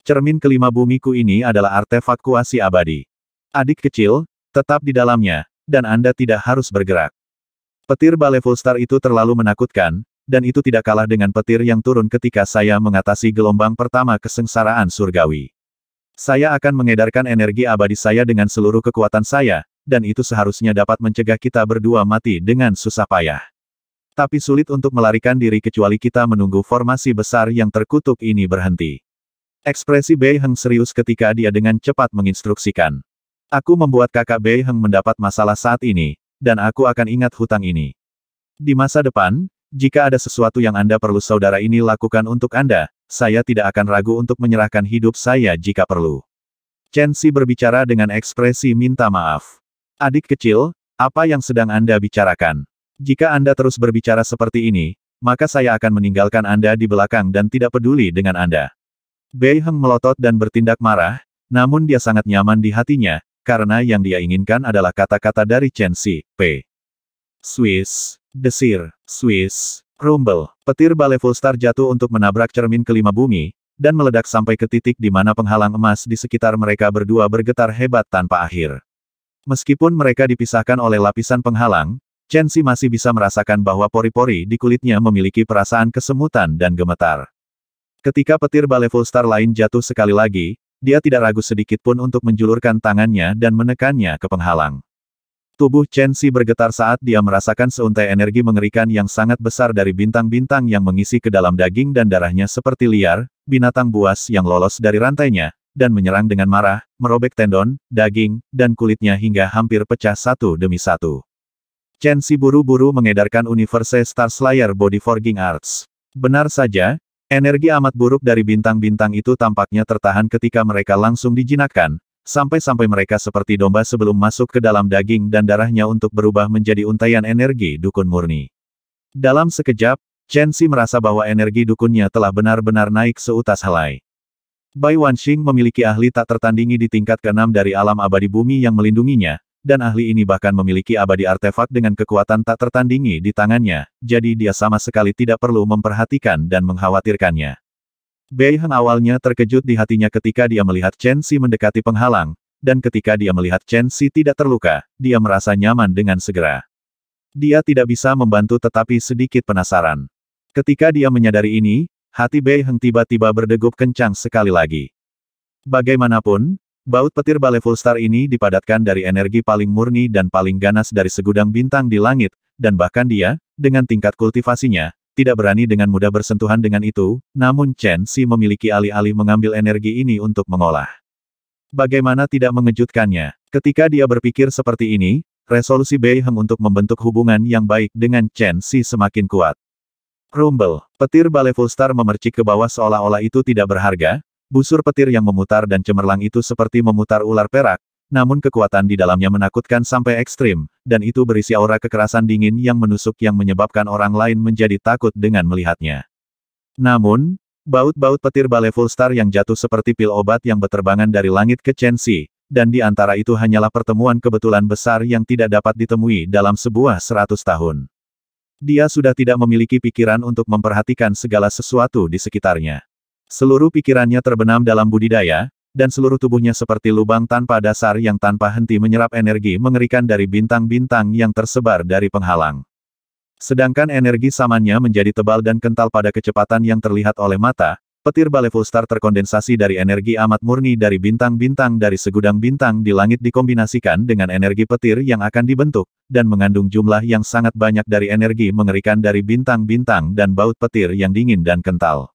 Cermin kelima bumiku ini adalah artefak kuasi abadi. Adik kecil, tetap di dalamnya, dan Anda tidak harus bergerak. Petir Baleful Star itu terlalu menakutkan, dan itu tidak kalah dengan petir yang turun ketika saya mengatasi gelombang pertama kesengsaraan surgawi. Saya akan mengedarkan energi abadi saya dengan seluruh kekuatan saya, dan itu seharusnya dapat mencegah kita berdua mati dengan susah payah. Tapi sulit untuk melarikan diri kecuali kita menunggu formasi besar yang terkutuk ini berhenti. Ekspresi Bei Heng serius ketika dia dengan cepat menginstruksikan. Aku membuat kakak Bei Heng mendapat masalah saat ini, dan aku akan ingat hutang ini. Di masa depan, jika ada sesuatu yang Anda perlu saudara ini lakukan untuk Anda, saya tidak akan ragu untuk menyerahkan hidup saya jika perlu. Chen Xi berbicara dengan ekspresi minta maaf. Adik kecil, apa yang sedang Anda bicarakan? Jika Anda terus berbicara seperti ini, maka saya akan meninggalkan Anda di belakang dan tidak peduli dengan Anda. Bei Heng melotot dan bertindak marah, namun dia sangat nyaman di hatinya, karena yang dia inginkan adalah kata-kata dari Chen Xi, P. Swiss, desir. Swiss, rumble, petir baleful star jatuh untuk menabrak cermin kelima bumi, dan meledak sampai ke titik di mana penghalang emas di sekitar mereka berdua bergetar hebat tanpa akhir. Meskipun mereka dipisahkan oleh lapisan penghalang, Chen Xi masih bisa merasakan bahwa pori-pori di kulitnya memiliki perasaan kesemutan dan gemetar. Ketika petir baleful star lain jatuh sekali lagi, dia tidak ragu sedikit pun untuk menjulurkan tangannya dan menekannya ke penghalang. Tubuh Chen Xi bergetar saat dia merasakan seuntai energi mengerikan yang sangat besar dari bintang-bintang yang mengisi ke dalam daging dan darahnya seperti liar, binatang buas yang lolos dari rantainya, dan menyerang dengan marah, merobek tendon, daging, dan kulitnya hingga hampir pecah satu demi satu. Chen Xi buru-buru mengedarkan Universe Star Slayer Body Forging Arts. Benar saja, energi amat buruk dari bintang-bintang itu tampaknya tertahan ketika mereka langsung dijinakkan, sampai-sampai mereka seperti domba sebelum masuk ke dalam daging dan darahnya untuk berubah menjadi untayan energi dukun murni. Dalam sekejap, Chen Xi merasa bahwa energi dukunnya telah benar-benar naik seutas helai. Bai Wanxing memiliki ahli tak tertandingi di tingkat keenam dari alam abadi bumi yang melindunginya, dan ahli ini bahkan memiliki abadi artefak dengan kekuatan tak tertandingi di tangannya, jadi dia sama sekali tidak perlu memperhatikan dan mengkhawatirkannya. Bei Han awalnya terkejut di hatinya ketika dia melihat Chen Xi mendekati penghalang, dan ketika dia melihat Chen Xi tidak terluka, dia merasa nyaman dengan segera. Dia tidak bisa membantu tetapi sedikit penasaran. Ketika dia menyadari ini, hati Bei Heng tiba-tiba berdegup kencang sekali lagi. Bagaimanapun, Baut petir Bale Full Star ini dipadatkan dari energi paling murni dan paling ganas dari segudang bintang di langit, dan bahkan dia, dengan tingkat kultivasinya, tidak berani dengan mudah bersentuhan dengan itu, namun Chen Xi memiliki alih-alih mengambil energi ini untuk mengolah. Bagaimana tidak mengejutkannya, ketika dia berpikir seperti ini, resolusi Bei Heng untuk membentuk hubungan yang baik dengan Chen Xi semakin kuat. Rumble, petir balai full star memercik ke bawah seolah-olah itu tidak berharga, busur petir yang memutar dan cemerlang itu seperti memutar ular perak, namun kekuatan di dalamnya menakutkan sampai ekstrim, dan itu berisi aura kekerasan dingin yang menusuk yang menyebabkan orang lain menjadi takut dengan melihatnya. Namun, baut-baut petir Baleful Star yang jatuh seperti pil obat yang berterbangan dari langit ke Chensi, dan di antara itu hanyalah pertemuan kebetulan besar yang tidak dapat ditemui dalam sebuah seratus tahun. Dia sudah tidak memiliki pikiran untuk memperhatikan segala sesuatu di sekitarnya. Seluruh pikirannya terbenam dalam budidaya, dan seluruh tubuhnya seperti lubang tanpa dasar yang tanpa henti menyerap energi mengerikan dari bintang-bintang yang tersebar dari penghalang. Sedangkan energi samannya menjadi tebal dan kental pada kecepatan yang terlihat oleh mata, petir Baleful Star terkondensasi dari energi amat murni dari bintang-bintang dari segudang bintang di langit dikombinasikan dengan energi petir yang akan dibentuk, dan mengandung jumlah yang sangat banyak dari energi mengerikan dari bintang-bintang dan baut petir yang dingin dan kental.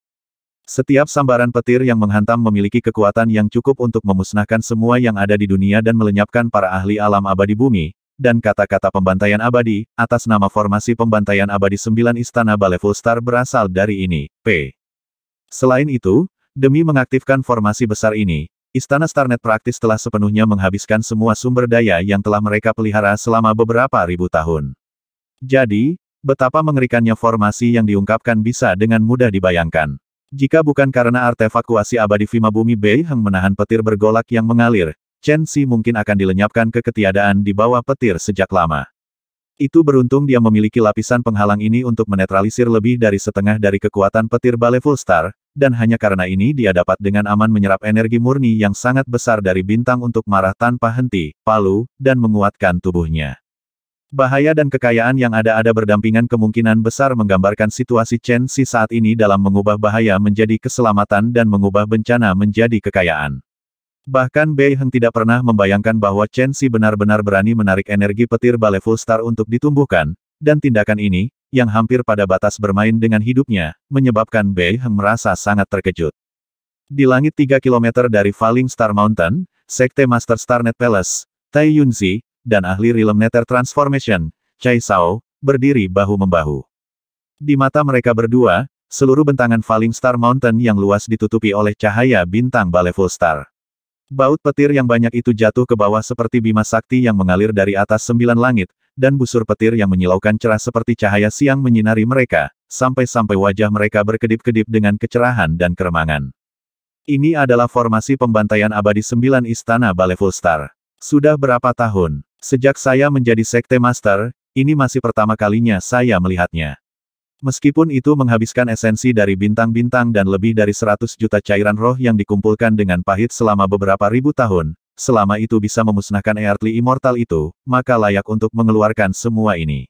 Setiap sambaran petir yang menghantam memiliki kekuatan yang cukup untuk memusnahkan semua yang ada di dunia dan melenyapkan para ahli alam abadi bumi, dan kata-kata pembantaian abadi, atas nama formasi pembantaian abadi sembilan Istana Baleful Star berasal dari ini, P. Selain itu, demi mengaktifkan formasi besar ini, Istana Starnet praktis telah sepenuhnya menghabiskan semua sumber daya yang telah mereka pelihara selama beberapa ribu tahun. Jadi, betapa mengerikannya formasi yang diungkapkan bisa dengan mudah dibayangkan. Jika bukan karena artefak kuasi abadi Vima Bumi Bei Heng menahan petir bergolak yang mengalir, Chen Xi mungkin akan dilenyapkan ke ketiadaan di bawah petir sejak lama. Itu beruntung dia memiliki lapisan penghalang ini untuk menetralisir lebih dari setengah dari kekuatan petir Bale Full Star, dan hanya karena ini dia dapat dengan aman menyerap energi murni yang sangat besar dari bintang untuk marah tanpa henti, palu, dan menguatkan tubuhnya. Bahaya dan kekayaan yang ada-ada berdampingan kemungkinan besar menggambarkan situasi Chen Si saat ini dalam mengubah bahaya menjadi keselamatan dan mengubah bencana menjadi kekayaan. Bahkan Bei Heng tidak pernah membayangkan bahwa Chen Si benar-benar berani menarik energi petir Baleful Star untuk ditumbuhkan, dan tindakan ini, yang hampir pada batas bermain dengan hidupnya, menyebabkan Bei Heng merasa sangat terkejut. Di langit 3 km dari Falling Star Mountain, Sekte Master Starnet Palace, Tai Yunzi, dan ahli Realm Nether Transformation, Chai Sao, berdiri bahu-membahu. Di mata mereka berdua, seluruh bentangan Falling Star Mountain yang luas ditutupi oleh cahaya bintang Baleful Star. Baut petir yang banyak itu jatuh ke bawah seperti bima sakti yang mengalir dari atas sembilan langit, dan busur petir yang menyilaukan cerah seperti cahaya siang menyinari mereka, sampai-sampai wajah mereka berkedip-kedip dengan kecerahan dan keremangan. Ini adalah formasi pembantaian abadi sembilan istana Baleful Star. Sudah berapa tahun? Sejak saya menjadi Sekte Master, ini masih pertama kalinya saya melihatnya. Meskipun itu menghabiskan esensi dari bintang-bintang dan lebih dari 100 juta cairan roh yang dikumpulkan dengan pahit selama beberapa ribu tahun, selama itu bisa memusnahkan Earthly Immortal itu, maka layak untuk mengeluarkan semua ini.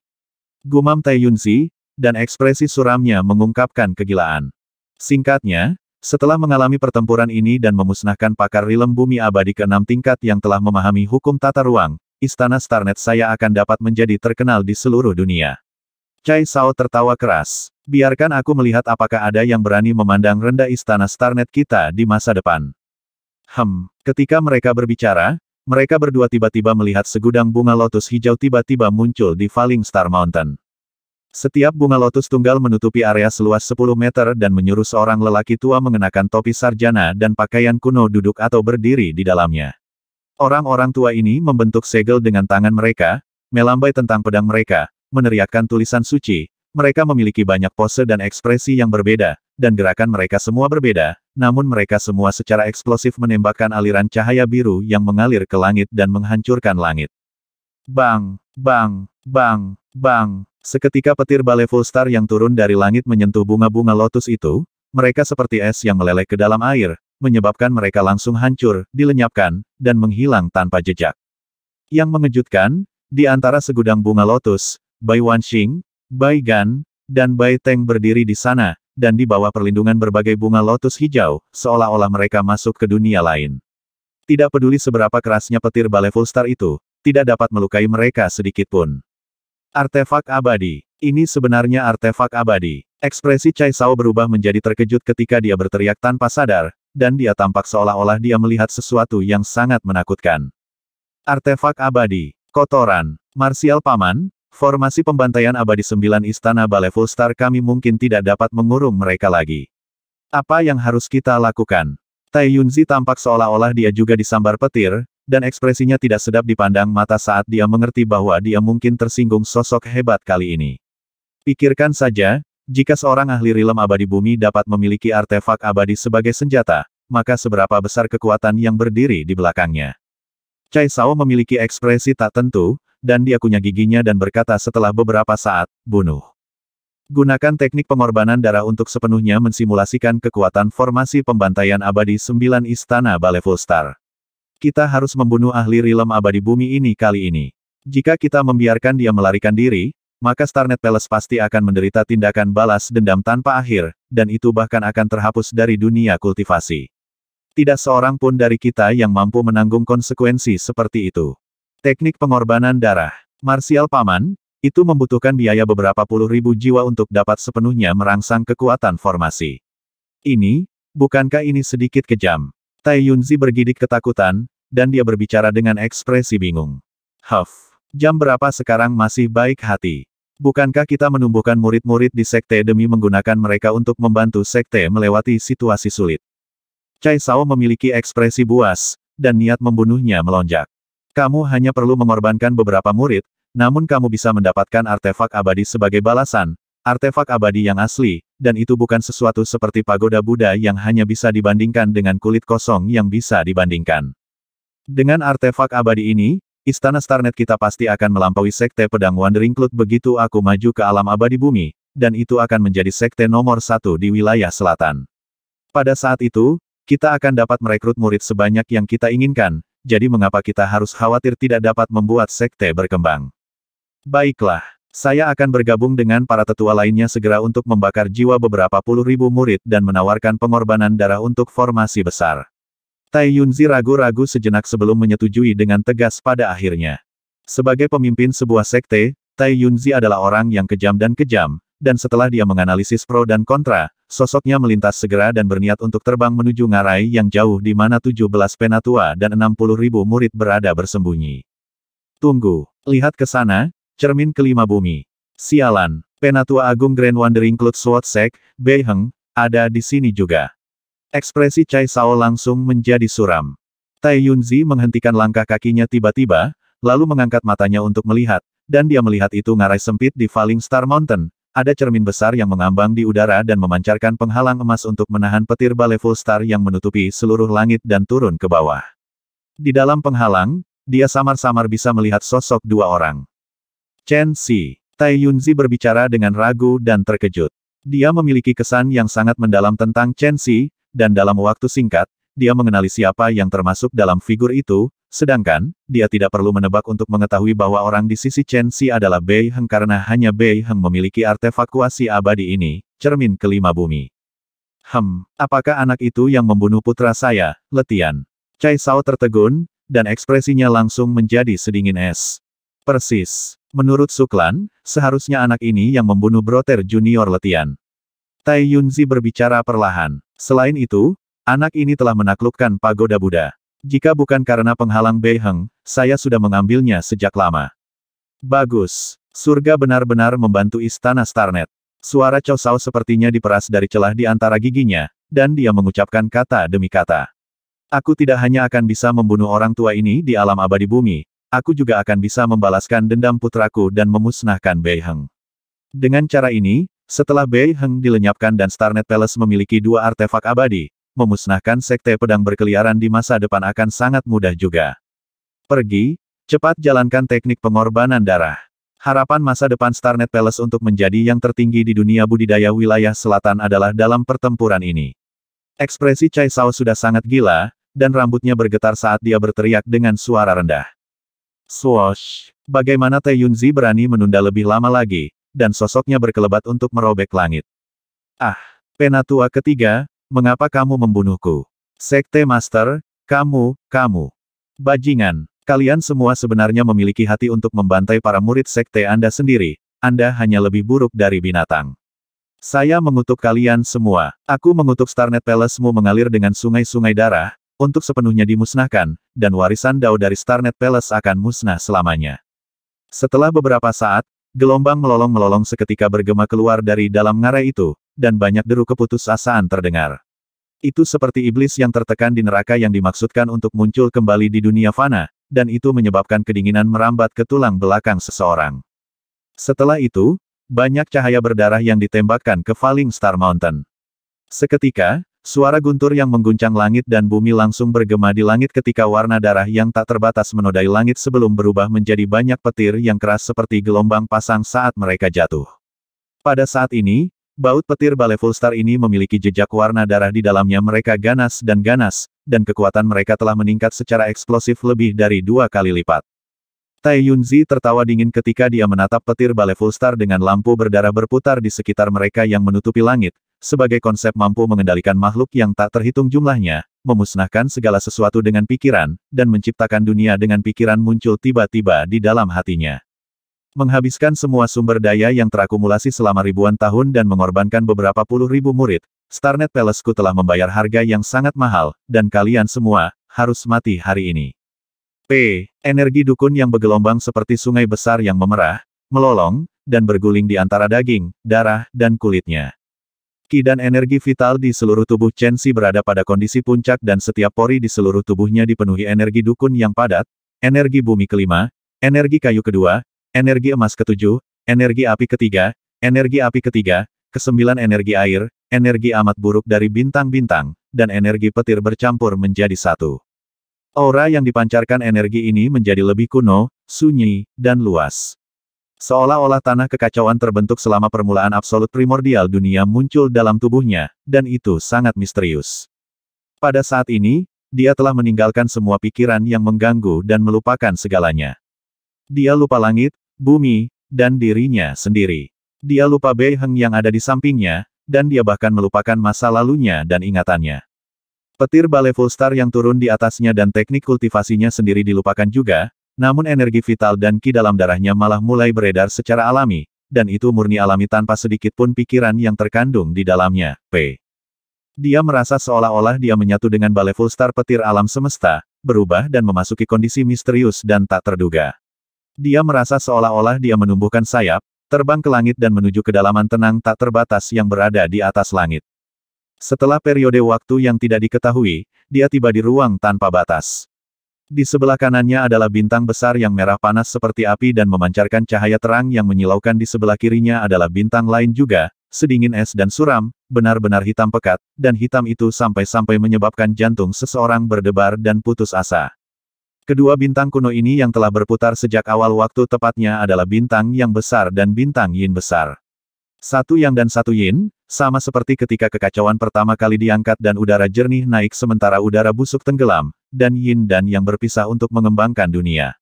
Gumam Yunzi, dan ekspresi suramnya mengungkapkan kegilaan. Singkatnya, setelah mengalami pertempuran ini dan memusnahkan pakar rilem bumi abadi ke-6 tingkat yang telah memahami hukum tata ruang, istana Starnet saya akan dapat menjadi terkenal di seluruh dunia. Cai Sao tertawa keras. Biarkan aku melihat apakah ada yang berani memandang rendah istana Starnet kita di masa depan. Hem, ketika mereka berbicara, mereka berdua tiba-tiba melihat segudang bunga lotus hijau tiba-tiba muncul di Falling Star Mountain. Setiap bunga lotus tunggal menutupi area seluas 10 meter dan menyuruh seorang lelaki tua mengenakan topi sarjana dan pakaian kuno duduk atau berdiri di dalamnya. Orang-orang tua ini membentuk segel dengan tangan mereka, melambai tentang pedang mereka, meneriakkan tulisan suci, mereka memiliki banyak pose dan ekspresi yang berbeda, dan gerakan mereka semua berbeda, namun mereka semua secara eksplosif menembakkan aliran cahaya biru yang mengalir ke langit dan menghancurkan langit. Bang, bang, bang, bang. Seketika petir balai full star yang turun dari langit menyentuh bunga-bunga lotus itu, mereka seperti es yang meleleh ke dalam air, menyebabkan mereka langsung hancur, dilenyapkan, dan menghilang tanpa jejak. Yang mengejutkan, di antara segudang bunga lotus, Bai Wanxing, Bai Gan, dan Bai Teng berdiri di sana, dan di bawah perlindungan berbagai bunga lotus hijau, seolah-olah mereka masuk ke dunia lain. Tidak peduli seberapa kerasnya petir balai full star itu, tidak dapat melukai mereka sedikitpun. Artefak abadi. Ini sebenarnya artefak abadi. Ekspresi Cai Sao berubah menjadi terkejut ketika dia berteriak tanpa sadar, dan dia tampak seolah-olah dia melihat sesuatu yang sangat menakutkan. Artefak abadi, kotoran, marsial paman, formasi pembantaian abadi sembilan istana Baleful Star kami mungkin tidak dapat mengurung mereka lagi. Apa yang harus kita lakukan? Tai Yunzi tampak seolah-olah dia juga disambar petir, dan ekspresinya tidak sedap dipandang mata saat dia mengerti bahwa dia mungkin tersinggung sosok hebat kali ini. Pikirkan saja, jika seorang ahli rilem abadi bumi dapat memiliki artefak abadi sebagai senjata, maka seberapa besar kekuatan yang berdiri di belakangnya. Cai Sao memiliki ekspresi tak tentu, dan dia kunyah giginya dan berkata setelah beberapa saat, bunuh. Gunakan teknik pengorbanan darah untuk sepenuhnya mensimulasikan kekuatan formasi pembantaian abadi sembilan Istana Bale Full Star. Kita harus membunuh ahli rilem abadi bumi ini kali ini. Jika kita membiarkan dia melarikan diri, maka Starnet Palace pasti akan menderita tindakan balas dendam tanpa akhir, dan itu bahkan akan terhapus dari dunia kultivasi. Tidak seorang pun dari kita yang mampu menanggung konsekuensi seperti itu. Teknik pengorbanan darah. martial Paman, itu membutuhkan biaya beberapa puluh ribu jiwa untuk dapat sepenuhnya merangsang kekuatan formasi. Ini, bukankah ini sedikit kejam? Tai Yunzi bergidik ketakutan, dan dia berbicara dengan ekspresi bingung. Huff. Jam berapa sekarang masih baik hati? Bukankah kita menumbuhkan murid-murid di sekte demi menggunakan mereka untuk membantu sekte melewati situasi sulit? Cai Sao memiliki ekspresi buas, dan niat membunuhnya melonjak. Kamu hanya perlu mengorbankan beberapa murid, namun kamu bisa mendapatkan artefak abadi sebagai balasan, artefak abadi yang asli, dan itu bukan sesuatu seperti pagoda Buddha yang hanya bisa dibandingkan dengan kulit kosong yang bisa dibandingkan. Dengan artefak abadi ini, istana Starnet kita pasti akan melampaui sekte pedang Wandering Cloud begitu aku maju ke alam abadi bumi, dan itu akan menjadi sekte nomor satu di wilayah selatan. Pada saat itu, kita akan dapat merekrut murid sebanyak yang kita inginkan, jadi mengapa kita harus khawatir tidak dapat membuat sekte berkembang? Baiklah, saya akan bergabung dengan para tetua lainnya segera untuk membakar jiwa beberapa puluh ribu murid dan menawarkan pengorbanan darah untuk formasi besar. Tai Yunzi ragu-ragu sejenak sebelum menyetujui dengan tegas pada akhirnya. Sebagai pemimpin sebuah sekte, Tai Yunzi adalah orang yang kejam dan kejam, dan setelah dia menganalisis pro dan kontra, sosoknya melintas segera dan berniat untuk terbang menuju ngarai yang jauh di mana 17 penatua dan 60 ribu murid berada bersembunyi. Tunggu, lihat ke sana, cermin kelima bumi. Sialan, penatua agung Grand Wandering Cloud Sword Beiheng, ada di sini juga. Ekspresi Cai Sao langsung menjadi suram. Tai Yunzi menghentikan langkah kakinya tiba-tiba, lalu mengangkat matanya untuk melihat, dan dia melihat itu ngarai sempit di Falling Star Mountain, ada cermin besar yang mengambang di udara dan memancarkan penghalang emas untuk menahan petir baleful star yang menutupi seluruh langit dan turun ke bawah. Di dalam penghalang, dia samar-samar bisa melihat sosok dua orang. Chen Si, Tai Yunzi berbicara dengan ragu dan terkejut. Dia memiliki kesan yang sangat mendalam tentang Chen Si dan dalam waktu singkat, dia mengenali siapa yang termasuk dalam figur itu, sedangkan, dia tidak perlu menebak untuk mengetahui bahwa orang di sisi Chen Xi adalah Bei Heng karena hanya Bei Heng memiliki artefak kuasi abadi ini, cermin kelima bumi. Hem, apakah anak itu yang membunuh putra saya, Letian? Cai Sao tertegun, dan ekspresinya langsung menjadi sedingin es. Persis. Menurut Suklan, seharusnya anak ini yang membunuh Broter Junior Letian. Tai Yunzi berbicara perlahan. Selain itu, anak ini telah menaklukkan pagoda Buddha. Jika bukan karena penghalang Bei Heng, saya sudah mengambilnya sejak lama. Bagus. Surga benar-benar membantu istana Starnet. Suara Chow Sao sepertinya diperas dari celah di antara giginya, dan dia mengucapkan kata demi kata. Aku tidak hanya akan bisa membunuh orang tua ini di alam abadi bumi, aku juga akan bisa membalaskan dendam putraku dan memusnahkan Bei Heng. Dengan cara ini, setelah Bei Heng dilenyapkan dan Starnet Palace memiliki dua artefak abadi, memusnahkan sekte pedang berkeliaran di masa depan akan sangat mudah juga. Pergi, cepat jalankan teknik pengorbanan darah. Harapan masa depan Starnet Palace untuk menjadi yang tertinggi di dunia budidaya wilayah selatan adalah dalam pertempuran ini. Ekspresi Chai Sao sudah sangat gila, dan rambutnya bergetar saat dia berteriak dengan suara rendah. Swoosh! Bagaimana Tae Yunzi berani menunda lebih lama lagi, dan sosoknya berkelebat untuk merobek langit. Ah, penatua ketiga, mengapa kamu membunuhku? Sekte Master, kamu, kamu. Bajingan, kalian semua sebenarnya memiliki hati untuk membantai para murid sekte Anda sendiri, Anda hanya lebih buruk dari binatang. Saya mengutuk kalian semua. Aku mengutuk Starnet Palace-mu mengalir dengan sungai-sungai darah, untuk sepenuhnya dimusnahkan, dan warisan Dao dari Starnet Palace akan musnah selamanya. Setelah beberapa saat, Gelombang melolong-melolong seketika bergema keluar dari dalam ngarai itu, dan banyak deru keputus asaan terdengar. Itu seperti iblis yang tertekan di neraka yang dimaksudkan untuk muncul kembali di dunia fana, dan itu menyebabkan kedinginan merambat ke tulang belakang seseorang. Setelah itu, banyak cahaya berdarah yang ditembakkan ke Falling Star Mountain. Seketika, Suara guntur yang mengguncang langit dan bumi langsung bergema di langit ketika warna darah yang tak terbatas menodai langit sebelum berubah menjadi banyak petir yang keras seperti gelombang pasang saat mereka jatuh. Pada saat ini, baut petir Baleful Star ini memiliki jejak warna darah di dalamnya mereka ganas dan ganas, dan kekuatan mereka telah meningkat secara eksplosif lebih dari dua kali lipat. Tai Yunzi tertawa dingin ketika dia menatap petir Baleful Star dengan lampu berdarah berputar di sekitar mereka yang menutupi langit, sebagai konsep mampu mengendalikan makhluk yang tak terhitung jumlahnya, memusnahkan segala sesuatu dengan pikiran, dan menciptakan dunia dengan pikiran muncul tiba-tiba di dalam hatinya. Menghabiskan semua sumber daya yang terakumulasi selama ribuan tahun dan mengorbankan beberapa puluh ribu murid, Starnet Palaceku telah membayar harga yang sangat mahal, dan kalian semua, harus mati hari ini. P. Energi dukun yang bergelombang seperti sungai besar yang memerah, melolong, dan berguling di antara daging, darah, dan kulitnya. Ki dan energi vital di seluruh tubuh Chen Xi berada pada kondisi puncak dan setiap pori di seluruh tubuhnya dipenuhi energi dukun yang padat, energi bumi kelima, energi kayu kedua, energi emas ketujuh, energi api ketiga, energi api ketiga, kesembilan energi air, energi amat buruk dari bintang-bintang, dan energi petir bercampur menjadi satu. Aura yang dipancarkan energi ini menjadi lebih kuno, sunyi, dan luas. Seolah-olah tanah kekacauan terbentuk selama permulaan absolut primordial dunia muncul dalam tubuhnya, dan itu sangat misterius. Pada saat ini, dia telah meninggalkan semua pikiran yang mengganggu dan melupakan segalanya. Dia lupa langit, bumi, dan dirinya sendiri. Dia lupa Bei Heng yang ada di sampingnya, dan dia bahkan melupakan masa lalunya dan ingatannya. Petir balai full star yang turun di atasnya dan teknik kultivasinya sendiri dilupakan juga, namun energi vital dan ki dalam darahnya malah mulai beredar secara alami, dan itu murni alami tanpa sedikit pun pikiran yang terkandung di dalamnya. P. Dia merasa seolah-olah dia menyatu dengan full Star petir alam semesta, berubah dan memasuki kondisi misterius dan tak terduga. Dia merasa seolah-olah dia menumbuhkan sayap, terbang ke langit dan menuju kedalaman tenang tak terbatas yang berada di atas langit. Setelah periode waktu yang tidak diketahui, dia tiba di ruang tanpa batas. Di sebelah kanannya adalah bintang besar yang merah panas seperti api dan memancarkan cahaya terang yang menyilaukan di sebelah kirinya adalah bintang lain juga, sedingin es dan suram, benar-benar hitam pekat, dan hitam itu sampai-sampai menyebabkan jantung seseorang berdebar dan putus asa. Kedua bintang kuno ini yang telah berputar sejak awal waktu tepatnya adalah bintang yang besar dan bintang yin besar. Satu yang dan satu yin, sama seperti ketika kekacauan pertama kali diangkat dan udara jernih naik sementara udara busuk tenggelam, dan yin dan yang berpisah untuk mengembangkan dunia.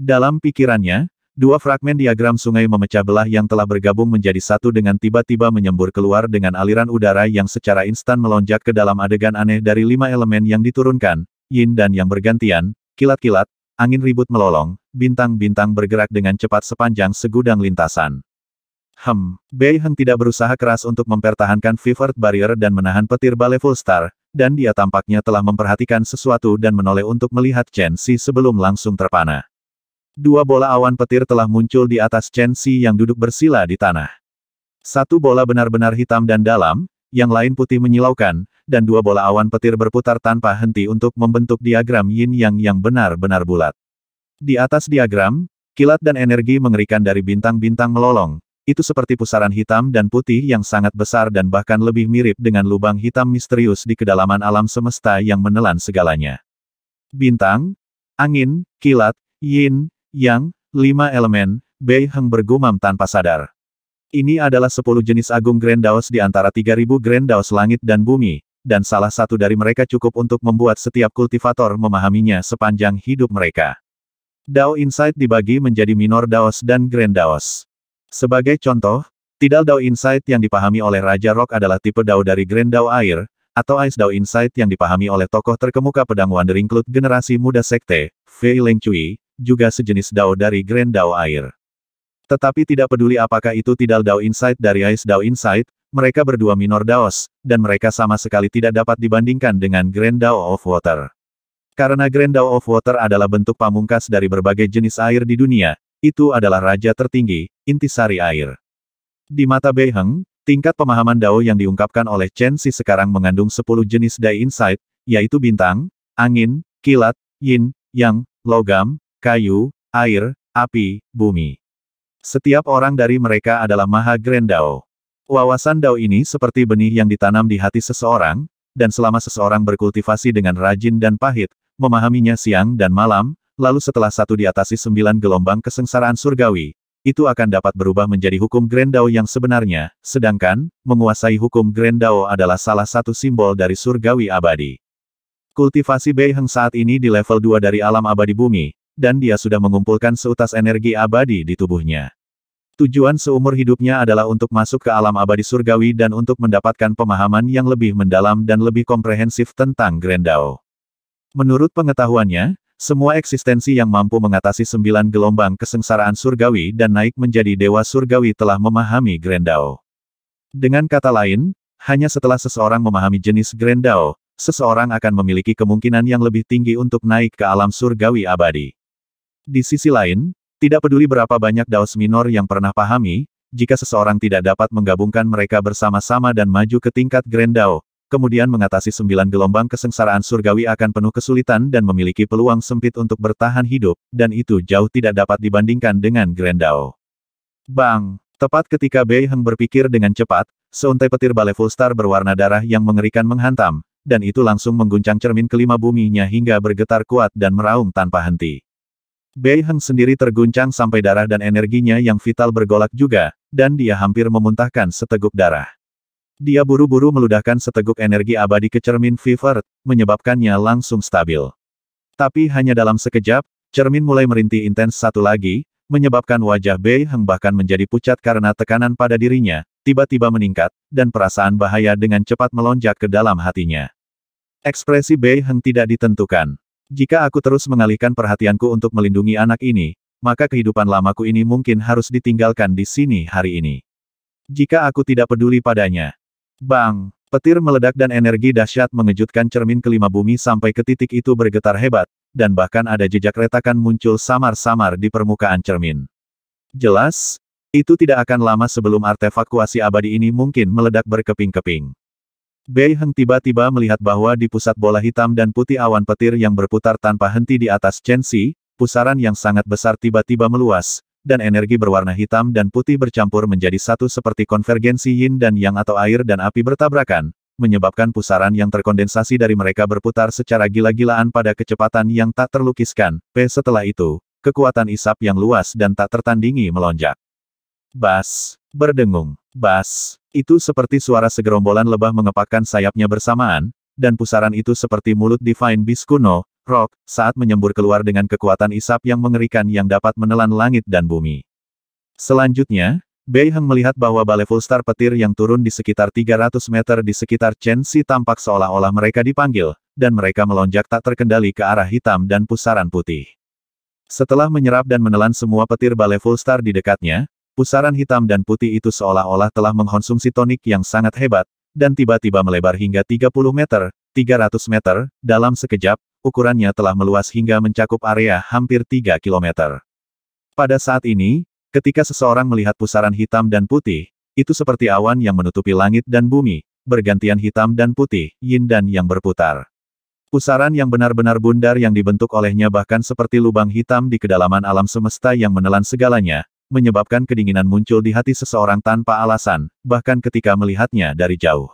Dalam pikirannya, dua fragmen diagram sungai memecah belah yang telah bergabung menjadi satu dengan tiba-tiba menyembur keluar dengan aliran udara yang secara instan melonjak ke dalam adegan aneh dari lima elemen yang diturunkan, yin dan yang bergantian, kilat-kilat, angin ribut melolong, bintang-bintang bergerak dengan cepat sepanjang segudang lintasan. Hem, Bei Heng tidak berusaha keras untuk mempertahankan Fevered Barrier dan menahan petir Bale Full Star, dan dia tampaknya telah memperhatikan sesuatu dan menoleh untuk melihat Chen Xi sebelum langsung terpana. Dua bola awan petir telah muncul di atas Chen Xi yang duduk bersila di tanah. Satu bola benar-benar hitam dan dalam, yang lain putih menyilaukan, dan dua bola awan petir berputar tanpa henti untuk membentuk diagram yin yang yang benar-benar bulat. Di atas diagram, kilat dan energi mengerikan dari bintang-bintang melolong, itu seperti pusaran hitam dan putih yang sangat besar dan bahkan lebih mirip dengan lubang hitam misterius di kedalaman alam semesta yang menelan segalanya. Bintang, angin, kilat, yin, yang, lima elemen, Bei Heng bergumam tanpa sadar. Ini adalah sepuluh jenis agung Grendaos di antara tiga ribu Grendaos langit dan bumi, dan salah satu dari mereka cukup untuk membuat setiap kultivator memahaminya sepanjang hidup mereka. Dao Insight dibagi menjadi Minor Daos dan Grand Daos. Sebagai contoh, Tidal Dao Insight yang dipahami oleh Raja Rock adalah tipe Dao dari Grand Dao Air, atau Ice Dao Insight yang dipahami oleh tokoh terkemuka pedang Wandering Cloud generasi muda Sekte, Fei Leng Cui, juga sejenis Dao dari Grand Dao Air. Tetapi tidak peduli apakah itu Tidal Dao Insight dari Ice Dao Insight, mereka berdua minor Daos, dan mereka sama sekali tidak dapat dibandingkan dengan Grand Dao of Water. Karena Grand Dao of Water adalah bentuk pamungkas dari berbagai jenis air di dunia, itu adalah raja tertinggi, intisari air. Di mata Bei Heng, tingkat pemahaman Dao yang diungkapkan oleh Chen Si sekarang mengandung 10 jenis Dai Insight, yaitu bintang, angin, kilat, yin, yang, logam, kayu, air, api, bumi. Setiap orang dari mereka adalah Maha Grand Dao. Wawasan Dao ini seperti benih yang ditanam di hati seseorang, dan selama seseorang berkultivasi dengan rajin dan pahit, memahaminya siang dan malam, lalu setelah satu diatasi sembilan gelombang kesengsaraan surgawi, itu akan dapat berubah menjadi hukum Grand yang sebenarnya, sedangkan, menguasai hukum Grand adalah salah satu simbol dari surgawi abadi. Kultivasi Bei Heng saat ini di level 2 dari alam abadi bumi, dan dia sudah mengumpulkan seutas energi abadi di tubuhnya. Tujuan seumur hidupnya adalah untuk masuk ke alam abadi surgawi dan untuk mendapatkan pemahaman yang lebih mendalam dan lebih komprehensif tentang Grendao. Menurut pengetahuannya, semua eksistensi yang mampu mengatasi sembilan gelombang kesengsaraan surgawi dan naik menjadi dewa surgawi telah memahami Grendao. Dengan kata lain, hanya setelah seseorang memahami jenis Grendao, seseorang akan memiliki kemungkinan yang lebih tinggi untuk naik ke alam surgawi abadi. Di sisi lain, tidak peduli berapa banyak daos minor yang pernah pahami, jika seseorang tidak dapat menggabungkan mereka bersama-sama dan maju ke tingkat Grendao, kemudian mengatasi sembilan gelombang kesengsaraan surgawi akan penuh kesulitan dan memiliki peluang sempit untuk bertahan hidup, dan itu jauh tidak dapat dibandingkan dengan Grendao. Bang! Tepat ketika Bei Heng berpikir dengan cepat, seuntai petir balai full star berwarna darah yang mengerikan menghantam, dan itu langsung mengguncang cermin kelima buminya hingga bergetar kuat dan meraung tanpa henti. Bei Heng sendiri terguncang sampai darah dan energinya yang vital bergolak juga, dan dia hampir memuntahkan seteguk darah. Dia buru-buru meludahkan seteguk energi abadi ke cermin Vivert, menyebabkannya langsung stabil. Tapi hanya dalam sekejap, cermin mulai merintih intens satu lagi, menyebabkan wajah Bei Heng bahkan menjadi pucat karena tekanan pada dirinya, tiba-tiba meningkat, dan perasaan bahaya dengan cepat melonjak ke dalam hatinya. Ekspresi Bei Heng tidak ditentukan. Jika aku terus mengalihkan perhatianku untuk melindungi anak ini, maka kehidupan lamaku ini mungkin harus ditinggalkan di sini hari ini. Jika aku tidak peduli padanya, Bang! Petir meledak dan energi dahsyat mengejutkan cermin kelima bumi sampai ke titik itu bergetar hebat, dan bahkan ada jejak retakan muncul samar-samar di permukaan cermin. Jelas, itu tidak akan lama sebelum artefak kuasi abadi ini mungkin meledak berkeping-keping. Bei Heng tiba-tiba melihat bahwa di pusat bola hitam dan putih awan petir yang berputar tanpa henti di atas Chen Xi, pusaran yang sangat besar tiba-tiba meluas, dan energi berwarna hitam dan putih bercampur menjadi satu seperti konvergensi yin dan yang atau air dan api bertabrakan, menyebabkan pusaran yang terkondensasi dari mereka berputar secara gila-gilaan pada kecepatan yang tak terlukiskan. P. Setelah itu, kekuatan isap yang luas dan tak tertandingi melonjak. Bas, berdengung, bas, itu seperti suara segerombolan lebah mengepakkan sayapnya bersamaan, dan pusaran itu seperti mulut Divine Beast kuno, Rock, saat menyembur keluar dengan kekuatan isap yang mengerikan yang dapat menelan langit dan bumi. Selanjutnya, Bei Heng melihat bahwa Full Star petir yang turun di sekitar 300 meter di sekitar Chen Si tampak seolah-olah mereka dipanggil, dan mereka melonjak tak terkendali ke arah hitam dan pusaran putih. Setelah menyerap dan menelan semua petir Full Star di dekatnya, pusaran hitam dan putih itu seolah-olah telah mengkonsumsi tonik yang sangat hebat, dan tiba-tiba melebar hingga 30 meter, 300 meter, dalam sekejap, ukurannya telah meluas hingga mencakup area hampir 3 kilometer. Pada saat ini, ketika seseorang melihat pusaran hitam dan putih, itu seperti awan yang menutupi langit dan bumi, bergantian hitam dan putih, yin dan yang berputar. Pusaran yang benar-benar bundar yang dibentuk olehnya bahkan seperti lubang hitam di kedalaman alam semesta yang menelan segalanya, menyebabkan kedinginan muncul di hati seseorang tanpa alasan, bahkan ketika melihatnya dari jauh.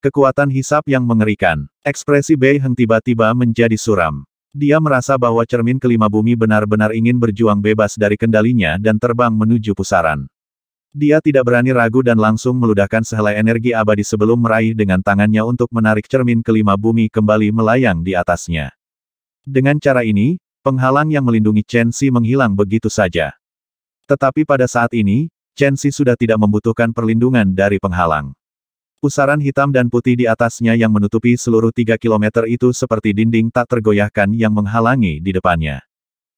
Kekuatan hisap yang mengerikan. Ekspresi Bei Heng tiba-tiba menjadi suram. Dia merasa bahwa cermin kelima bumi benar-benar ingin berjuang bebas dari kendalinya dan terbang menuju pusaran. Dia tidak berani ragu dan langsung meludahkan sehelai energi abadi sebelum meraih dengan tangannya untuk menarik cermin kelima bumi kembali melayang di atasnya. Dengan cara ini, penghalang yang melindungi Chen Xi menghilang begitu saja. Tetapi pada saat ini, Chen Xi sudah tidak membutuhkan perlindungan dari penghalang. Pusaran hitam dan putih di atasnya yang menutupi seluruh tiga kilometer itu seperti dinding tak tergoyahkan yang menghalangi di depannya.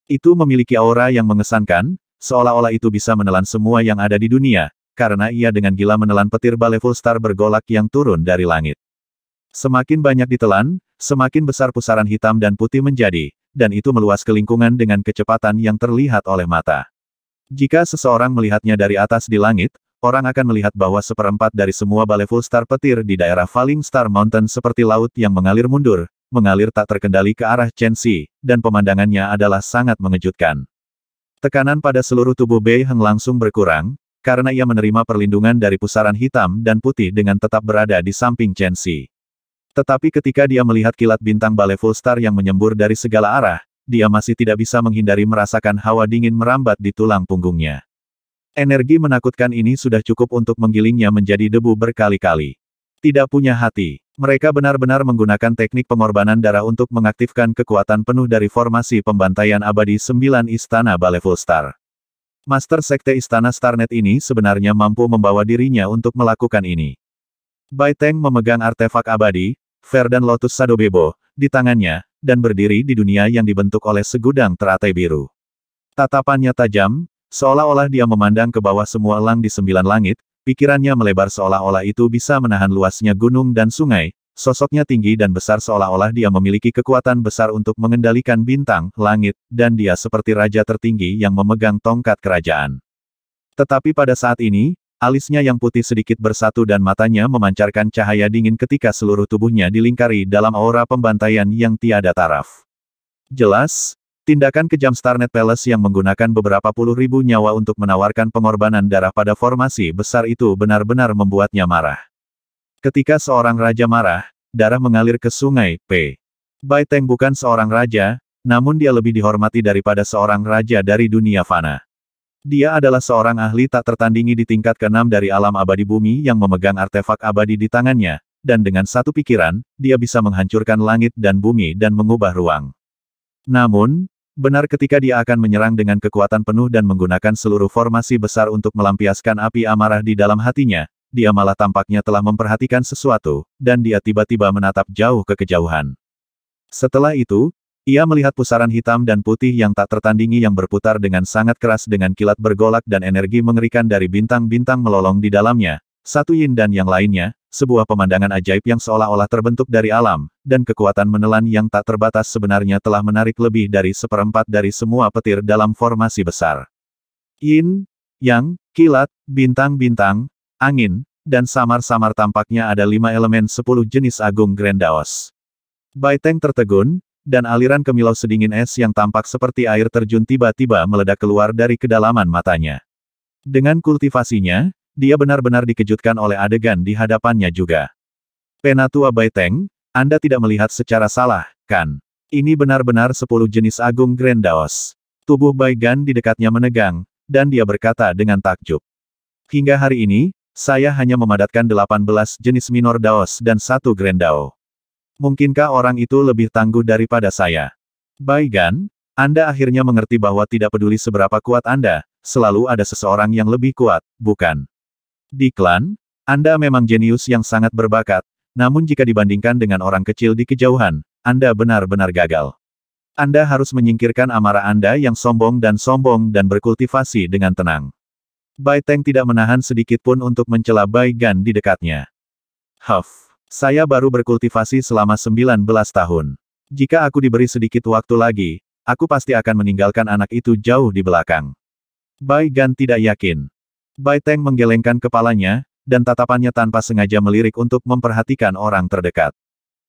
Itu memiliki aura yang mengesankan, seolah-olah itu bisa menelan semua yang ada di dunia, karena ia dengan gila menelan petir Baleful Star bergolak yang turun dari langit. Semakin banyak ditelan, semakin besar pusaran hitam dan putih menjadi, dan itu meluas ke lingkungan dengan kecepatan yang terlihat oleh mata. Jika seseorang melihatnya dari atas di langit, orang akan melihat bahwa seperempat dari semua balai star petir di daerah Falling Star Mountain seperti laut yang mengalir mundur, mengalir tak terkendali ke arah Chen Xi, dan pemandangannya adalah sangat mengejutkan. Tekanan pada seluruh tubuh Bei Heng langsung berkurang, karena ia menerima perlindungan dari pusaran hitam dan putih dengan tetap berada di samping Chen Xi. Tetapi ketika dia melihat kilat bintang Baleful Star yang menyembur dari segala arah, dia masih tidak bisa menghindari merasakan hawa dingin merambat di tulang punggungnya. Energi menakutkan ini sudah cukup untuk menggilingnya menjadi debu berkali-kali. Tidak punya hati, mereka benar-benar menggunakan teknik pengorbanan darah untuk mengaktifkan kekuatan penuh dari formasi pembantaian abadi 9 Istana Baleful Star. Master Sekte Istana Starnet ini sebenarnya mampu membawa dirinya untuk melakukan ini. Bai Teng memegang artefak abadi, Ferdan Lotus Sadobebo, di tangannya, dan berdiri di dunia yang dibentuk oleh segudang teratai biru. Tatapannya tajam, seolah-olah dia memandang ke bawah semua elang di sembilan langit, pikirannya melebar seolah-olah itu bisa menahan luasnya gunung dan sungai, sosoknya tinggi dan besar seolah-olah dia memiliki kekuatan besar untuk mengendalikan bintang, langit, dan dia seperti raja tertinggi yang memegang tongkat kerajaan. Tetapi pada saat ini, Alisnya yang putih sedikit bersatu dan matanya memancarkan cahaya dingin ketika seluruh tubuhnya dilingkari dalam aura pembantaian yang tiada taraf. Jelas, tindakan kejam Starnet Palace yang menggunakan beberapa puluh ribu nyawa untuk menawarkan pengorbanan darah pada formasi besar itu benar-benar membuatnya marah. Ketika seorang raja marah, darah mengalir ke sungai, P. Baiteng bukan seorang raja, namun dia lebih dihormati daripada seorang raja dari dunia fana. Dia adalah seorang ahli tak tertandingi di tingkat keenam dari alam abadi bumi yang memegang artefak abadi di tangannya, dan dengan satu pikiran, dia bisa menghancurkan langit dan bumi dan mengubah ruang. Namun, benar ketika dia akan menyerang dengan kekuatan penuh dan menggunakan seluruh formasi besar untuk melampiaskan api amarah di dalam hatinya, dia malah tampaknya telah memperhatikan sesuatu, dan dia tiba-tiba menatap jauh ke kejauhan. Setelah itu, ia melihat pusaran hitam dan putih yang tak tertandingi yang berputar dengan sangat keras dengan kilat bergolak dan energi mengerikan dari bintang-bintang melolong di dalamnya, satu yin dan yang lainnya, sebuah pemandangan ajaib yang seolah-olah terbentuk dari alam, dan kekuatan menelan yang tak terbatas sebenarnya telah menarik lebih dari seperempat dari semua petir dalam formasi besar. Yin, yang, kilat, bintang-bintang, angin, dan samar-samar tampaknya ada lima elemen sepuluh jenis agung Grandaos. Baiteng tertegun, dan aliran kemilau sedingin es yang tampak seperti air terjun tiba-tiba meledak keluar dari kedalaman matanya. Dengan kultivasinya, dia benar-benar dikejutkan oleh adegan di hadapannya juga. Penatua Baiteng, Anda tidak melihat secara salah, kan? Ini benar-benar sepuluh jenis agung Grendaos. Tubuh Baigan di dekatnya menegang, dan dia berkata dengan takjub. Hingga hari ini, saya hanya memadatkan 18 jenis minor daos dan satu Grendao. Mungkinkah orang itu lebih tangguh daripada saya? Baigan, Anda akhirnya mengerti bahwa tidak peduli seberapa kuat Anda, selalu ada seseorang yang lebih kuat, bukan? Di klan, Anda memang jenius yang sangat berbakat, namun jika dibandingkan dengan orang kecil di kejauhan, Anda benar-benar gagal. Anda harus menyingkirkan amarah Anda yang sombong dan sombong dan berkultivasi dengan tenang. Bai Teng tidak menahan sedikit pun untuk mencela Bai Gan di dekatnya. Huff. Saya baru berkultivasi selama 19 tahun. Jika aku diberi sedikit waktu lagi, aku pasti akan meninggalkan anak itu jauh di belakang. Bai Gan tidak yakin. Bai Teng menggelengkan kepalanya, dan tatapannya tanpa sengaja melirik untuk memperhatikan orang terdekat.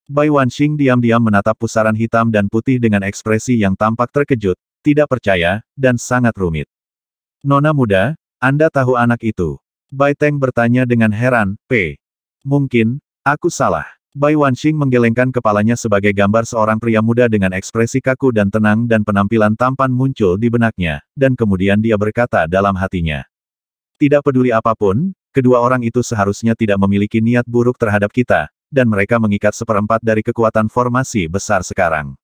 Bai Wanxing diam-diam menatap pusaran hitam dan putih dengan ekspresi yang tampak terkejut, tidak percaya, dan sangat rumit. Nona muda, Anda tahu anak itu? Bai Teng bertanya dengan heran, P. Mungkin, Aku salah. Bai Wanxing menggelengkan kepalanya sebagai gambar seorang pria muda dengan ekspresi kaku dan tenang dan penampilan tampan muncul di benaknya, dan kemudian dia berkata dalam hatinya. Tidak peduli apapun, kedua orang itu seharusnya tidak memiliki niat buruk terhadap kita, dan mereka mengikat seperempat dari kekuatan formasi besar sekarang.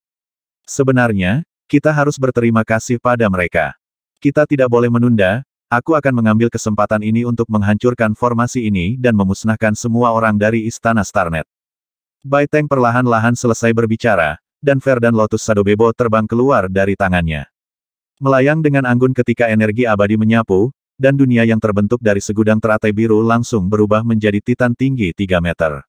Sebenarnya, kita harus berterima kasih pada mereka. Kita tidak boleh menunda, Aku akan mengambil kesempatan ini untuk menghancurkan formasi ini dan memusnahkan semua orang dari Istana Starnet. Bai Teng perlahan-lahan selesai berbicara, dan Verdan dan Lotus Sadobebo terbang keluar dari tangannya. Melayang dengan anggun ketika energi abadi menyapu, dan dunia yang terbentuk dari segudang teratai biru langsung berubah menjadi titan tinggi 3 meter.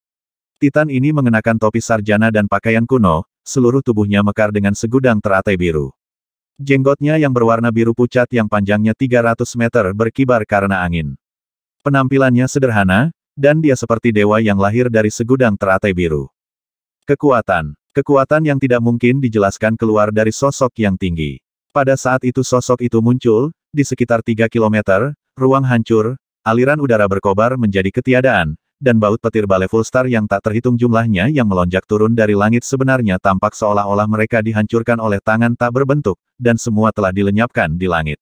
Titan ini mengenakan topi sarjana dan pakaian kuno, seluruh tubuhnya mekar dengan segudang teratai biru. Jenggotnya yang berwarna biru pucat yang panjangnya 300 meter berkibar karena angin. Penampilannya sederhana, dan dia seperti dewa yang lahir dari segudang teratai biru. Kekuatan. Kekuatan yang tidak mungkin dijelaskan keluar dari sosok yang tinggi. Pada saat itu sosok itu muncul, di sekitar 3 km, ruang hancur, aliran udara berkobar menjadi ketiadaan, dan baut petir balai full star yang tak terhitung jumlahnya yang melonjak turun dari langit sebenarnya tampak seolah-olah mereka dihancurkan oleh tangan tak berbentuk, dan semua telah dilenyapkan di langit.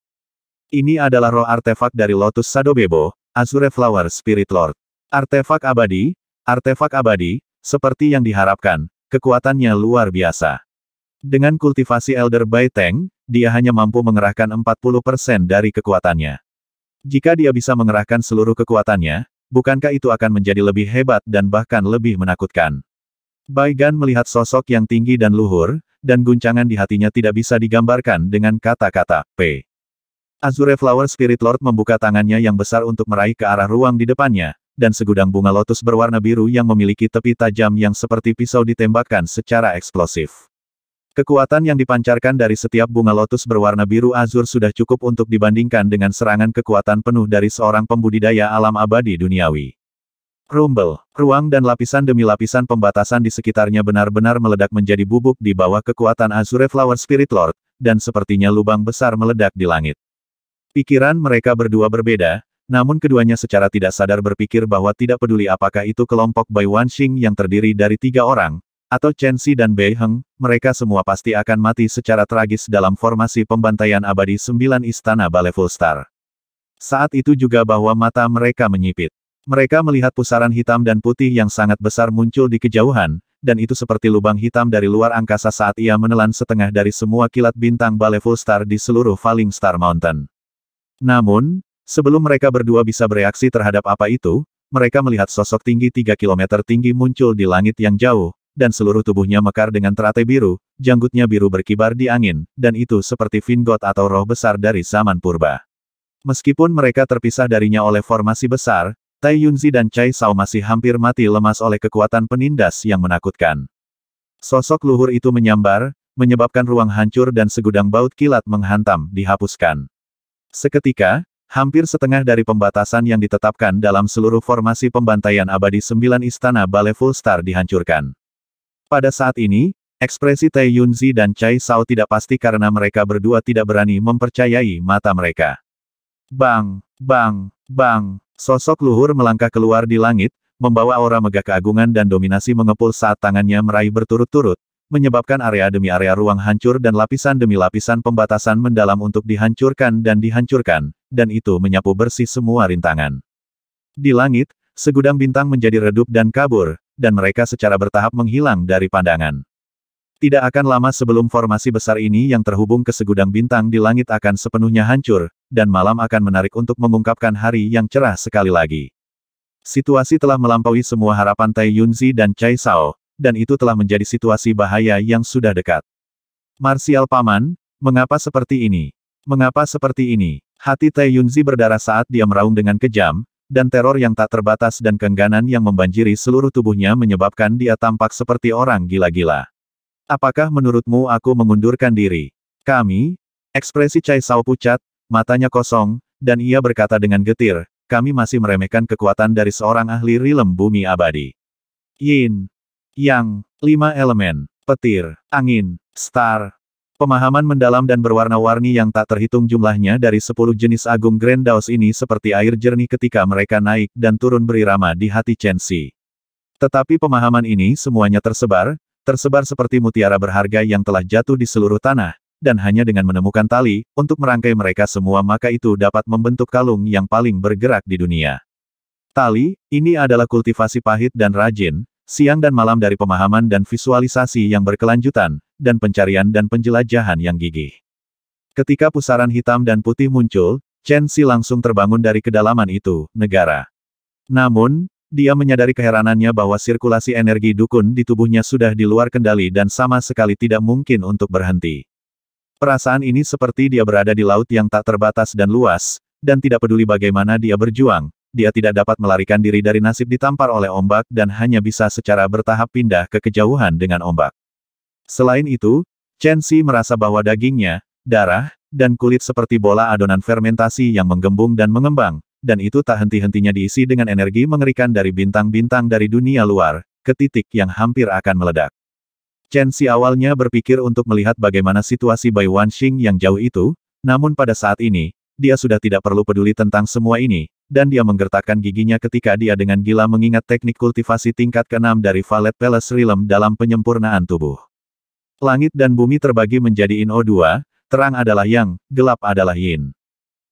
Ini adalah roh artefak dari Lotus Sadobebo, Azure Flower Spirit Lord. Artefak abadi, artefak abadi, seperti yang diharapkan, kekuatannya luar biasa. Dengan kultivasi Elder Baiteng, Teng, dia hanya mampu mengerahkan 40% dari kekuatannya. Jika dia bisa mengerahkan seluruh kekuatannya, bukankah itu akan menjadi lebih hebat dan bahkan lebih menakutkan? Baigan melihat sosok yang tinggi dan luhur, dan guncangan di hatinya tidak bisa digambarkan dengan kata-kata, P. Azure Flower Spirit Lord membuka tangannya yang besar untuk meraih ke arah ruang di depannya, dan segudang bunga lotus berwarna biru yang memiliki tepi tajam yang seperti pisau ditembakkan secara eksplosif. Kekuatan yang dipancarkan dari setiap bunga lotus berwarna biru azur sudah cukup untuk dibandingkan dengan serangan kekuatan penuh dari seorang pembudidaya alam abadi duniawi. Rumble, ruang dan lapisan demi lapisan pembatasan di sekitarnya benar-benar meledak menjadi bubuk di bawah kekuatan Azure Flower Spirit Lord, dan sepertinya lubang besar meledak di langit. Pikiran mereka berdua berbeda, namun keduanya secara tidak sadar berpikir bahwa tidak peduli apakah itu kelompok Bai Wanxing yang terdiri dari tiga orang, atau Chen Xi dan Bei Heng, mereka semua pasti akan mati secara tragis dalam formasi pembantaian abadi sembilan istana Baleful Full Star. Saat itu juga bahwa mata mereka menyipit. Mereka melihat pusaran hitam dan putih yang sangat besar muncul di kejauhan, dan itu seperti lubang hitam dari luar angkasa saat ia menelan setengah dari semua kilat bintang Baleful Full Star di seluruh Falling Star Mountain. Namun, sebelum mereka berdua bisa bereaksi terhadap apa itu, mereka melihat sosok tinggi 3 km tinggi muncul di langit yang jauh, dan seluruh tubuhnya mekar dengan teratai biru, janggutnya biru berkibar di angin, dan itu seperti Vingot atau roh besar dari zaman purba. Meskipun mereka terpisah darinya oleh formasi besar, Tai Yunzi dan Cai Sao masih hampir mati lemas oleh kekuatan penindas yang menakutkan. Sosok luhur itu menyambar, menyebabkan ruang hancur dan segudang baut kilat menghantam, dihapuskan. Seketika, hampir setengah dari pembatasan yang ditetapkan dalam seluruh formasi pembantaian abadi sembilan istana Bale Full Star dihancurkan. Pada saat ini, ekspresi Tai Yunzi dan Cai Sao tidak pasti karena mereka berdua tidak berani mempercayai mata mereka. Bang, bang, bang, sosok luhur melangkah keluar di langit, membawa aura megah keagungan dan dominasi mengepul saat tangannya meraih berturut-turut, menyebabkan area demi area ruang hancur dan lapisan demi lapisan pembatasan mendalam untuk dihancurkan dan dihancurkan, dan itu menyapu bersih semua rintangan. Di langit, segudang bintang menjadi redup dan kabur, dan mereka secara bertahap menghilang dari pandangan. Tidak akan lama sebelum formasi besar ini yang terhubung ke segudang bintang di langit akan sepenuhnya hancur, dan malam akan menarik untuk mengungkapkan hari yang cerah sekali lagi. Situasi telah melampaui semua harapan Tai Yunzi dan Chai Sao, dan itu telah menjadi situasi bahaya yang sudah dekat. Marsial Paman, mengapa seperti ini? Mengapa seperti ini? Hati Tai Yunzi berdarah saat dia meraung dengan kejam, dan teror yang tak terbatas dan kengganan yang membanjiri seluruh tubuhnya menyebabkan dia tampak seperti orang gila-gila. Apakah menurutmu aku mengundurkan diri? Kami? Ekspresi Cai Sao pucat, matanya kosong, dan ia berkata dengan getir, kami masih meremehkan kekuatan dari seorang ahli rilem bumi abadi. Yin, Yang, lima elemen, petir, angin, star, Pemahaman mendalam dan berwarna-warni yang tak terhitung jumlahnya dari sepuluh jenis agung Grand Daos ini seperti air jernih ketika mereka naik dan turun berirama di hati Chen Xi. Tetapi pemahaman ini semuanya tersebar, tersebar seperti mutiara berharga yang telah jatuh di seluruh tanah, dan hanya dengan menemukan tali, untuk merangkai mereka semua maka itu dapat membentuk kalung yang paling bergerak di dunia. Tali, ini adalah kultivasi pahit dan rajin, siang dan malam dari pemahaman dan visualisasi yang berkelanjutan, dan pencarian dan penjelajahan yang gigih. Ketika pusaran hitam dan putih muncul, Chen Xi langsung terbangun dari kedalaman itu, negara. Namun, dia menyadari keheranannya bahwa sirkulasi energi dukun di tubuhnya sudah di luar kendali dan sama sekali tidak mungkin untuk berhenti. Perasaan ini seperti dia berada di laut yang tak terbatas dan luas, dan tidak peduli bagaimana dia berjuang, dia tidak dapat melarikan diri dari nasib ditampar oleh ombak dan hanya bisa secara bertahap pindah ke kejauhan dengan ombak. Selain itu, Chen Xi merasa bahwa dagingnya, darah, dan kulit seperti bola adonan fermentasi yang menggembung dan mengembang, dan itu tak henti-hentinya diisi dengan energi mengerikan dari bintang-bintang dari dunia luar, ke titik yang hampir akan meledak. Chen Xi awalnya berpikir untuk melihat bagaimana situasi Bai Wanxing yang jauh itu, namun pada saat ini, dia sudah tidak perlu peduli tentang semua ini, dan dia menggertakkan giginya ketika dia dengan gila mengingat teknik kultivasi tingkat keenam dari Valet Palace Realm dalam penyempurnaan tubuh. Langit dan bumi terbagi menjadi Yin O dua, terang adalah Yang, gelap adalah Yin.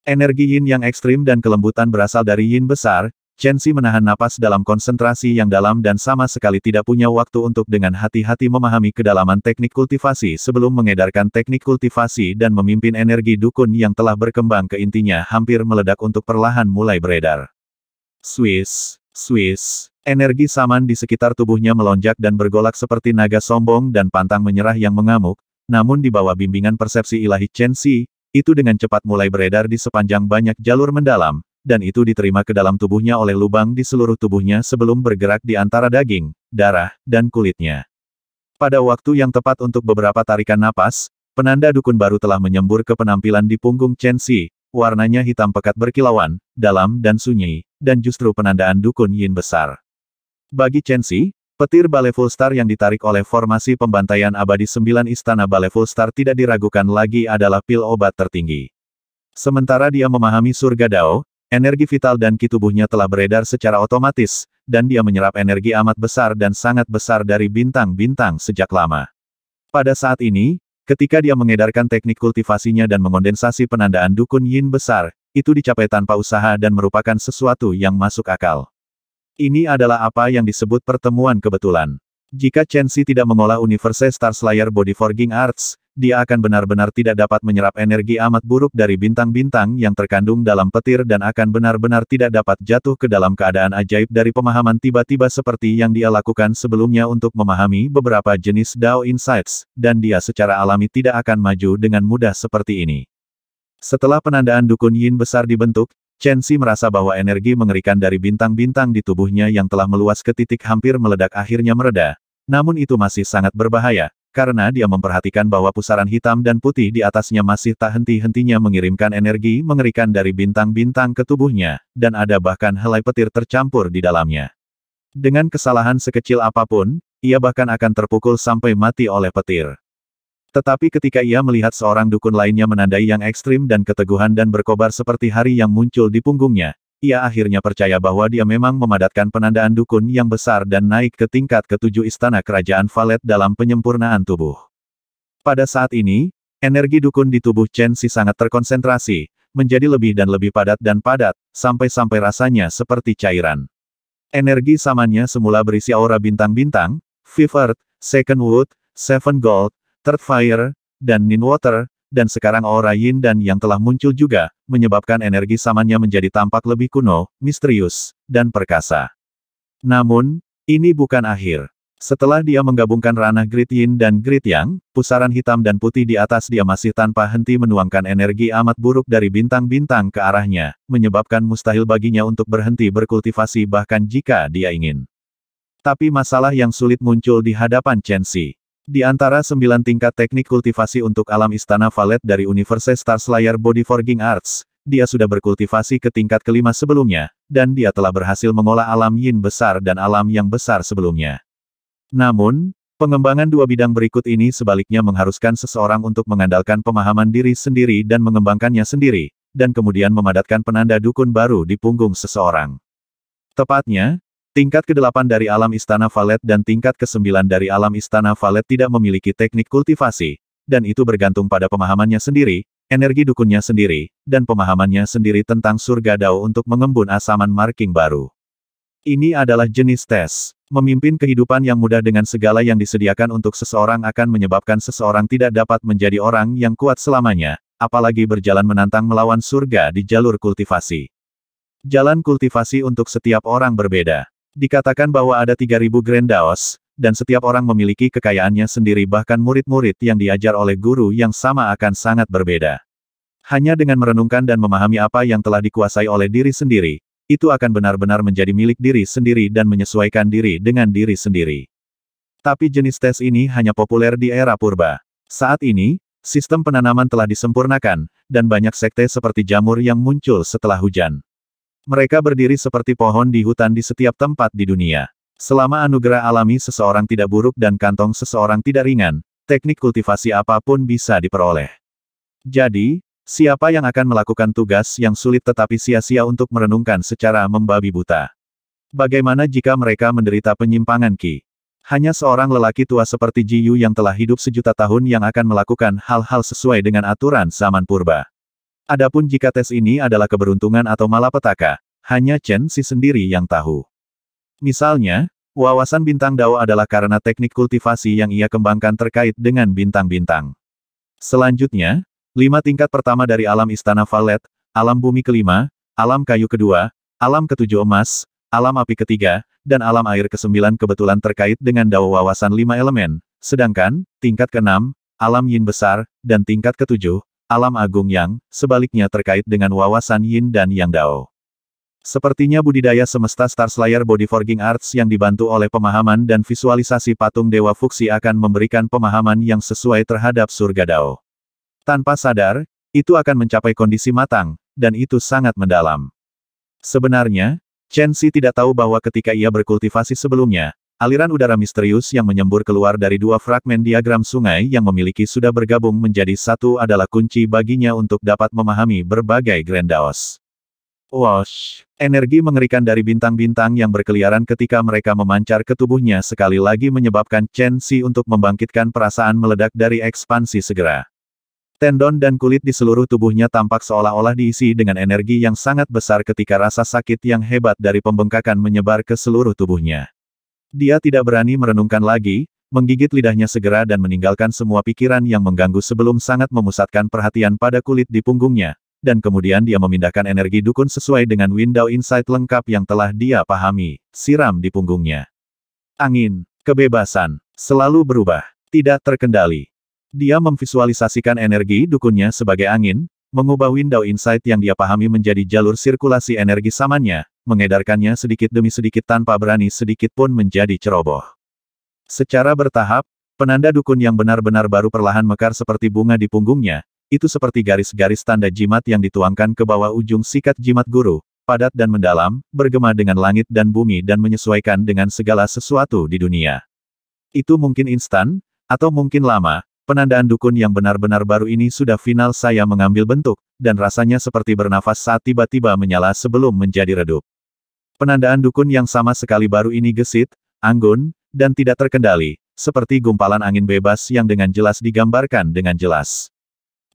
Energi Yin yang ekstrim dan kelembutan berasal dari Yin besar, Chen Xi menahan napas dalam konsentrasi yang dalam dan sama sekali tidak punya waktu untuk dengan hati-hati memahami kedalaman teknik kultivasi sebelum mengedarkan teknik kultivasi dan memimpin energi dukun yang telah berkembang ke intinya hampir meledak untuk perlahan mulai beredar. Swiss, Swiss, Energi saman di sekitar tubuhnya melonjak dan bergolak seperti naga sombong dan pantang menyerah yang mengamuk, namun di bawah bimbingan persepsi ilahi Chen Xi, itu dengan cepat mulai beredar di sepanjang banyak jalur mendalam, dan itu diterima ke dalam tubuhnya oleh lubang di seluruh tubuhnya sebelum bergerak di antara daging, darah, dan kulitnya. Pada waktu yang tepat untuk beberapa tarikan napas, penanda dukun baru telah menyembur ke penampilan di punggung Chen Xi, warnanya hitam pekat berkilauan, dalam dan sunyi, dan justru penandaan dukun yin besar. Bagi Chen Xi, petir Baleful Star yang ditarik oleh formasi pembantaian abadi sembilan istana Baleful Star tidak diragukan lagi adalah pil obat tertinggi. Sementara dia memahami surga Dao, energi vital dan kitubuhnya telah beredar secara otomatis, dan dia menyerap energi amat besar dan sangat besar dari bintang-bintang sejak lama. Pada saat ini, ketika dia mengedarkan teknik kultivasinya dan mengondensasi penandaan dukun yin besar, itu dicapai tanpa usaha dan merupakan sesuatu yang masuk akal. Ini adalah apa yang disebut pertemuan kebetulan. Jika Chen Xi tidak mengolah Universe Star Slayer Body Forging Arts, dia akan benar-benar tidak dapat menyerap energi amat buruk dari bintang-bintang yang terkandung dalam petir dan akan benar-benar tidak dapat jatuh ke dalam keadaan ajaib dari pemahaman tiba-tiba seperti yang dia lakukan sebelumnya untuk memahami beberapa jenis Dao Insights, dan dia secara alami tidak akan maju dengan mudah seperti ini. Setelah penandaan dukun Yin besar dibentuk, Chen Xi merasa bahwa energi mengerikan dari bintang-bintang di tubuhnya yang telah meluas ke titik hampir meledak akhirnya mereda, namun itu masih sangat berbahaya, karena dia memperhatikan bahwa pusaran hitam dan putih di atasnya masih tak henti-hentinya mengirimkan energi mengerikan dari bintang-bintang ke tubuhnya, dan ada bahkan helai petir tercampur di dalamnya. Dengan kesalahan sekecil apapun, ia bahkan akan terpukul sampai mati oleh petir. Tetapi ketika ia melihat seorang dukun lainnya menandai yang ekstrim dan keteguhan dan berkobar seperti hari yang muncul di punggungnya, ia akhirnya percaya bahwa dia memang memadatkan penandaan dukun yang besar dan naik ke tingkat ketujuh istana kerajaan Valet dalam penyempurnaan tubuh. Pada saat ini, energi dukun di tubuh Chen Si sangat terkonsentrasi, menjadi lebih dan lebih padat dan padat, sampai-sampai rasanya seperti cairan. Energi samannya semula berisi aura bintang-bintang, Fifth Earth, Second Wood, Seven Gold, Third Fire, dan Nin Water, dan sekarang aura Yin dan Yang telah muncul juga, menyebabkan energi samannya menjadi tampak lebih kuno, misterius, dan perkasa. Namun, ini bukan akhir. Setelah dia menggabungkan ranah Grid Yin dan Grid Yang, pusaran hitam dan putih di atas dia masih tanpa henti menuangkan energi amat buruk dari bintang-bintang ke arahnya, menyebabkan mustahil baginya untuk berhenti berkultivasi bahkan jika dia ingin. Tapi masalah yang sulit muncul di hadapan Chen Xi. Di antara sembilan tingkat teknik kultivasi untuk alam istana valet dari Universitas Star Slayer Body Forging Arts, dia sudah berkultivasi ke tingkat kelima sebelumnya, dan dia telah berhasil mengolah alam yin besar dan alam yang besar sebelumnya. Namun, pengembangan dua bidang berikut ini sebaliknya mengharuskan seseorang untuk mengandalkan pemahaman diri sendiri dan mengembangkannya sendiri, dan kemudian memadatkan penanda dukun baru di punggung seseorang. Tepatnya, Tingkat ke-8 dari alam Istana Valet dan tingkat ke-9 dari alam Istana Valet tidak memiliki teknik kultivasi, dan itu bergantung pada pemahamannya sendiri, energi dukunnya sendiri, dan pemahamannya sendiri tentang surga dao untuk mengembun asaman marking baru. Ini adalah jenis tes. Memimpin kehidupan yang mudah dengan segala yang disediakan untuk seseorang akan menyebabkan seseorang tidak dapat menjadi orang yang kuat selamanya, apalagi berjalan menantang melawan surga di jalur kultivasi. Jalan kultivasi untuk setiap orang berbeda. Dikatakan bahwa ada 3.000 Grand Daos, dan setiap orang memiliki kekayaannya sendiri bahkan murid-murid yang diajar oleh guru yang sama akan sangat berbeda. Hanya dengan merenungkan dan memahami apa yang telah dikuasai oleh diri sendiri, itu akan benar-benar menjadi milik diri sendiri dan menyesuaikan diri dengan diri sendiri. Tapi jenis tes ini hanya populer di era purba. Saat ini, sistem penanaman telah disempurnakan, dan banyak sekte seperti jamur yang muncul setelah hujan. Mereka berdiri seperti pohon di hutan di setiap tempat di dunia. Selama anugerah alami seseorang tidak buruk dan kantong seseorang tidak ringan, teknik kultivasi apapun bisa diperoleh. Jadi, siapa yang akan melakukan tugas yang sulit tetapi sia-sia untuk merenungkan secara membabi buta? Bagaimana jika mereka menderita penyimpangan Ki? Hanya seorang lelaki tua seperti Ji Yu yang telah hidup sejuta tahun yang akan melakukan hal-hal sesuai dengan aturan zaman purba. Adapun jika tes ini adalah keberuntungan atau malapetaka, hanya Chen Si sendiri yang tahu. Misalnya, wawasan bintang Dao adalah karena teknik kultivasi yang ia kembangkan terkait dengan bintang-bintang. Selanjutnya, lima tingkat pertama dari alam Istana Valet, alam bumi kelima, alam kayu kedua, alam ketujuh emas, alam api ketiga, dan alam air kesembilan kebetulan terkait dengan Dao wawasan lima elemen, sedangkan, tingkat keenam, alam yin besar, dan tingkat ketujuh, alam agung yang, sebaliknya terkait dengan wawasan yin dan yang dao. Sepertinya budidaya semesta Star Slayer Body Forging Arts yang dibantu oleh pemahaman dan visualisasi patung Dewa Fuksi akan memberikan pemahaman yang sesuai terhadap surga Dao. Tanpa sadar, itu akan mencapai kondisi matang, dan itu sangat mendalam. Sebenarnya, Chen Xi tidak tahu bahwa ketika ia berkultivasi sebelumnya, Aliran udara misterius yang menyembur keluar dari dua fragmen diagram sungai yang memiliki sudah bergabung menjadi satu adalah kunci baginya untuk dapat memahami berbagai grandaos. Wash! Energi mengerikan dari bintang-bintang yang berkeliaran ketika mereka memancar ke tubuhnya sekali lagi menyebabkan Chen Xi untuk membangkitkan perasaan meledak dari ekspansi segera. Tendon dan kulit di seluruh tubuhnya tampak seolah-olah diisi dengan energi yang sangat besar ketika rasa sakit yang hebat dari pembengkakan menyebar ke seluruh tubuhnya. Dia tidak berani merenungkan lagi, menggigit lidahnya segera dan meninggalkan semua pikiran yang mengganggu sebelum sangat memusatkan perhatian pada kulit di punggungnya, dan kemudian dia memindahkan energi dukun sesuai dengan window insight lengkap yang telah dia pahami, siram di punggungnya. Angin, kebebasan, selalu berubah, tidak terkendali. Dia memvisualisasikan energi dukunnya sebagai angin, mengubah window insight yang dia pahami menjadi jalur sirkulasi energi samannya, mengedarkannya sedikit demi sedikit tanpa berani sedikit pun menjadi ceroboh. Secara bertahap, penanda dukun yang benar-benar baru perlahan mekar seperti bunga di punggungnya, itu seperti garis-garis tanda jimat yang dituangkan ke bawah ujung sikat jimat guru, padat dan mendalam, bergema dengan langit dan bumi dan menyesuaikan dengan segala sesuatu di dunia. Itu mungkin instan, atau mungkin lama, penandaan dukun yang benar-benar baru ini sudah final saya mengambil bentuk, dan rasanya seperti bernafas saat tiba-tiba menyala sebelum menjadi redup. Penandaan dukun yang sama sekali baru ini gesit, anggun, dan tidak terkendali, seperti gumpalan angin bebas yang dengan jelas digambarkan dengan jelas.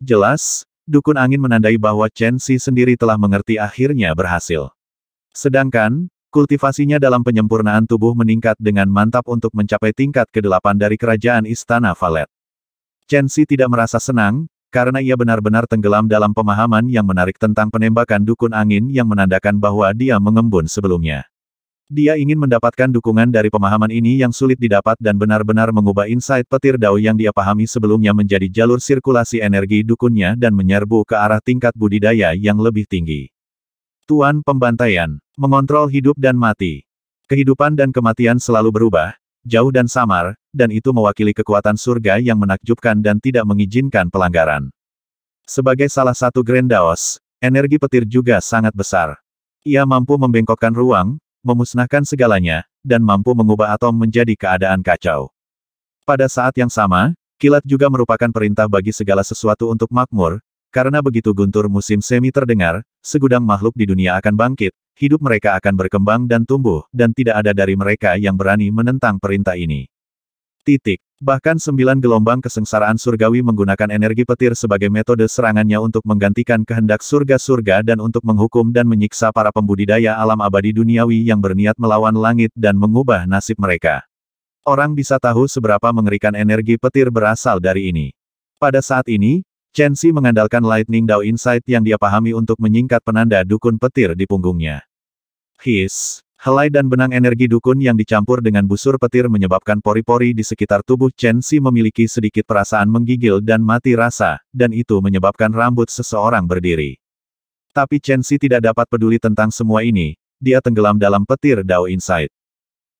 Jelas, dukun angin menandai bahwa Chen Xi sendiri telah mengerti akhirnya berhasil. Sedangkan, kultivasinya dalam penyempurnaan tubuh meningkat dengan mantap untuk mencapai tingkat ke-8 dari kerajaan Istana Valet. Chen Xi tidak merasa senang, karena ia benar-benar tenggelam dalam pemahaman yang menarik tentang penembakan dukun angin yang menandakan bahwa dia mengembun sebelumnya. Dia ingin mendapatkan dukungan dari pemahaman ini yang sulit didapat dan benar-benar mengubah insight petir dao yang dia pahami sebelumnya menjadi jalur sirkulasi energi dukunnya dan menyerbu ke arah tingkat budidaya yang lebih tinggi. Tuan Pembantaian, mengontrol hidup dan mati. Kehidupan dan kematian selalu berubah, jauh dan samar, dan itu mewakili kekuatan surga yang menakjubkan dan tidak mengizinkan pelanggaran. Sebagai salah satu Grand energi petir juga sangat besar. Ia mampu membengkokkan ruang, memusnahkan segalanya, dan mampu mengubah atom menjadi keadaan kacau. Pada saat yang sama, kilat juga merupakan perintah bagi segala sesuatu untuk makmur, karena begitu guntur musim semi terdengar, segudang makhluk di dunia akan bangkit, hidup mereka akan berkembang dan tumbuh, dan tidak ada dari mereka yang berani menentang perintah ini. Titik. Bahkan sembilan gelombang kesengsaraan surgawi menggunakan energi petir sebagai metode serangannya untuk menggantikan kehendak surga-surga dan untuk menghukum dan menyiksa para pembudidaya alam abadi duniawi yang berniat melawan langit dan mengubah nasib mereka. Orang bisa tahu seberapa mengerikan energi petir berasal dari ini. Pada saat ini, Chen Xi mengandalkan Lightning Dao Insight yang dia pahami untuk menyingkat penanda dukun petir di punggungnya. His. Helai dan benang energi dukun yang dicampur dengan busur petir menyebabkan pori-pori di sekitar tubuh Chen Xi memiliki sedikit perasaan menggigil dan mati rasa, dan itu menyebabkan rambut seseorang berdiri. Tapi Chen Xi tidak dapat peduli tentang semua ini, dia tenggelam dalam petir Dao Insight.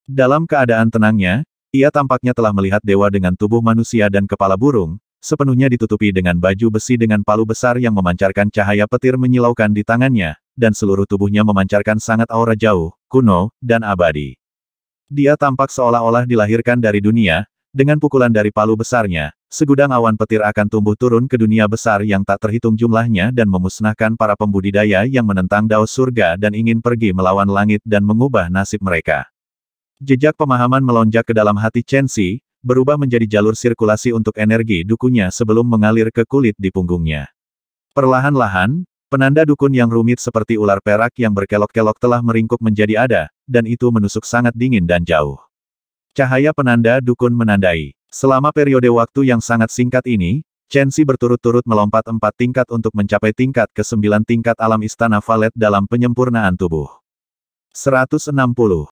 Dalam keadaan tenangnya, ia tampaknya telah melihat dewa dengan tubuh manusia dan kepala burung, sepenuhnya ditutupi dengan baju besi dengan palu besar yang memancarkan cahaya petir menyilaukan di tangannya, dan seluruh tubuhnya memancarkan sangat aura jauh, kuno, dan abadi. Dia tampak seolah-olah dilahirkan dari dunia, dengan pukulan dari palu besarnya, segudang awan petir akan tumbuh turun ke dunia besar yang tak terhitung jumlahnya dan memusnahkan para pembudidaya yang menentang Dao surga dan ingin pergi melawan langit dan mengubah nasib mereka. Jejak pemahaman melonjak ke dalam hati Chen Xi, berubah menjadi jalur sirkulasi untuk energi dukunya sebelum mengalir ke kulit di punggungnya. Perlahan-lahan, Penanda dukun yang rumit seperti ular perak yang berkelok-kelok telah meringkuk menjadi ada, dan itu menusuk sangat dingin dan jauh. Cahaya penanda dukun menandai. Selama periode waktu yang sangat singkat ini, Chen Xi berturut-turut melompat empat tingkat untuk mencapai tingkat ke sembilan tingkat alam istana Valet dalam penyempurnaan tubuh. 160.